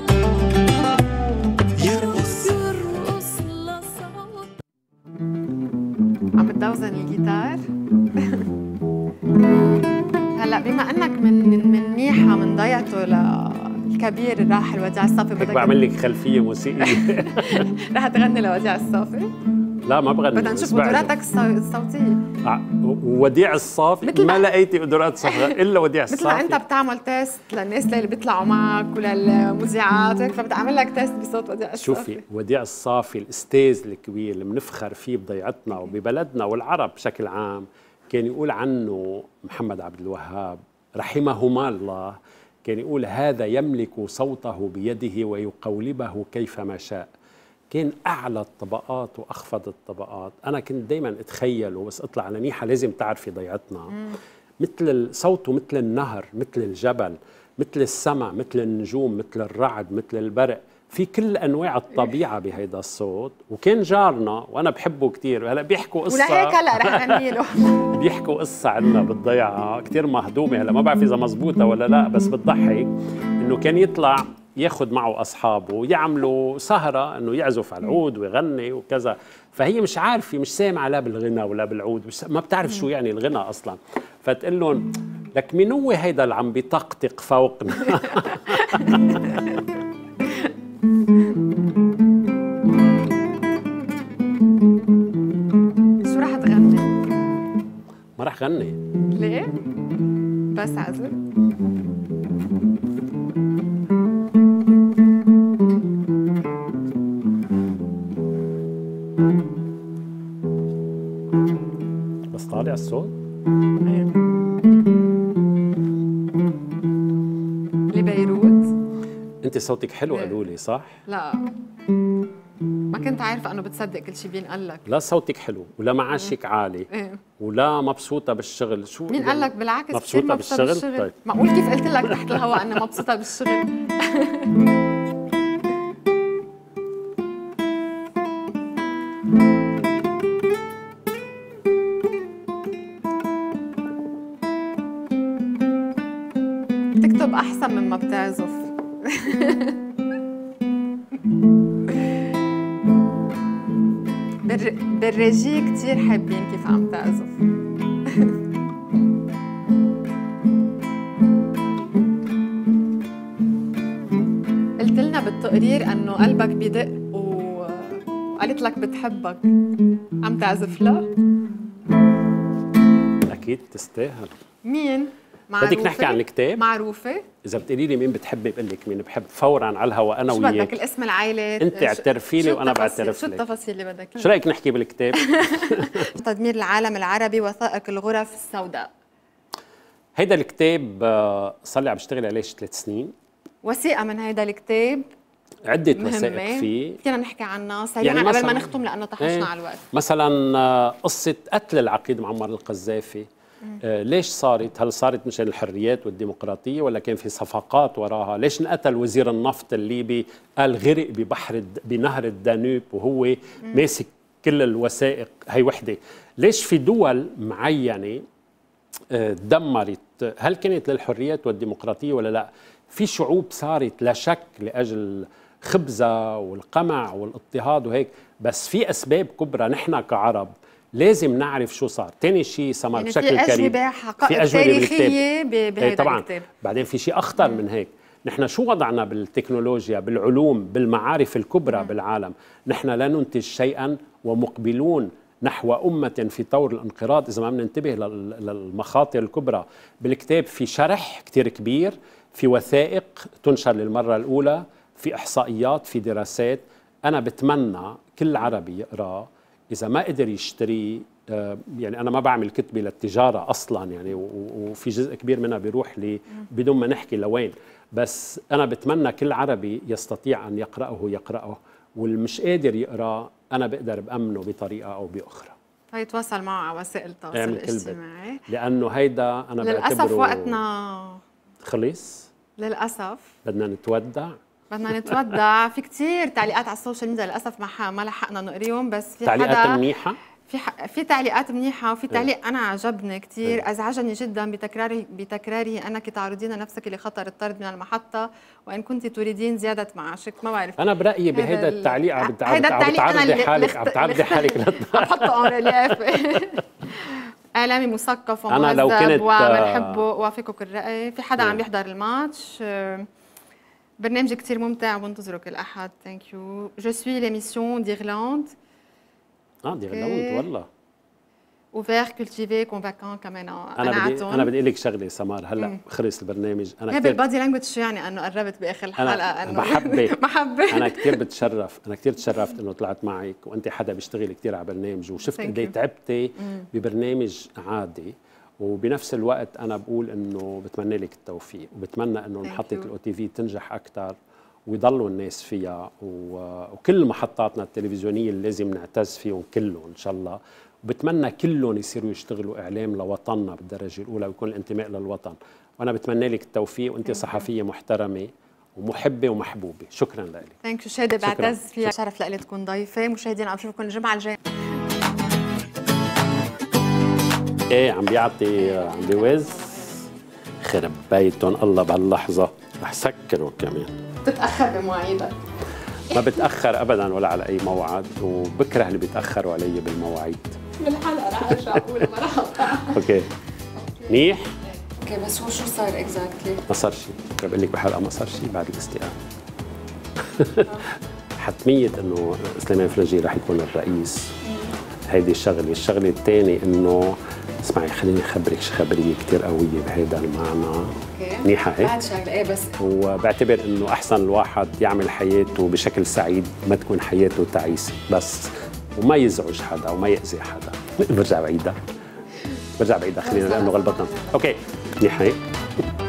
يرقص يرقص لصوتك عم الجيتار هلا بما انك من من منيحه من ضيعته راح الوداع الصافي بدك بعمل لك خلفيه موسيقيه رح تغني لوديع الصافي لا ما بغني بدنا نشوف قدراتك الصوتيه ووديع الصافي ما, ما لقيتي قدرات صفراء الا وديع الصافي مثل ما انت بتعمل تيست للناس اللي بيطلعوا معك وللمذيعات هيك فبتعمل لك تيست بصوت وديع الصافي شوفي وديع الصافي الاستاذ الكبير اللي بنفخر فيه بضيعتنا وببلدنا والعرب بشكل عام كان يقول عنه محمد عبد الوهاب رحمهما الله كان يقول هذا يملك صوته بيده ويقولبه كيفما شاء كان اعلى الطبقات واخفض الطبقات انا كنت دائما اتخيله بس اطلع على نيحه لازم تعرفي ضيعتنا مثل صوته مثل النهر مثل الجبل مثل السماء مثل النجوم مثل الرعد مثل البرق في كل انواع الطبيعه بهيدا الصوت وكان جارنا وانا بحبه كثير هلا بيحكوا قصه ولهيك هلا رح نغني له بيحكوا قصه عنا بالضيعه كثير مهضومه هلا ما بعرف اذا مزبوطه ولا لا بس بتضحك انه كان يطلع ياخذ معه اصحابه يعملوا سهره انه يعزف على العود ويغني وكذا فهي مش عارفه مش سامعه لا بالغنى ولا بالعود ما بتعرف شو يعني الغنى اصلا فتقول لهم لك مين هو هيدا اللي عم بيطقطق فوقنا شو رح تغني؟ ما رح غني ليه؟ بس عزف؟ الصوت أيوة. لبيروت انت صوتك حلو قالوا لي صح لا ما كنت عارفه انه بتصدق كل شيء بينقال لك لا صوتك حلو ولا معاشك إيه. عالي إيه. ولا مبسوطه بالشغل شو مين يعني قال لك بالعكس مبسوطه, مبسوطة بالشغل, بالشغل. طيب. معقول كيف قلت لك تحت الهواء أنه مبسوطه بالشغل الخارجية كتير حابين كيف عم تعزف لنا بالتقرير انه قلبك بدق وقالت لك بتحبك عم تعزف لها؟ اكيد تستاهل 100% معروفة بدك نحكي عن الكتاب معروفه اذا بتقولي لي مين بتحبي بقول لك مين بحب فورا على الهواء انا وياك شو بدك الاسم العائله انت اعترفي لي وانا بعترف شو التفاصيل اللي بدك شو رايك نحكي بالكتاب تدمير العالم العربي وثائق الغرف السوداء هيدا الكتاب آه، صار لي عم بشتغل عليه ثلاث سنين وثيقه من هيدا الكتاب عدة وثائق فيه فينا نحكي عنها سريعا يعني قبل ما نختم لأنه طحشنا ايه على الوقت مثلا آه، قصة قتل العقيد معمر القذافي آه، ليش صارت هل صارت مشان الحريات والديمقراطيه ولا كان في صفقات وراها ليش انقتل وزير النفط الليبي قال غرق ببحر بنهر الدانوب وهو ماسك كل الوثائق هي وحده ليش في دول معينه آه، دمرت هل كانت للحريات والديمقراطيه ولا لا في شعوب صارت لا شك لاجل خبزة والقمع والاضطهاد وهيك بس في أسباب كبرى نحن كعرب لازم نعرف شو صار تاني شيء سمر يعني بشكل كبير في أجوبة تاريخية بهذا إيه، طبعا الكتاب. بعدين في شيء أخطر مم. من هيك نحن شو وضعنا بالتكنولوجيا بالعلوم بالمعارف الكبرى مم. بالعالم نحن لا ننتج شيئا ومقبلون نحو أمة في طور الانقراض إذا ما بننتبه للمخاطر الكبرى بالكتاب في شرح كتير كبير في وثائق تنشر للمرة الأولى في إحصائيات في دراسات أنا بتمنى كل عربي يقرأ اذا ما قدر يشتري آه، يعني انا ما بعمل كتبه للتجاره اصلا يعني وفي جزء كبير منها بيروح لي بدون ما نحكي لوين بس انا بتمنى كل عربي يستطيع ان يقراه يقراه والمش قادر يقراه انا بقدر بامنه بطريقه او باخرى فيتواصل معه على وسائل التواصل إيه، الاجتماعي لانه هيدا انا للاسف بعتبره وقتنا خلص للاسف بدنا نتودع بدنا نتودع في كثير تعليقات على السوشيال ميديا للاسف ما ما لحقنا نقريهم بس في تعليقات حدا منيحه في في تعليقات منيحه وفي إيه. تعليق انا عجبني كثير إيه. ازعجني جدا بتكراره بتكراره انك تعرضين نفسك لخطر الطرد من المحطه وان كنت تريدين زياده معاشك ما بعرف انا برايي بهذا التعليق عم بتعرضي حالك عم بتعرضي حالك للضرر بحطه اعلامي مثقف ومهذب بحبه وافقك الراي في حدا عم إيه. يحضر الماتش برنامج كثير ممتع كل الاحد ثانك يو جو سوي ليميسيون ديرلاند اه ديرلاند والله اوفير كولتيفي كون فاكان كمان انا انا بدي انا بدي اقول لك شغله سمار هلا mm. خلص البرنامج انا كثير بالبادي لانجوج شو يعني انه قربت باخر الحلقه انه محبه محبه انا كثير بتشرف انا كثير تشرفت انه طلعت معك وانت حدا بيشتغل كثير على برنامج وشفت قد إيه تعبتي mm. ببرنامج عادي وبنفس الوقت انا بقول انه بتمنى لك التوفيق وبتمنى انه محطه الاو تي في تنجح اكثر ويضلوا الناس فيها وكل محطاتنا التلفزيونيه اللي لازم نعتز فيهم كلهم ان شاء الله وبتمنى كلهم يصيروا يشتغلوا اعلام لوطننا بالدرجه الاولى ويكون الانتماء للوطن وانا بتمنى لك التوفيق وانت صحفيه محترمه ومحبه ومحبوبه شكرا لك ثانك يو شاده بعتز فيها شرف لي تكون ضيفه مشاهدينا عم نشوفكم الجمعه الجايه ايه عم بيعطي عم بيوز خرب بيتهم الله بهاللحظه رح سكره كمان بتتاخر بمواعيدك ما بتاخر ابدا ولا على اي موعد وبكره اللي بيتاخروا علي بالمواعيد بالحلقه رح ارجع اقول ما رح اوكي منيح؟ اوكي بس هو شو صار اكزاكتلي؟ ما صار شيء، بقول طيب، لك بحلقه ما صار شيء بعد الاستقاله حتمية انه سليمان فرنجي رح يكون الرئيس هيدي الشغله، الشغله الثانيه انه اسمعي خليني اخبرك خبريه كثير قويه بهيدا المعنى منيحه هيك؟ بعد شغله ايه بس وبعتبر انه احسن الواحد يعمل حياته بشكل سعيد ما تكون حياته تعيسه بس وما يزعج حدا وما ياذي حدا برجع بعيدها برجع بعيدها خلينا لانه غلبتنا اوكي منيحه هيك